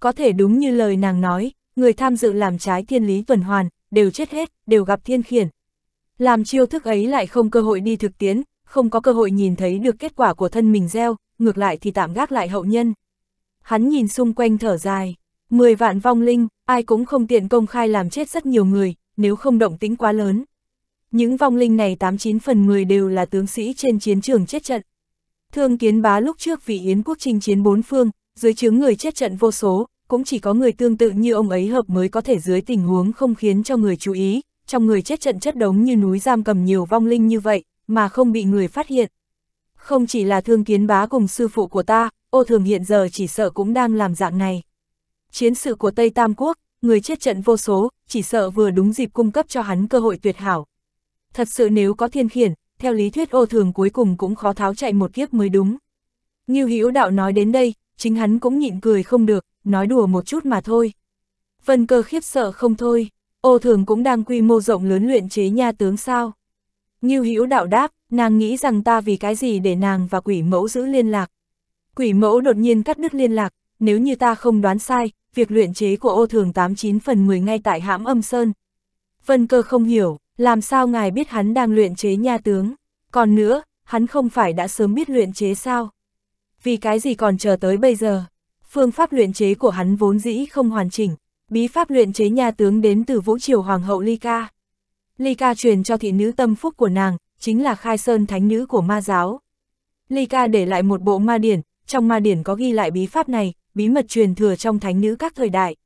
Có thể đúng như lời nàng nói, người tham dự làm trái thiên lý tuần hoàn, đều chết hết, đều gặp thiên khiển. Làm chiêu thức ấy lại không cơ hội đi thực tiến, không có cơ hội nhìn thấy được kết quả của thân mình gieo, ngược lại thì tạm gác lại hậu nhân. Hắn nhìn xung quanh thở dài. 10 vạn vong linh, ai cũng không tiện công khai làm chết rất nhiều người, nếu không động tính quá lớn. Những vong linh này 89 phần 10 đều là tướng sĩ trên chiến trường chết trận. Thương kiến bá lúc trước vì Yến quốc chinh chiến bốn phương, dưới chứng người chết trận vô số, cũng chỉ có người tương tự như ông ấy hợp mới có thể dưới tình huống không khiến cho người chú ý, trong người chết trận chất đống như núi giam cầm nhiều vong linh như vậy, mà không bị người phát hiện. Không chỉ là thương kiến bá cùng sư phụ của ta, ô thường hiện giờ chỉ sợ cũng đang làm dạng này. Chiến sự của Tây Tam Quốc, người chết trận vô số, chỉ sợ vừa đúng dịp cung cấp cho hắn cơ hội tuyệt hảo. Thật sự nếu có thiên khiển, theo lý thuyết ô thường cuối cùng cũng khó tháo chạy một kiếp mới đúng. Ngưu Hữu Đạo nói đến đây, chính hắn cũng nhịn cười không được, nói đùa một chút mà thôi. Vân cơ khiếp sợ không thôi, ô thường cũng đang quy mô rộng lớn luyện chế nha tướng sao. Ngưu Hữu Đạo đáp, nàng nghĩ rằng ta vì cái gì để nàng và quỷ mẫu giữ liên lạc. Quỷ mẫu đột nhiên cắt đứt liên lạc, nếu như ta không đoán sai, việc luyện chế của ô thường 89 phần 10 ngay tại hãm âm sơn. Vân cơ không hiểu, làm sao ngài biết hắn đang luyện chế nha tướng, còn nữa, hắn không phải đã sớm biết luyện chế sao? Vì cái gì còn chờ tới bây giờ? Phương pháp luyện chế của hắn vốn dĩ không hoàn chỉnh, bí pháp luyện chế nha tướng đến từ vũ triều hoàng hậu Ly Ca. Ly Ca truyền cho thị nữ tâm phúc của nàng, chính là khai sơn thánh nữ của ma giáo. Ly Ca để lại một bộ ma điển, trong ma điển có ghi lại bí pháp này, bí mật truyền thừa trong thánh nữ các thời đại.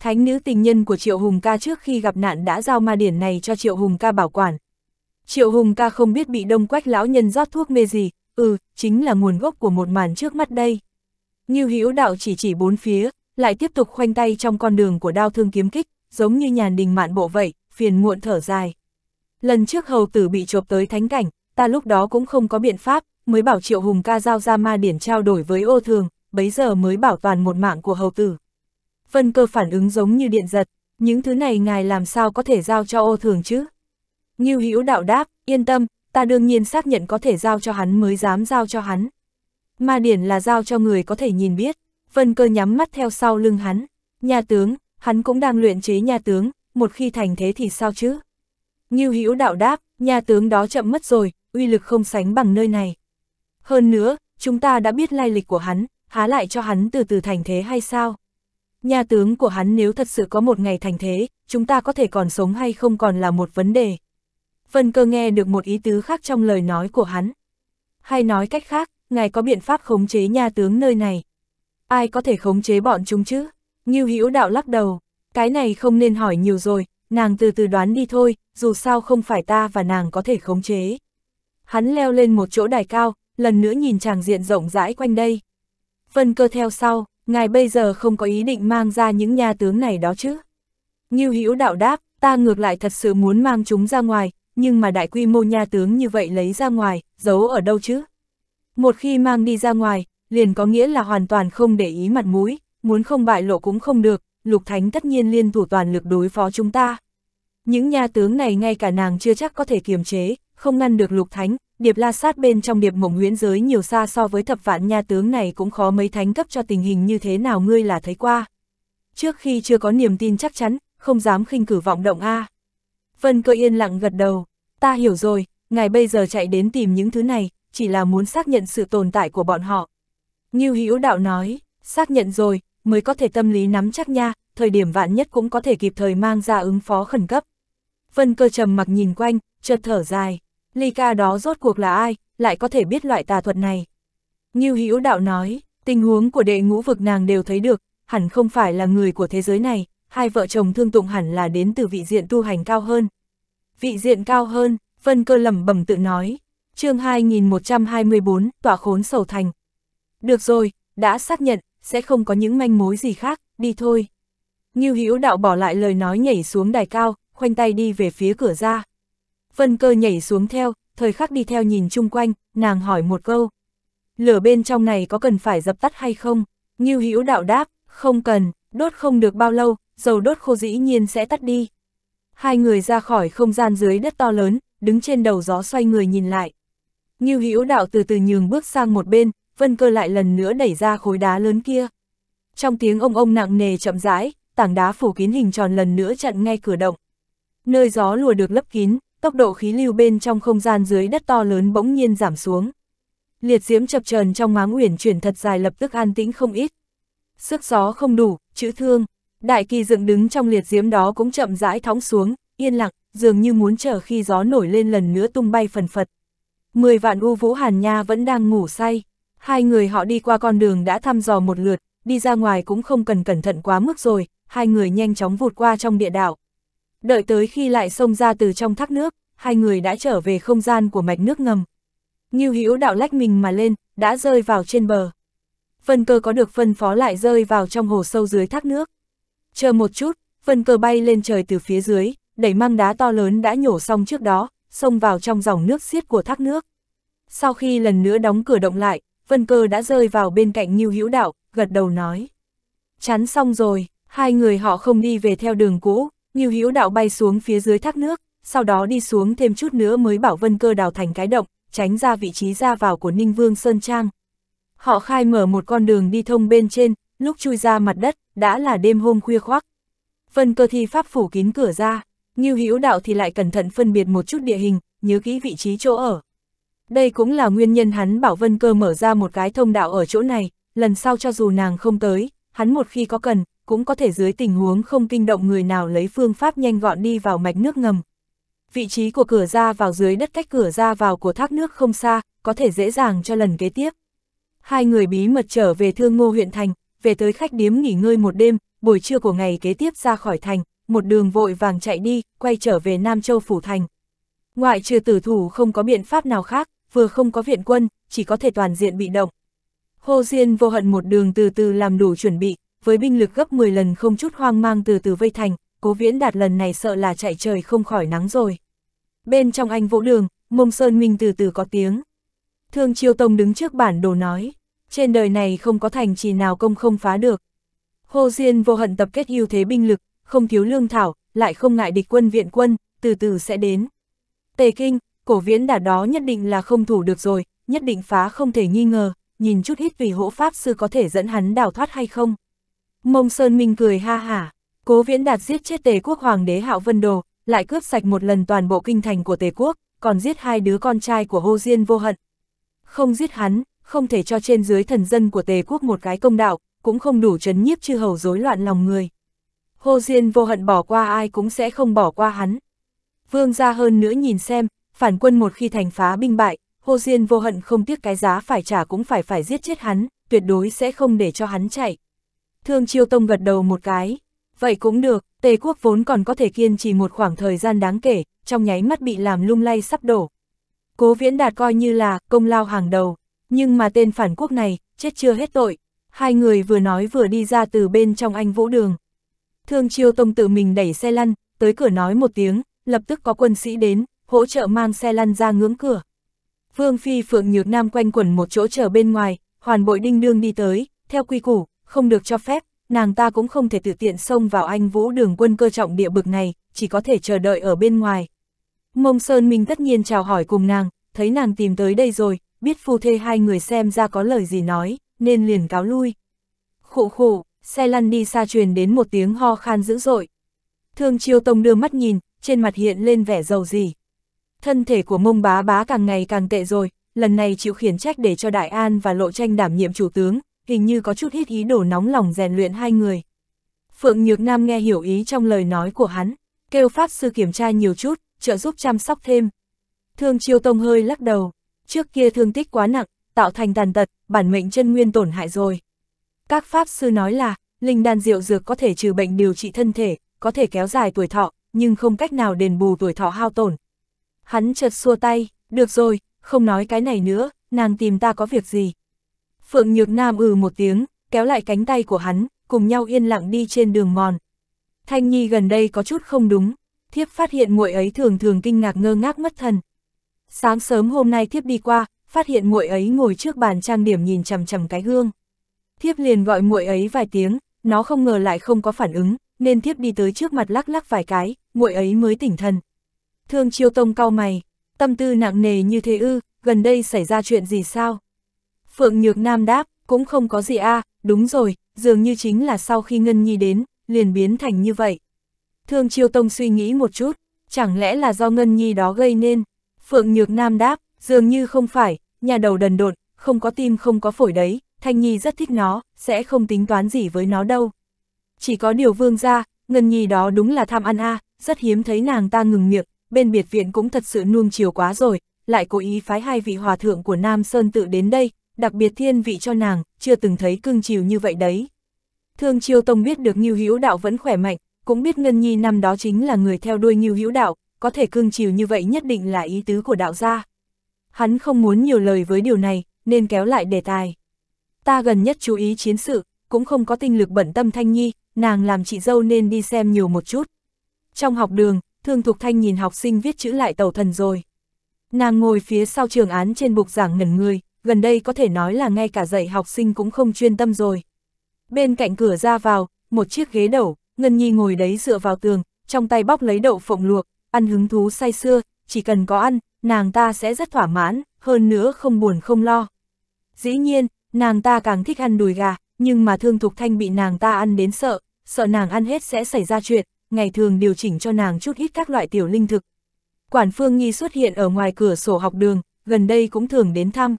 Thánh nữ tình nhân của Triệu Hùng ca trước khi gặp nạn đã giao ma điển này cho Triệu Hùng ca bảo quản. Triệu Hùng ca không biết bị đông quách lão nhân rót thuốc mê gì, ừ, chính là nguồn gốc của một màn trước mắt đây. Như hữu đạo chỉ chỉ bốn phía, lại tiếp tục khoanh tay trong con đường của đao thương kiếm kích, giống như nhàn đình mạn bộ vậy, phiền muộn thở dài. Lần trước hầu tử bị chộp tới thánh cảnh, ta lúc đó cũng không có biện pháp, mới bảo Triệu Hùng ca giao ra ma điển trao đổi với ô thường, bấy giờ mới bảo toàn một mạng của hầu tử. Vân cơ phản ứng giống như điện giật, những thứ này ngài làm sao có thể giao cho ô thường chứ? Ngưu hữu đạo đáp, yên tâm, ta đương nhiên xác nhận có thể giao cho hắn mới dám giao cho hắn. Ma điển là giao cho người có thể nhìn biết, vân cơ nhắm mắt theo sau lưng hắn. Nhà tướng, hắn cũng đang luyện chế nhà tướng, một khi thành thế thì sao chứ? Ngưu hữu đạo đáp, nhà tướng đó chậm mất rồi, uy lực không sánh bằng nơi này. Hơn nữa, chúng ta đã biết lai lịch của hắn, há lại cho hắn từ từ thành thế hay sao? Nhà tướng của hắn nếu thật sự có một ngày thành thế, chúng ta có thể còn sống hay không còn là một vấn đề. Vân cơ nghe được một ý tứ khác trong lời nói của hắn. Hay nói cách khác, ngài có biện pháp khống chế nhà tướng nơi này. Ai có thể khống chế bọn chúng chứ? Ngưu Hữu đạo lắc đầu, cái này không nên hỏi nhiều rồi, nàng từ từ đoán đi thôi, dù sao không phải ta và nàng có thể khống chế. Hắn leo lên một chỗ đài cao, lần nữa nhìn tràng diện rộng rãi quanh đây. Vân cơ theo sau, ngài bây giờ không có ý định mang ra những nhà tướng này đó chứ. Như Hữu đạo đáp, ta ngược lại thật sự muốn mang chúng ra ngoài, nhưng mà đại quy mô nhà tướng như vậy lấy ra ngoài, giấu ở đâu chứ? Một khi mang đi ra ngoài, liền có nghĩa là hoàn toàn không để ý mặt mũi, muốn không bại lộ cũng không được, Lục Thánh tất nhiên liên thủ toàn lực đối phó chúng ta. Những nhà tướng này ngay cả nàng chưa chắc có thể kiềm chế, không ngăn được Lục Thánh, điệp la sát bên trong điệp mộng huyễn giới nhiều xa so với thập vạn nha tướng này cũng khó mấy thánh cấp cho tình hình như thế nào ngươi là thấy qua. Trước khi chưa có niềm tin chắc chắn, không dám khinh cử vọng động a. Vân cơ yên lặng gật đầu, ta hiểu rồi, ngài bây giờ chạy đến tìm những thứ này, chỉ là muốn xác nhận sự tồn tại của bọn họ. Như Hữu Đạo nói, xác nhận rồi, mới có thể tâm lý nắm chắc nha, thời điểm vạn nhất cũng có thể kịp thời mang ra ứng phó khẩn cấp. Vân cơ trầm mặc nhìn quanh, chợt thở dài ly ca đó rốt cuộc là ai, lại có thể biết loại tà thuật này. Như Hữu Đạo nói, tình huống của đệ ngũ vực nàng đều thấy được, hẳn không phải là người của thế giới này, hai vợ chồng thương tụng hẳn là đến từ vị diện tu hành cao hơn. Vị diện cao hơn, phân Cơ lẩm bẩm tự nói, chương 2124, tỏa khốn sầu thành. Được rồi, đã xác nhận, sẽ không có những manh mối gì khác, đi thôi. Như Hữu Đạo bỏ lại lời nói nhảy xuống đài cao, khoanh tay đi về phía cửa ra. Vân cơ nhảy xuống theo, thời khắc đi theo nhìn chung quanh, nàng hỏi một câu. Lửa bên trong này có cần phải dập tắt hay không? Như hữu đạo đáp, không cần, đốt không được bao lâu, dầu đốt khô dĩ nhiên sẽ tắt đi. Hai người ra khỏi không gian dưới đất to lớn, đứng trên đầu gió xoay người nhìn lại. Như hữu đạo từ từ nhường bước sang một bên, vân cơ lại lần nữa đẩy ra khối đá lớn kia. Trong tiếng ông ông nặng nề chậm rãi, tảng đá phủ kín hình tròn lần nữa chặn ngay cửa động. Nơi gió lùa được lấp kín, tốc độ khí lưu bên trong không gian dưới đất to lớn bỗng nhiên giảm xuống. Liệt diễm chập trần trong ngáng uyển chuyển thật dài lập tức an tĩnh không ít. Sức gió không đủ, chữ thương, đại kỳ dựng đứng trong liệt diễm đó cũng chậm rãi thóng xuống, yên lặng, dường như muốn chờ khi gió nổi lên lần nữa tung bay phần phật. Mười vạn u vũ hàn nha vẫn đang ngủ say, hai người họ đi qua con đường đã thăm dò một lượt, đi ra ngoài cũng không cần cẩn thận quá mức rồi, hai người nhanh chóng vụt qua trong địa đạo đợi tới khi lại xông ra từ trong thác nước, hai người đã trở về không gian của mạch nước ngầm. Ngưu Hữu đạo lách mình mà lên, đã rơi vào trên bờ. Vân cơ có được phân phó lại rơi vào trong hồ sâu dưới thác nước. Chờ một chút, vân cơ bay lên trời từ phía dưới, đẩy mang đá to lớn đã nhổ xong trước đó, xông vào trong dòng nước xiết của thác nước. Sau khi lần nữa đóng cửa động lại, vân cơ đã rơi vào bên cạnh Ngưu Hữu đạo, gật đầu nói. Chắn xong rồi, hai người họ không đi về theo đường cũ, Ngưu Hữu Đạo bay xuống phía dưới thác nước, sau đó đi xuống thêm chút nữa mới bảo Vân Cơ đào thành cái động, tránh ra vị trí ra vào của Ninh Vương Sơn Trang. Họ khai mở một con đường đi thông bên trên, lúc chui ra mặt đất, đã là đêm hôm khuya khoác. Vân Cơ thi pháp phủ kín cửa ra, Ngưu Hữu Đạo thì lại cẩn thận phân biệt một chút địa hình, nhớ kỹ vị trí chỗ ở. Đây cũng là nguyên nhân hắn bảo Vân Cơ mở ra một cái thông đạo ở chỗ này, lần sau cho dù nàng không tới, hắn một khi có cần, cũng có thể dưới tình huống không kinh động người nào lấy phương pháp nhanh gọn đi vào mạch nước ngầm. Vị trí của cửa ra vào dưới đất cách cửa ra vào của thác nước không xa, có thể dễ dàng cho lần kế tiếp. Hai người bí mật trở về Thương Ngô huyện thành, về tới khách điếm nghỉ ngơi một đêm, buổi trưa của ngày kế tiếp ra khỏi thành, một đường vội vàng chạy đi, quay trở về Nam Châu Phủ Thành. Ngoại trừ tử thủ không có biện pháp nào khác, vừa không có viện quân, chỉ có thể toàn diện bị động. hô Diên vô hận một đường từ từ làm đủ chuẩn bị, với binh lực gấp 10 lần không chút hoang mang từ từ vây thành, cố viễn đạt lần này sợ là chạy trời không khỏi nắng rồi. Bên trong anh vỗ đường, mông sơn minh từ từ có tiếng. Thương Chiêu Tông đứng trước bản đồ nói, trên đời này không có thành trì nào công không phá được. Hồ Diên vô hận tập kết ưu thế binh lực, không thiếu lương thảo, lại không ngại địch quân viện quân, từ từ sẽ đến. Tề Kinh, cổ viễn đạt đó nhất định là không thủ được rồi, nhất định phá không thể nghi ngờ, nhìn chút ít vì hỗ pháp sư có thể dẫn hắn đào thoát hay không. Mông Sơn Minh cười ha hả, cố viễn đạt giết chết tề quốc hoàng đế Hạo Vân Đồ, lại cướp sạch một lần toàn bộ kinh thành của tề quốc, còn giết hai đứa con trai của Hô Diên vô hận. Không giết hắn, không thể cho trên dưới thần dân của tề quốc một cái công đạo, cũng không đủ chấn nhiếp chư hầu rối loạn lòng người. Hô Diên vô hận bỏ qua ai cũng sẽ không bỏ qua hắn. Vương gia hơn nữa nhìn xem, phản quân một khi thành phá binh bại, Hô Diên vô hận không tiếc cái giá phải trả cũng phải phải giết chết hắn, tuyệt đối sẽ không để cho hắn chạy. Thương Chiêu Tông gật đầu một cái. Vậy cũng được, Tề quốc vốn còn có thể kiên trì một khoảng thời gian đáng kể, trong nháy mắt bị làm lung lay sắp đổ. Cố Viễn Đạt coi như là công lao hàng đầu, nhưng mà tên phản quốc này, chết chưa hết tội. Hai người vừa nói vừa đi ra từ bên trong anh vũ đường. Thương Chiêu Tông tự mình đẩy xe lăn, tới cửa nói một tiếng, lập tức có quân sĩ đến, hỗ trợ mang xe lăn ra ngưỡng cửa. Vương Phi Phượng Nhược Nam quanh quẩn một chỗ chờ bên ngoài, hoàn bội đinh đương đi tới, theo quy củ, không được cho phép, nàng ta cũng không thể tự tiện xông vào anh vũ đường quân cơ trọng địa bực này, chỉ có thể chờ đợi ở bên ngoài. Mông Sơn Minh tất nhiên chào hỏi cùng nàng, thấy nàng tìm tới đây rồi, biết phu thê hai người xem ra có lời gì nói, nên liền cáo lui. Khụ khụ, xe lăn đi xa truyền đến một tiếng ho khan dữ dội. Thương Chiêu Tông đưa mắt nhìn, trên mặt hiện lên vẻ giàu gì. Thân thể của mông bá bá càng ngày càng tệ rồi, lần này chịu khiển trách để cho Đại An và Lộ Tranh đảm nhiệm chủ tướng, hình như có chút ít ý đồ nóng lòng rèn luyện hai người. Phượng Nhược Nam nghe hiểu ý trong lời nói của hắn, kêu Pháp Sư kiểm tra nhiều chút, trợ giúp chăm sóc thêm. Thương Chiêu Tông hơi lắc đầu, trước kia thương tích quá nặng, tạo thành tàn tật, bản mệnh chân nguyên tổn hại rồi. Các Pháp Sư nói là, linh đan rượu dược có thể trừ bệnh điều trị thân thể, có thể kéo dài tuổi thọ, nhưng không cách nào đền bù tuổi thọ hao tổn. Hắn chợt xua tay, được rồi, không nói cái này nữa, nàng tìm ta có việc gì, Phượng Nhược Nam ừ một tiếng, kéo lại cánh tay của hắn, cùng nhau yên lặng đi trên đường mòn. Thanh Nhi gần đây có chút không đúng, thiếp phát hiện muội ấy thường thường kinh ngạc ngơ ngác mất thần. Sáng sớm hôm nay thiếp đi qua, phát hiện muội ấy ngồi trước bàn trang điểm nhìn chằm chằm cái gương. Thiếp liền gọi muội ấy vài tiếng, nó không ngờ lại không có phản ứng, nên thiếp đi tới trước mặt lắc lắc vài cái, muội ấy mới tỉnh thần. Thương Chiêu Tông cau mày, tâm tư nặng nề như thế ư, gần đây xảy ra chuyện gì sao? Phượng Nhược Nam đáp, cũng không có gì a à, đúng rồi, dường như chính là sau khi Ngân Nhi đến, liền biến thành như vậy. Thương Chiêu Tông suy nghĩ một chút, chẳng lẽ là do Ngân Nhi đó gây nên? Phượng Nhược Nam đáp, dường như không phải, nhà đầu đần đột, không có tim không có phổi đấy, Thanh Nhi rất thích nó, sẽ không tính toán gì với nó đâu. Chỉ có điều vương ra, Ngân Nhi đó đúng là tham ăn a à, rất hiếm thấy nàng ta ngừng miệng, bên biệt viện cũng thật sự nuông chiều quá rồi, lại cố ý phái hai vị hòa thượng của Nam Sơn tự đến đây, đặc biệt thiên vị cho nàng, chưa từng thấy cưng chiều như vậy đấy. Thương Chiêu Tông biết được Ngưu Hữu Đạo vẫn khỏe mạnh, cũng biết Ngân Nhi năm đó chính là người theo đuôi Ngưu Hữu Đạo, có thể cưng chiều như vậy nhất định là ý tứ của đạo gia. Hắn không muốn nhiều lời với điều này, nên kéo lại đề tài. Ta gần nhất chú ý chiến sự, cũng không có tinh lực bận tâm Thanh Nhi, nàng làm chị dâu nên đi xem nhiều một chút. Trong học đường, Thương Thục Thanh nhìn học sinh viết chữ lại tàu thần rồi. Nàng ngồi phía sau trường án trên bục giảng ngẩn người, gần đây có thể nói là ngay cả dạy học sinh cũng không chuyên tâm rồi. Bên cạnh cửa ra vào, một chiếc ghế đầu Ngân Nhi ngồi đấy dựa vào tường, trong tay bóc lấy đậu phộng luộc, ăn hứng thú say xưa, chỉ cần có ăn, nàng ta sẽ rất thỏa mãn, hơn nữa không buồn không lo. Dĩ nhiên, nàng ta càng thích ăn đùi gà, nhưng mà thương thục thanh bị nàng ta ăn đến sợ, sợ nàng ăn hết sẽ xảy ra chuyện, ngày thường điều chỉnh cho nàng chút ít các loại tiểu linh thực. Quản Phương Nhi xuất hiện ở ngoài cửa sổ học đường, gần đây cũng thường đến thăm.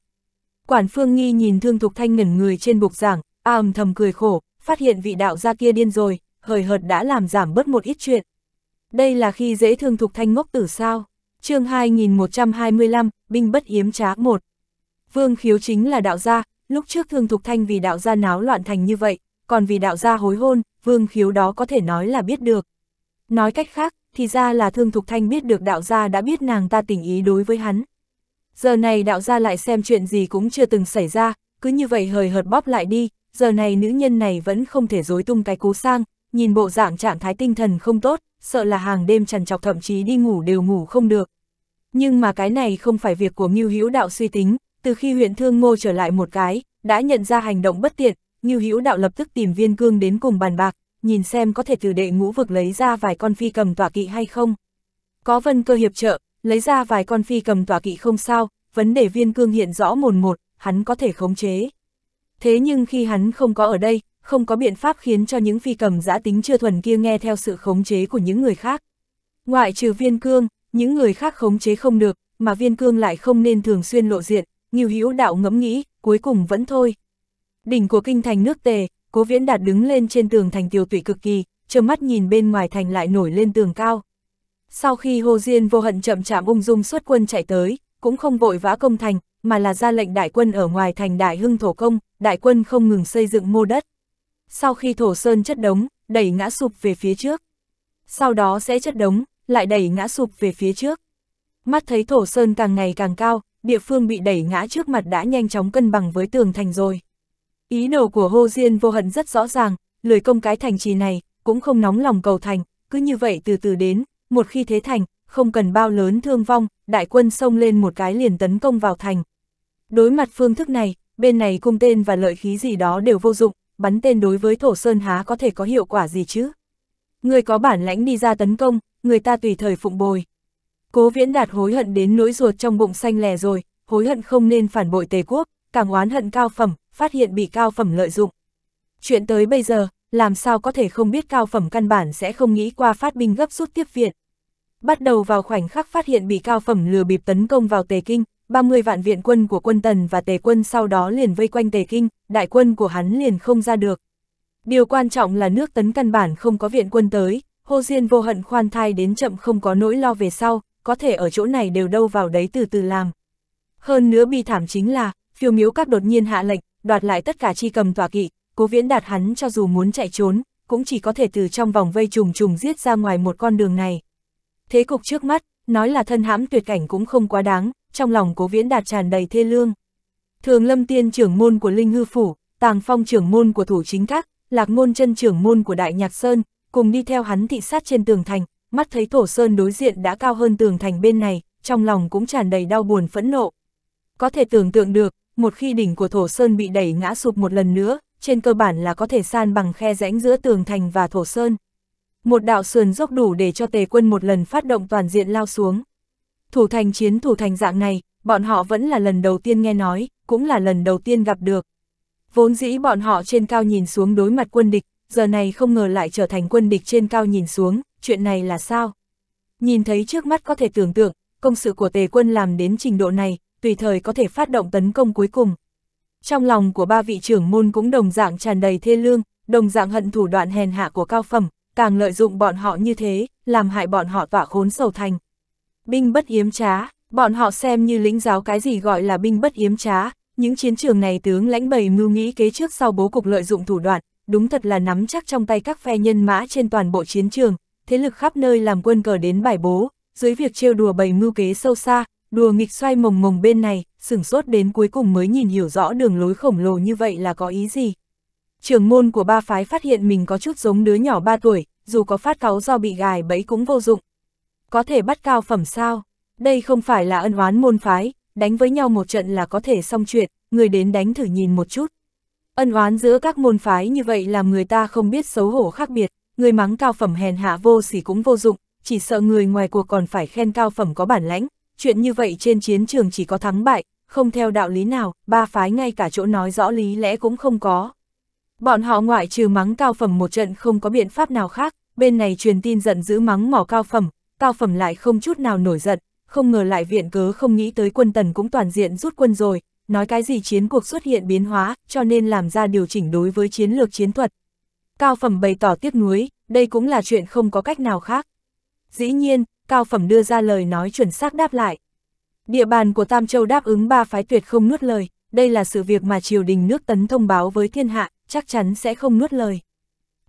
Quản Phương Nghi nhìn Thương Thục Thanh ngẩn người trên bục giảng, âm thầm cười khổ, phát hiện vị đạo gia kia điên rồi, hời hợt đã làm giảm bớt một ít chuyện. Đây là khi dễ Thương Thục Thanh ngốc tử sao? chương 2125, binh bất yếm trá một Vương Khiếu chính là đạo gia, lúc trước Thương Thục Thanh vì đạo gia náo loạn thành như vậy, còn vì đạo gia hối hôn, Vương Khiếu đó có thể nói là biết được. Nói cách khác, thì ra là Thương Thục Thanh biết được đạo gia đã biết nàng ta tình ý đối với hắn, giờ này đạo gia lại xem chuyện gì cũng chưa từng xảy ra, cứ như vậy hời hợt bóp lại đi, giờ này nữ nhân này vẫn không thể dối tung cái cú sang, nhìn bộ dạng trạng thái tinh thần không tốt, sợ là hàng đêm trằn trọc thậm chí đi ngủ đều ngủ không được. Nhưng mà cái này không phải việc của Ngưu Hữu Đạo suy tính, từ khi huyện Thương Ngô trở lại một cái, đã nhận ra hành động bất tiện, Ngưu Hữu Đạo lập tức tìm Viên Cương đến cùng bàn bạc, nhìn xem có thể từ đệ ngũ vực lấy ra vài con phi cầm tỏa kỵ hay không. Có Vân Cơ hiệp trợ, lấy ra vài con phi cầm tỏa kỵ không sao, vấn đề viên cương hiện rõ mồn một, hắn có thể khống chế. Thế nhưng khi hắn không có ở đây, không có biện pháp khiến cho những phi cầm giã tính chưa thuần kia nghe theo sự khống chế của những người khác. Ngoại trừ viên cương, những người khác khống chế không được, mà viên cương lại không nên thường xuyên lộ diện, nghiêu hữu đạo ngẫm nghĩ, cuối cùng vẫn thôi. Đỉnh của kinh thành nước tề, cố viễn đạt đứng lên trên tường thành tiêu tụy cực kỳ, trơ mắt nhìn bên ngoài thành lại nổi lên tường cao. Sau khi Hồ Diên vô hận chậm chạm ung dung xuất quân chạy tới, cũng không vội vã công thành, mà là ra lệnh đại quân ở ngoài thành đại hưng thổ công, đại quân không ngừng xây dựng mô đất. Sau khi thổ sơn chất đống, đẩy ngã sụp về phía trước. Sau đó sẽ chất đống, lại đẩy ngã sụp về phía trước. Mắt thấy thổ sơn càng ngày càng cao, địa phương bị đẩy ngã trước mặt đã nhanh chóng cân bằng với tường thành rồi. Ý đồ của Hồ Diên vô hận rất rõ ràng, lười công cái thành trì này, cũng không nóng lòng cầu thành, cứ như vậy từ từ đến, một khi thế thành, không cần bao lớn thương vong, đại quân xông lên một cái liền tấn công vào thành. Đối mặt phương thức này, bên này cung tên và lợi khí gì đó đều vô dụng, bắn tên đối với thổ sơn há có thể có hiệu quả gì chứ? Người có bản lãnh đi ra tấn công, người ta tùy thời phụng bồi. Cố viễn đạt hối hận đến nỗi ruột trong bụng xanh lè rồi, hối hận không nên phản bội tề quốc, càng oán hận cao phẩm, phát hiện bị cao phẩm lợi dụng. Chuyện tới bây giờ, làm sao có thể không biết cao phẩm căn bản sẽ không nghĩ qua phát binh gấp rút tiếp viện. Bắt đầu vào khoảnh khắc phát hiện bị cao phẩm lừa bịp tấn công vào Tề Kinh, 30 vạn viện quân của quân Tần và Tề quân sau đó liền vây quanh Tề Kinh, đại quân của hắn liền không ra được. Điều quan trọng là nước tấn căn bản không có viện quân tới, hô Diên vô hận khoan thai đến chậm không có nỗi lo về sau, có thể ở chỗ này đều đâu vào đấy từ từ làm. Hơn nữa bi thảm chính là, phiêu miếu các đột nhiên hạ lệnh, đoạt lại tất cả chi cầm tòa kỵ, cố viễn đạt hắn cho dù muốn chạy trốn, cũng chỉ có thể từ trong vòng vây trùng trùng giết ra ngoài một con đường này. Thế cục trước mắt, nói là thân hãm tuyệt cảnh cũng không quá đáng, trong lòng cố viễn đạt tràn đầy thê lương. Thường lâm tiên trưởng môn của Linh Hư Phủ, tàng phong trưởng môn của Thủ Chính Các, lạc ngôn chân trưởng môn của Đại Nhạc Sơn, cùng đi theo hắn thị sát trên tường thành, mắt thấy thổ sơn đối diện đã cao hơn tường thành bên này, trong lòng cũng tràn đầy đau buồn phẫn nộ. Có thể tưởng tượng được, một khi đỉnh của thổ sơn bị đẩy ngã sụp một lần nữa, trên cơ bản là có thể san bằng khe rãnh giữa tường thành và thổ sơn. Một đạo sườn dốc đủ để cho tề quân một lần phát động toàn diện lao xuống. Thủ thành chiến thủ thành dạng này, bọn họ vẫn là lần đầu tiên nghe nói, cũng là lần đầu tiên gặp được. Vốn dĩ bọn họ trên cao nhìn xuống đối mặt quân địch, giờ này không ngờ lại trở thành quân địch trên cao nhìn xuống, chuyện này là sao? Nhìn thấy trước mắt có thể tưởng tượng, công sự của tề quân làm đến trình độ này, tùy thời có thể phát động tấn công cuối cùng, trong lòng của ba vị trưởng môn cũng đồng dạng tràn đầy thê lương, đồng dạng hận thủ đoạn hèn hạ của cao phẩm, càng lợi dụng bọn họ như thế, làm hại bọn họ tỏa khốn sầu thành. Binh bất yếm trá, bọn họ xem như lĩnh giáo cái gì gọi là binh bất yếm trá, những chiến trường này tướng lãnh bày mưu nghĩ kế trước sau bố cục lợi dụng thủ đoạn, đúng thật là nắm chắc trong tay các phe nhân mã trên toàn bộ chiến trường, thế lực khắp nơi làm quân cờ đến bài bố, dưới việc trêu đùa bày mưu kế sâu xa, đùa nghịch xoay mồng mồng bên này, sửng sốt đến cuối cùng mới nhìn hiểu rõ đường lối khổng lồ như vậy là có ý gì. Trường môn của ba phái phát hiện mình có chút giống đứa nhỏ 3 tuổi, dù có phát cáu do bị gài bẫy cũng vô dụng. Có thể bắt cao phẩm sao? Đây không phải là ân oán môn phái, đánh với nhau một trận là có thể xong chuyện, người đến đánh thử nhìn một chút. Ân oán giữa các môn phái như vậy làm người ta không biết xấu hổ khác biệt, người mắng cao phẩm hèn hạ vô sỉ cũng vô dụng, chỉ sợ người ngoài cuộc còn phải khen cao phẩm có bản lãnh, chuyện như vậy trên chiến trường chỉ có thắng bại, không theo đạo lý nào, ba phái ngay cả chỗ nói rõ lý lẽ cũng không có. Bọn họ ngoại trừ mắng cao phẩm một trận không có biện pháp nào khác, bên này truyền tin giận dữ mắng mỏ cao phẩm, cao phẩm lại không chút nào nổi giận, không ngờ lại viện cớ không nghĩ tới quân tần cũng toàn diện rút quân rồi, nói cái gì chiến cuộc xuất hiện biến hóa, cho nên làm ra điều chỉnh đối với chiến lược chiến thuật. Cao phẩm bày tỏ tiếc nuối, đây cũng là chuyện không có cách nào khác. Dĩ nhiên, cao phẩm đưa ra lời nói chuẩn xác đáp lại, Địa bàn của Tam Châu đáp ứng ba phái tuyệt không nuốt lời, đây là sự việc mà triều đình nước tấn thông báo với thiên hạ, chắc chắn sẽ không nuốt lời.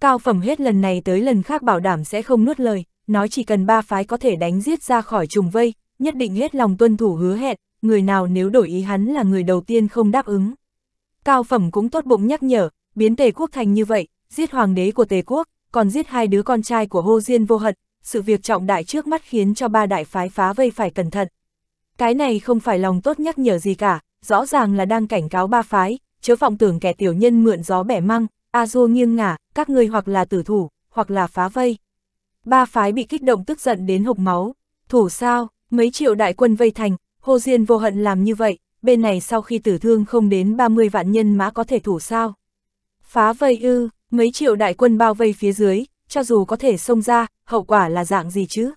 Cao phẩm hết lần này tới lần khác bảo đảm sẽ không nuốt lời, nói chỉ cần ba phái có thể đánh giết ra khỏi trùng vây, nhất định hết lòng tuân thủ hứa hẹn, người nào nếu đổi ý hắn là người đầu tiên không đáp ứng. Cao phẩm cũng tốt bụng nhắc nhở, biến tề quốc thành như vậy, giết hoàng đế của tề quốc, còn giết hai đứa con trai của hô diên vô hận, sự việc trọng đại trước mắt khiến cho ba đại phái phá vây phải cẩn thận. Cái này không phải lòng tốt nhắc nhở gì cả, rõ ràng là đang cảnh cáo ba phái, chớ vọng tưởng kẻ tiểu nhân mượn gió bẻ măng, A Du nghiêng ngả, các ngươi hoặc là tử thủ, hoặc là phá vây. Ba phái bị kích động tức giận đến hộc máu, thủ sao, mấy triệu đại quân vây thành, Hồ Diên vô hận làm như vậy, bên này sau khi tử thương không đến 30 vạn nhân mã có thể thủ sao. Phá vây ư, mấy triệu đại quân bao vây phía dưới, cho dù có thể xông ra, hậu quả là dạng gì chứ?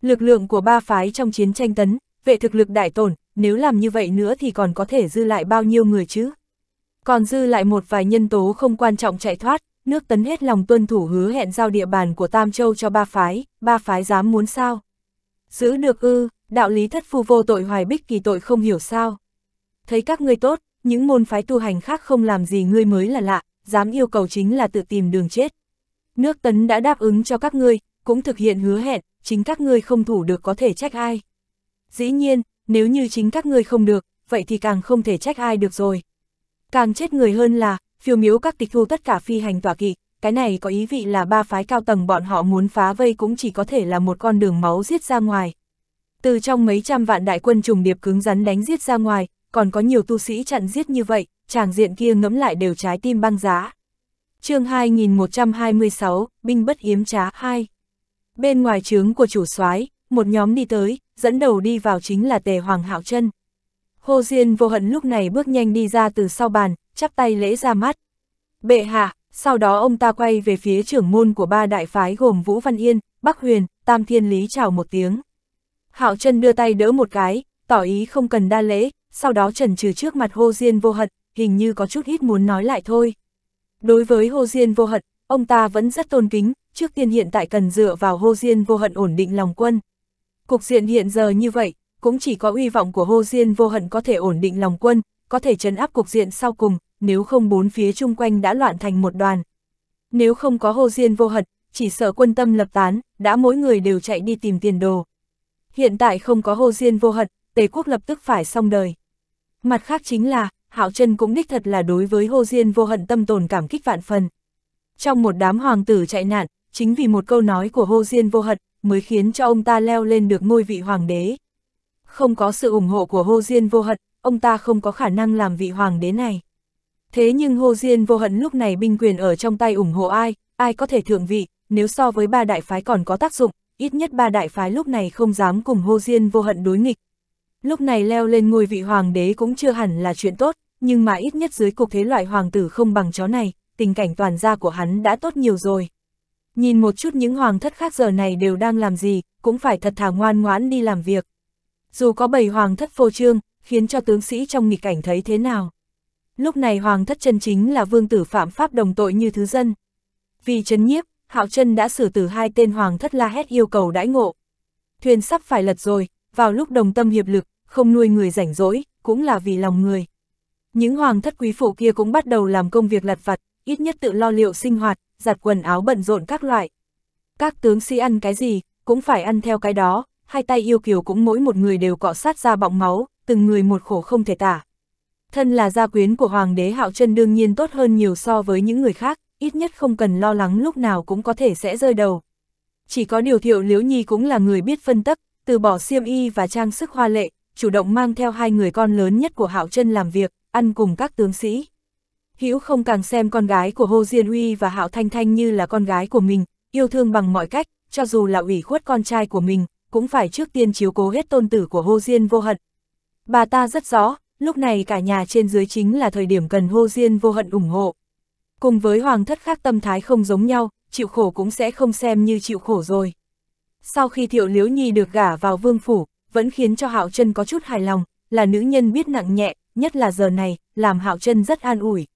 Lực lượng của ba phái trong chiến tranh tấn, vệ thực lực đại tổn, nếu làm như vậy nữa thì còn có thể dư lại bao nhiêu người chứ? Còn dư lại một vài nhân tố không quan trọng chạy thoát, nước tấn hết lòng tuân thủ hứa hẹn giao địa bàn của Tam Châu cho ba phái, ba phái dám muốn sao? Giữ được ư, đạo lý thất phu vô tội hoài bích kỳ tội không hiểu sao. Thấy các ngươi tốt, những môn phái tu hành khác không làm gì ngươi mới là lạ, dám yêu cầu chính là tự tìm đường chết. Nước tấn đã đáp ứng cho các ngươi, cũng thực hiện hứa hẹn, chính các ngươi không thủ được có thể trách ai. Dĩ nhiên, nếu như chính các ngươi không được, vậy thì càng không thể trách ai được rồi. Càng chết người hơn là, phiêu miếu các tịch thu tất cả phi hành tòa kỵ, cái này có ý vị là ba phái cao tầng bọn họ muốn phá vây cũng chỉ có thể là một con đường máu giết ra ngoài. Từ trong mấy trăm vạn đại quân trùng điệp cứng rắn đánh giết ra ngoài, còn có nhiều tu sĩ chặn giết như vậy, chàng diện kia ngẫm lại đều trái tim băng giá. chương 2126, Binh Bất Yếm Trá 2 Bên ngoài trướng của chủ soái một nhóm đi tới, dẫn đầu đi vào chính là tề hoàng hạo chân. Hồ Diên vô hận lúc này bước nhanh đi ra từ sau bàn, chắp tay lễ ra mắt. Bệ hạ, sau đó ông ta quay về phía trưởng môn của ba đại phái gồm Vũ Văn Yên, Bắc Huyền, Tam Thiên Lý chào một tiếng. Hạo chân đưa tay đỡ một cái, tỏ ý không cần đa lễ, sau đó trần trừ trước mặt Hồ Diên vô hận, hình như có chút hít muốn nói lại thôi. Đối với Hồ Diên vô hận, ông ta vẫn rất tôn kính, trước tiên hiện tại cần dựa vào Hồ Diên vô hận ổn định lòng quân. Cục diện hiện giờ như vậy, cũng chỉ có uy vọng của Hồ Diên vô hận có thể ổn định lòng quân, có thể chấn áp cục diện sau cùng, nếu không bốn phía chung quanh đã loạn thành một đoàn. Nếu không có Hồ Diên vô hận, chỉ sợ quân tâm lập tán, đã mỗi người đều chạy đi tìm tiền đồ. Hiện tại không có Hồ Diên vô hận, Tề quốc lập tức phải xong đời. Mặt khác chính là, Hạo Trân cũng đích thật là đối với Hồ Diên vô hận tâm tồn cảm kích vạn phần. Trong một đám hoàng tử chạy nạn, chính vì một câu nói của Hồ Diên vô hận, mới khiến cho ông ta leo lên được ngôi vị hoàng đế. Không có sự ủng hộ của Hô Diên vô hận, ông ta không có khả năng làm vị hoàng đế này. Thế nhưng Hô Diên vô hận lúc này binh quyền ở trong tay ủng hộ ai, ai có thể thượng vị, nếu so với ba đại phái còn có tác dụng, ít nhất ba đại phái lúc này không dám cùng Hô Diên vô hận đối nghịch. Lúc này leo lên ngôi vị hoàng đế cũng chưa hẳn là chuyện tốt, nhưng mà ít nhất dưới cục thế loại hoàng tử không bằng chó này, tình cảnh toàn gia của hắn đã tốt nhiều rồi. Nhìn một chút những hoàng thất khác giờ này đều đang làm gì, cũng phải thật thà ngoan ngoãn đi làm việc. Dù có bầy hoàng thất phô trương, khiến cho tướng sĩ trong nghịch cảnh thấy thế nào. Lúc này hoàng thất chân chính là vương tử phạm pháp đồng tội như thứ dân. Vì chấn nhiếp, Hạo chân đã xử tử hai tên hoàng thất la hét yêu cầu đãi ngộ. Thuyền sắp phải lật rồi, vào lúc đồng tâm hiệp lực, không nuôi người rảnh rỗi, cũng là vì lòng người. Những hoàng thất quý phụ kia cũng bắt đầu làm công việc lặt vặt, ít nhất tự lo liệu sinh hoạt, giặt quần áo bận rộn các loại. Các tướng sĩ si ăn cái gì, cũng phải ăn theo cái đó, hai tay yêu kiều cũng mỗi một người đều cọ sát ra bọng máu, từng người một khổ không thể tả. Thân là gia quyến của Hoàng đế Hạo chân đương nhiên tốt hơn nhiều so với những người khác, ít nhất không cần lo lắng lúc nào cũng có thể sẽ rơi đầu. Chỉ có điều thiệu Liễu Nhi cũng là người biết phân tấp, từ bỏ xiêm y và trang sức hoa lệ, chủ động mang theo hai người con lớn nhất của Hạo chân làm việc, ăn cùng các tướng sĩ. Hữu không càng xem con gái của Hồ Diên Uy và Hạo Thanh Thanh như là con gái của mình, yêu thương bằng mọi cách, cho dù là ủy khuất con trai của mình, cũng phải trước tiên chiếu cố hết tôn tử của Hồ Diên vô hận. Bà ta rất rõ, lúc này cả nhà trên dưới chính là thời điểm cần Hồ Diên vô hận ủng hộ. Cùng với Hoàng thất khác tâm thái không giống nhau, chịu khổ cũng sẽ không xem như chịu khổ rồi. Sau khi Thiệu Liễu Nhi được gả vào vương phủ, vẫn khiến cho Hạo Trân có chút hài lòng, là nữ nhân biết nặng nhẹ, nhất là giờ này, làm Hạo Trân rất an ủi.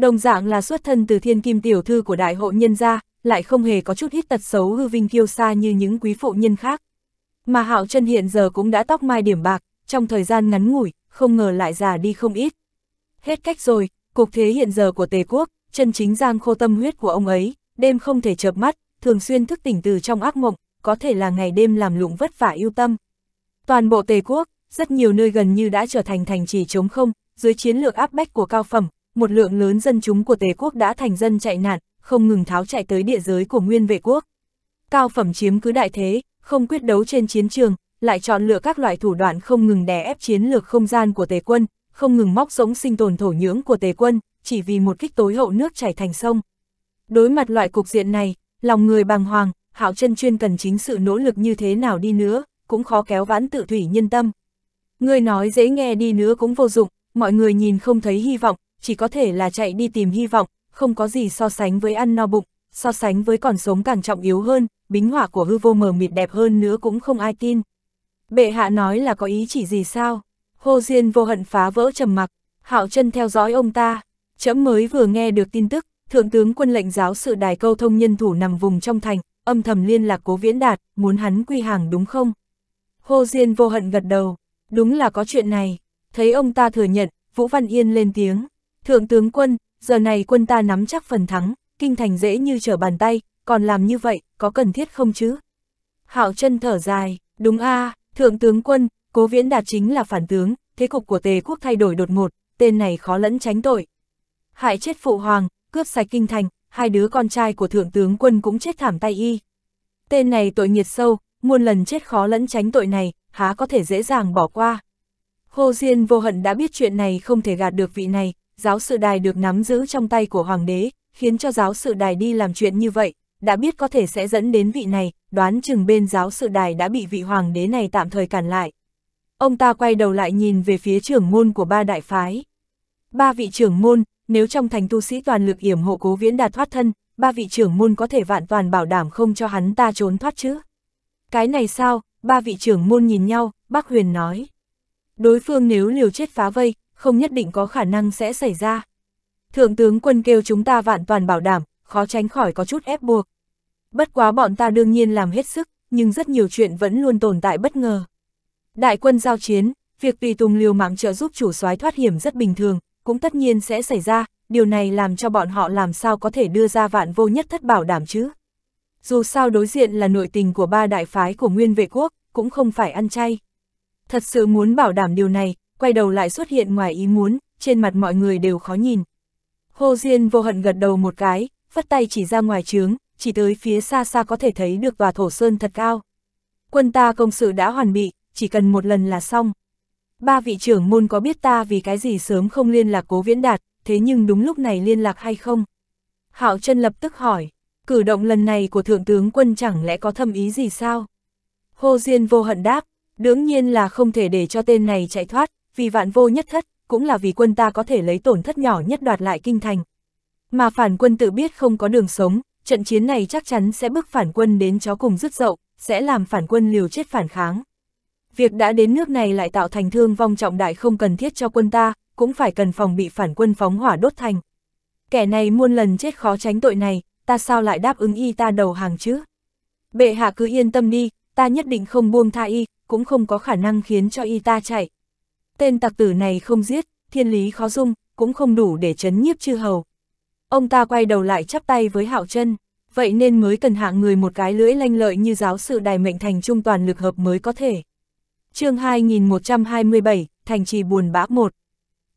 Đồng dạng là xuất thân từ thiên kim tiểu thư của đại hộ nhân gia, lại không hề có chút ít tật xấu hư vinh kiêu xa như những quý phụ nhân khác. Mà hạo chân hiện giờ cũng đã tóc mai điểm bạc, trong thời gian ngắn ngủi, không ngờ lại già đi không ít. Hết cách rồi, cục thế hiện giờ của Tề Quốc, chân chính giang khô tâm huyết của ông ấy, đêm không thể chợp mắt, thường xuyên thức tỉnh từ trong ác mộng, có thể là ngày đêm làm lụng vất vả ưu tâm. Toàn bộ Tề Quốc, rất nhiều nơi gần như đã trở thành thành trì chống không, dưới chiến lược áp bách của cao phẩm, một lượng lớn dân chúng của Tề quốc đã thành dân chạy nạn, không ngừng tháo chạy tới địa giới của nguyên vệ quốc. Cao phẩm chiếm cứ đại thế, không quyết đấu trên chiến trường, lại chọn lựa các loại thủ đoạn không ngừng đè ép chiến lược không gian của Tề quân, không ngừng móc sống sinh tồn thổ nhưỡng của Tề quân, chỉ vì một kích tối hậu nước chảy thành sông. Đối mặt loại cục diện này, lòng người bàng hoàng, Hạo chân chuyên cần chính sự nỗ lực như thế nào đi nữa, cũng khó kéo vãn tự thủy nhân tâm. Người nói dễ nghe đi nữa cũng vô dụng, mọi người nhìn không thấy hy vọng, chỉ có thể là chạy đi tìm hy vọng, không có gì so sánh với ăn no bụng, so sánh với còn sống càng trọng yếu hơn, bính họa của hư vô mờ mịt đẹp hơn nữa cũng không ai tin. Bệ hạ nói là có ý chỉ gì sao? hô Diên vô hận phá vỡ trầm mặc, Hạo chân theo dõi ông ta, chấm mới vừa nghe được tin tức, Thượng tướng quân lệnh giáo sự đài câu thông nhân thủ nằm vùng trong thành, âm thầm liên lạc cố viễn đạt, muốn hắn quy hàng đúng không? hô Diên vô hận gật đầu, đúng là có chuyện này, thấy ông ta thừa nhận, Vũ Văn Yên lên tiếng. Thượng tướng quân, giờ này quân ta nắm chắc phần thắng, kinh thành dễ như trở bàn tay, còn làm như vậy, có cần thiết không chứ? Hạo chân thở dài, đúng a thượng tướng quân, cố viễn đạt chính là phản tướng, thế cục của tề quốc thay đổi đột ngột, tên này khó lẫn tránh tội. Hại chết phụ hoàng, cướp sạch kinh thành, hai đứa con trai của thượng tướng quân cũng chết thảm tay y. Tên này tội nghiệt sâu, muôn lần chết khó lẫn tránh tội này, há có thể dễ dàng bỏ qua. Hồ Diên vô hận đã biết chuyện này không thể gạt được vị này, giáo sự đài được nắm giữ trong tay của hoàng đế, khiến cho giáo sự đài đi làm chuyện như vậy, đã biết có thể sẽ dẫn đến vị này, đoán chừng bên giáo sự đài đã bị vị hoàng đế này tạm thời cản lại. Ông ta quay đầu lại nhìn về phía trưởng môn của ba đại phái. Ba vị trưởng môn, nếu trong thành tu sĩ toàn lực yểm hộ cố viễn đạt thoát thân, ba vị trưởng môn có thể vạn toàn bảo đảm không cho hắn ta trốn thoát chứ. Cái này sao, ba vị trưởng môn nhìn nhau, bác Huyền nói. Đối phương nếu liều chết phá vây, không nhất định có khả năng sẽ xảy ra. Thượng tướng quân kêu chúng ta vạn toàn bảo đảm, khó tránh khỏi có chút ép buộc. Bất quá bọn ta đương nhiên làm hết sức, nhưng rất nhiều chuyện vẫn luôn tồn tại bất ngờ. Đại quân giao chiến, việc tùy tùng liều mạng trợ giúp chủ soái thoát hiểm rất bình thường, cũng tất nhiên sẽ xảy ra, điều này làm cho bọn họ làm sao có thể đưa ra vạn vô nhất thất bảo đảm chứ. Dù sao đối diện là nội tình của ba đại phái của nguyên vệ quốc, cũng không phải ăn chay. Thật sự muốn bảo đảm điều này, quay đầu lại xuất hiện ngoài ý muốn, trên mặt mọi người đều khó nhìn. Hồ Diên vô hận gật đầu một cái, phất tay chỉ ra ngoài trướng, chỉ tới phía xa xa có thể thấy được tòa thổ sơn thật cao. Quân ta công sự đã hoàn bị, chỉ cần một lần là xong. Ba vị trưởng môn có biết ta vì cái gì sớm không liên lạc cố viễn đạt, thế nhưng đúng lúc này liên lạc hay không? Hạo chân lập tức hỏi, cử động lần này của thượng tướng quân chẳng lẽ có thâm ý gì sao? hô Diên vô hận đáp, đương nhiên là không thể để cho tên này chạy thoát, vì vạn vô nhất thất, cũng là vì quân ta có thể lấy tổn thất nhỏ nhất đoạt lại kinh thành. Mà phản quân tự biết không có đường sống, trận chiến này chắc chắn sẽ bức phản quân đến chó cùng rứt dậu, sẽ làm phản quân liều chết phản kháng. Việc đã đến nước này lại tạo thành thương vong trọng đại không cần thiết cho quân ta, cũng phải cần phòng bị phản quân phóng hỏa đốt thành. Kẻ này muôn lần chết khó tránh tội này, ta sao lại đáp ứng y ta đầu hàng chứ? Bệ hạ cứ yên tâm đi, ta nhất định không buông tha y, cũng không có khả năng khiến cho y ta chạy. Tên tặc tử này không giết, thiên lý khó dung, cũng không đủ để chấn nhiếp chư hầu. Ông ta quay đầu lại chắp tay với hạo chân, vậy nên mới cần hạng người một cái lưỡi lanh lợi như giáo sự đài mệnh thành trung toàn lực hợp mới có thể. chương 2127, Thành trì buồn bã một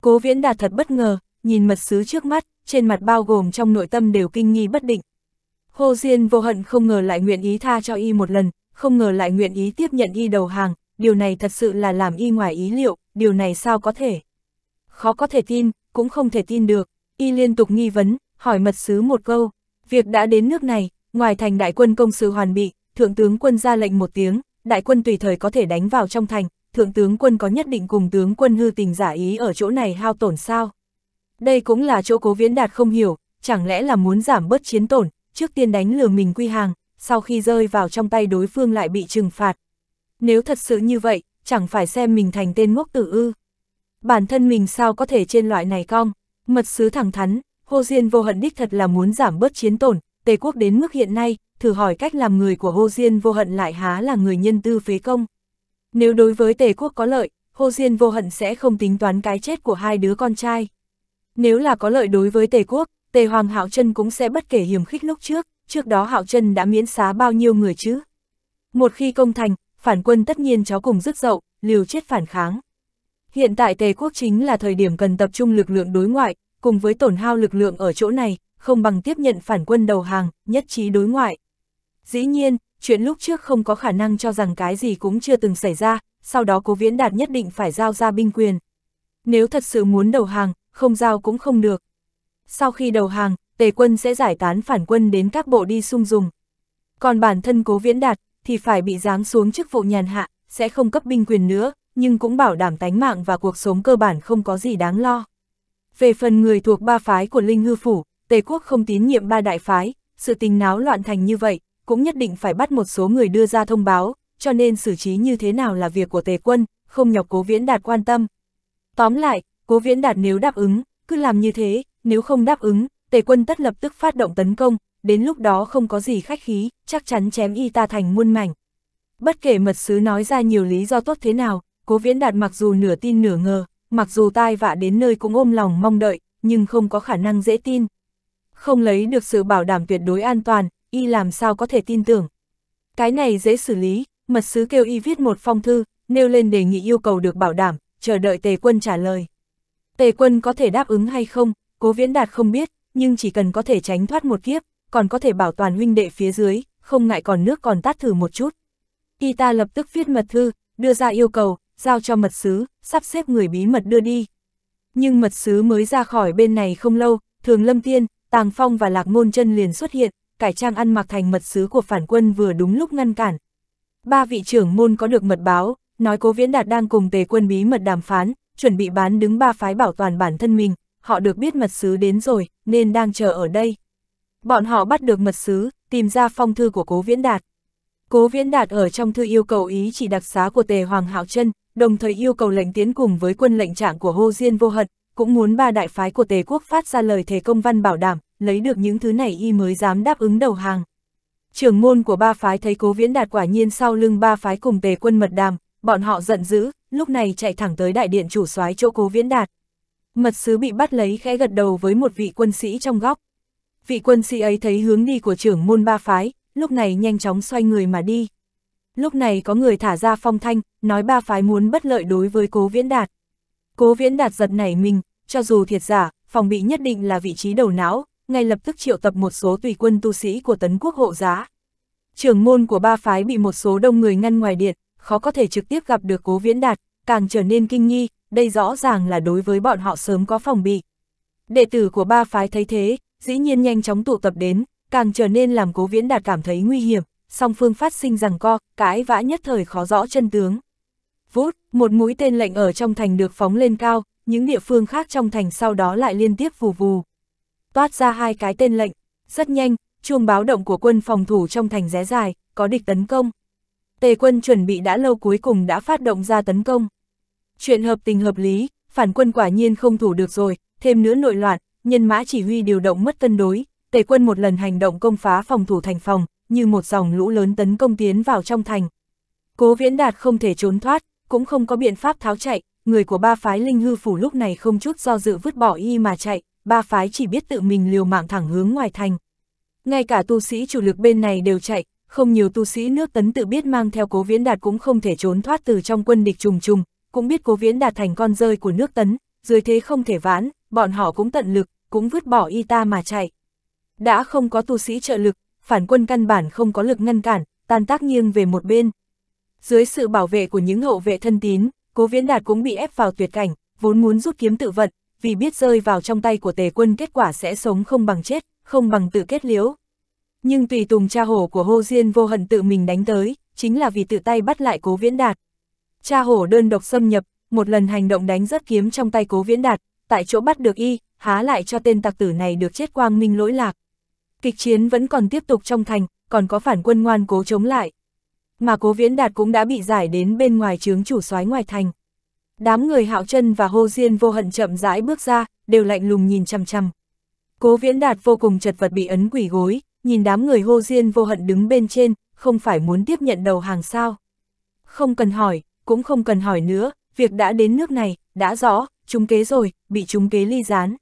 Cố viễn đạt thật bất ngờ, nhìn mật sứ trước mắt, trên mặt bao gồm trong nội tâm đều kinh nghi bất định. Hồ Diên vô hận không ngờ lại nguyện ý tha cho y một lần, không ngờ lại nguyện ý tiếp nhận y đầu hàng, điều này thật sự là làm y ngoài ý liệu, điều này sao có thể? Khó có thể tin, cũng không thể tin được, y liên tục nghi vấn, hỏi mật sứ một câu, việc đã đến nước này, ngoài thành đại quân công sự hoàn bị, thượng tướng quân ra lệnh một tiếng, đại quân tùy thời có thể đánh vào trong thành, thượng tướng quân có nhất định cùng tướng quân hư tình giả ý ở chỗ này hao tổn sao? Đây cũng là chỗ cố viễn đạt không hiểu, chẳng lẽ là muốn giảm bớt chiến tổn, trước tiên đánh lừa mình quy hàng, sau khi rơi vào trong tay đối phương lại bị trừng phạt, nếu thật sự như vậy, chẳng phải xem mình thành tên ngốc tử ư. Bản thân mình sao có thể trên loại này cong, mật sứ thẳng thắn, Hồ Diên vô hận đích thật là muốn giảm bớt chiến tổn, Tề quốc đến mức hiện nay, thử hỏi cách làm người của Hồ Diên vô hận lại há là người nhân tư phế công. Nếu đối với Tề quốc có lợi, Hồ Diên vô hận sẽ không tính toán cái chết của hai đứa con trai. Nếu là có lợi đối với Tề quốc, Tề Hoàng Hạo chân cũng sẽ bất kể hiểm khích lúc trước, trước đó Hạo chân đã miễn xá bao nhiêu người chứ. Một khi công thành, phản quân tất nhiên chó cùng rước dậu, liều chết phản kháng. Hiện tại Tề quốc chính là thời điểm cần tập trung lực lượng đối ngoại, cùng với tổn hao lực lượng ở chỗ này, không bằng tiếp nhận phản quân đầu hàng, nhất trí đối ngoại. Dĩ nhiên, chuyện lúc trước không có khả năng cho rằng cái gì cũng chưa từng xảy ra, sau đó cố viễn đạt nhất định phải giao ra binh quyền. Nếu thật sự muốn đầu hàng, không giao cũng không được. Sau khi đầu hàng, tề quân sẽ giải tán phản quân đến các bộ đi sung dùng. Còn bản thân cố viễn đạt, thì phải bị giáng xuống chức vụ nhàn hạ, sẽ không cấp binh quyền nữa, nhưng cũng bảo đảm tánh mạng và cuộc sống cơ bản không có gì đáng lo. Về phần người thuộc ba phái của Linh Hư Phủ, Tề Quốc không tín nhiệm ba đại phái, sự tình náo loạn thành như vậy, cũng nhất định phải bắt một số người đưa ra thông báo, cho nên xử trí như thế nào là việc của Tề Quân, không nhọc Cố Viễn Đạt quan tâm. Tóm lại, Cố Viễn Đạt nếu đáp ứng, cứ làm như thế, nếu không đáp ứng, Tề Quân tất lập tức phát động tấn công, đến lúc đó không có gì khách khí, chắc chắn chém y ta thành muôn mảnh. Bất kể mật sứ nói ra nhiều lý do tốt thế nào, cố viễn đạt mặc dù nửa tin nửa ngờ, mặc dù tai vạ đến nơi cũng ôm lòng mong đợi, nhưng không có khả năng dễ tin. Không lấy được sự bảo đảm tuyệt đối an toàn, y làm sao có thể tin tưởng. Cái này dễ xử lý, mật sứ kêu y viết một phong thư, nêu lên đề nghị yêu cầu được bảo đảm, chờ đợi tề quân trả lời. Tề quân có thể đáp ứng hay không, cố viễn đạt không biết, nhưng chỉ cần có thể tránh thoát một kiếp, còn có thể bảo toàn huynh đệ phía dưới, không ngại còn nước còn tát thử một chút. Y ta lập tức viết mật thư, đưa ra yêu cầu, giao cho mật sứ, sắp xếp người bí mật đưa đi. Nhưng mật sứ mới ra khỏi bên này không lâu, thường lâm tiên, tàng phong và lạc môn chân liền xuất hiện, cải trang ăn mặc thành mật sứ của phản quân vừa đúng lúc ngăn cản. Ba vị trưởng môn có được mật báo, nói cố viễn đạt đang cùng tề quân bí mật đàm phán, chuẩn bị bán đứng ba phái bảo toàn bản thân mình, họ được biết mật sứ đến rồi, nên đang chờ ở đây. Bọn họ bắt được mật sứ, tìm ra phong thư của Cố Viễn Đạt. Cố Viễn Đạt ở trong thư yêu cầu ý chỉ đặc xá của Tề Hoàng Hạo chân đồng thời yêu cầu lệnh tiến cùng với quân lệnh trạng của Hô Diên Vô Hận, cũng muốn ba đại phái của Tề Quốc phát ra lời thề công văn bảo đảm, lấy được những thứ này y mới dám đáp ứng đầu hàng. Trưởng môn của ba phái thấy Cố Viễn Đạt quả nhiên sau lưng ba phái cùng Tề quân mật đàm, bọn họ giận dữ, lúc này chạy thẳng tới đại điện chủ soái chỗ Cố Viễn Đạt. Mật sứ bị bắt lấy khẽ gật đầu với một vị quân sĩ trong góc. Vị quân sĩ ấy thấy hướng đi của trưởng môn ba phái, lúc này nhanh chóng xoay người mà đi. Lúc này có người thả ra phong thanh, nói ba phái muốn bất lợi đối với cố viễn đạt. Cố viễn đạt giật nảy mình, cho dù thiệt giả, phòng bị nhất định là vị trí đầu não, ngay lập tức triệu tập một số tùy quân tu sĩ của tấn quốc hộ giá. Trưởng môn của ba phái bị một số đông người ngăn ngoài điện, khó có thể trực tiếp gặp được cố viễn đạt, càng trở nên kinh nghi, đây rõ ràng là đối với bọn họ sớm có phòng bị. Đệ tử của ba phái thấy thế, dĩ nhiên nhanh chóng tụ tập đến, càng trở nên làm cố viễn đạt cảm thấy nguy hiểm, song phương phát sinh rằng co, cái vã nhất thời khó rõ chân tướng. Vút, một mũi tên lệnh ở trong thành được phóng lên cao, những địa phương khác trong thành sau đó lại liên tiếp vù vù. Toát ra hai cái tên lệnh, rất nhanh, chuông báo động của quân phòng thủ trong thành ré dài, có địch tấn công. Tề quân chuẩn bị đã lâu cuối cùng đã phát động ra tấn công. Chuyện hợp tình hợp lý, phản quân quả nhiên không thủ được rồi, thêm nữa nội loạn, nhân mã chỉ huy điều động mất cân đối, tề quân một lần hành động công phá phòng thủ thành phòng, như một dòng lũ lớn tấn công tiến vào trong thành. Cố viễn đạt không thể trốn thoát, cũng không có biện pháp tháo chạy, người của ba phái linh hư phủ lúc này không chút do dự vứt bỏ y mà chạy, ba phái chỉ biết tự mình liều mạng thẳng hướng ngoài thành. Ngay cả tu sĩ chủ lực bên này đều chạy, không nhiều tu sĩ nước tấn tự biết mang theo cố viễn đạt cũng không thể trốn thoát từ trong quân địch trùng trùng, cũng biết cố viễn đạt thành con rơi của nước tấn, dưới thế không thể vãn, bọn họ cũng tận lực, cũng vứt bỏ y ta mà chạy. Đã không có tu sĩ trợ lực, phản quân căn bản không có lực ngăn cản, tan tác nghiêng về một bên. Dưới sự bảo vệ của những hậu vệ thân tín, Cố Viễn Đạt cũng bị ép vào tuyệt cảnh, vốn muốn rút kiếm tự vận, vì biết rơi vào trong tay của tề quân kết quả sẽ sống không bằng chết, không bằng tự kết liễu. Nhưng tùy tùng cha hổ của Hô Diên vô hận tự mình đánh tới, chính là vì tự tay bắt lại Cố Viễn Đạt. Cha hổ đơn độc xâm nhập, một lần hành động đánh rất kiếm trong tay Cố Viễn Đạt, tại chỗ bắt được y, há lại cho tên tặc tử này được chết quang minh lỗi lạc. Kịch chiến vẫn còn tiếp tục trong thành, còn có phản quân ngoan cố chống lại. Mà cố viễn đạt cũng đã bị giải đến bên ngoài trướng chủ soái ngoài thành. Đám người hạo chân và hô diên vô hận chậm rãi bước ra, đều lạnh lùng nhìn chăm chăm. Cố viễn đạt vô cùng chật vật bị ấn quỷ gối, nhìn đám người hô diên vô hận đứng bên trên, không phải muốn tiếp nhận đầu hàng sao. Không cần hỏi, cũng không cần hỏi nữa, việc đã đến nước này, đã rõ, trúng kế rồi, bị trúng kế ly gián.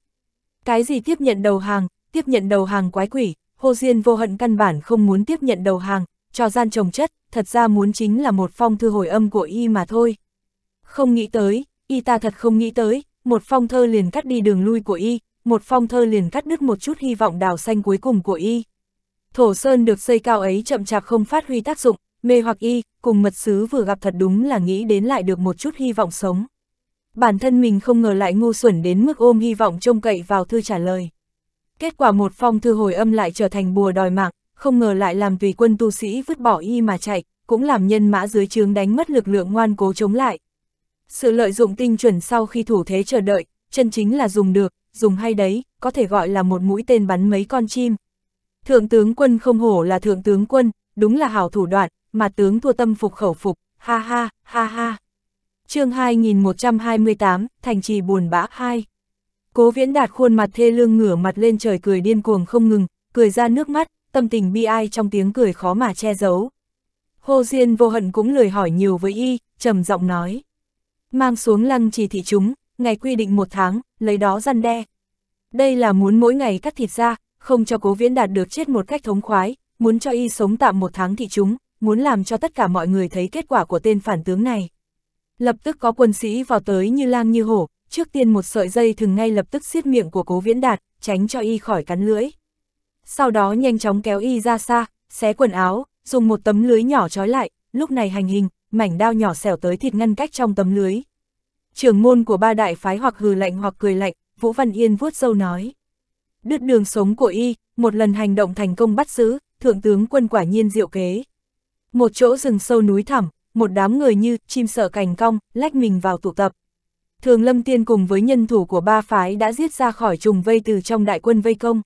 Cái gì tiếp nhận đầu hàng, tiếp nhận đầu hàng quái quỷ, Hồ Diên vô hận căn bản không muốn tiếp nhận đầu hàng, cho gian trồng chất, thật ra muốn chính là một phong thư hồi âm của y mà thôi. Không nghĩ tới, y ta thật không nghĩ tới, một phong thơ liền cắt đi đường lui của y, một phong thơ liền cắt đứt một chút hy vọng đào xanh cuối cùng của y. Thổ sơn được xây cao ấy chậm chạp không phát huy tác dụng, mê hoặc y, cùng mật sứ vừa gặp thật đúng là nghĩ đến lại được một chút hy vọng sống bản thân mình không ngờ lại ngu xuẩn đến mức ôm hy vọng trông cậy vào thư trả lời. Kết quả một phong thư hồi âm lại trở thành bùa đòi mạng, không ngờ lại làm tùy quân tu sĩ vứt bỏ y mà chạy, cũng làm nhân mã dưới trướng đánh mất lực lượng ngoan cố chống lại. Sự lợi dụng tinh chuẩn sau khi thủ thế chờ đợi, chân chính là dùng được, dùng hay đấy, có thể gọi là một mũi tên bắn mấy con chim. Thượng tướng quân không hổ là thượng tướng quân, đúng là hảo thủ đoạn, mà tướng thua tâm phục khẩu phục, ha ha, ha ha chương 2128, thành trì buồn bã 2. Cố viễn đạt khuôn mặt thê lương ngửa mặt lên trời cười điên cuồng không ngừng, cười ra nước mắt, tâm tình bi ai trong tiếng cười khó mà che giấu. Hồ Diên vô hận cũng lời hỏi nhiều với y, trầm giọng nói. Mang xuống lăng trì thị chúng, ngày quy định một tháng, lấy đó răn đe. Đây là muốn mỗi ngày cắt thịt ra, không cho cố viễn đạt được chết một cách thống khoái, muốn cho y sống tạm một tháng thị chúng, muốn làm cho tất cả mọi người thấy kết quả của tên phản tướng này lập tức có quân sĩ vào tới như lang như hổ, trước tiên một sợi dây thừng ngay lập tức xiết miệng của cố viễn đạt, tránh cho y khỏi cắn lưỡi. Sau đó nhanh chóng kéo y ra xa, xé quần áo, dùng một tấm lưới nhỏ trói lại, lúc này hành hình, mảnh đao nhỏ xẻo tới thịt ngăn cách trong tấm lưới. Trường môn của ba đại phái hoặc hừ lạnh hoặc cười lạnh, Vũ Văn Yên vuốt dâu nói. Đứt đường sống của y, một lần hành động thành công bắt giữ, thượng tướng quân quả nhiên diệu kế. Một chỗ rừng sâu núi thẳm, một đám người như chim sợ cành cong, lách mình vào tụ tập. Thường Lâm Tiên cùng với nhân thủ của ba phái đã giết ra khỏi trùng vây từ trong đại quân vây công.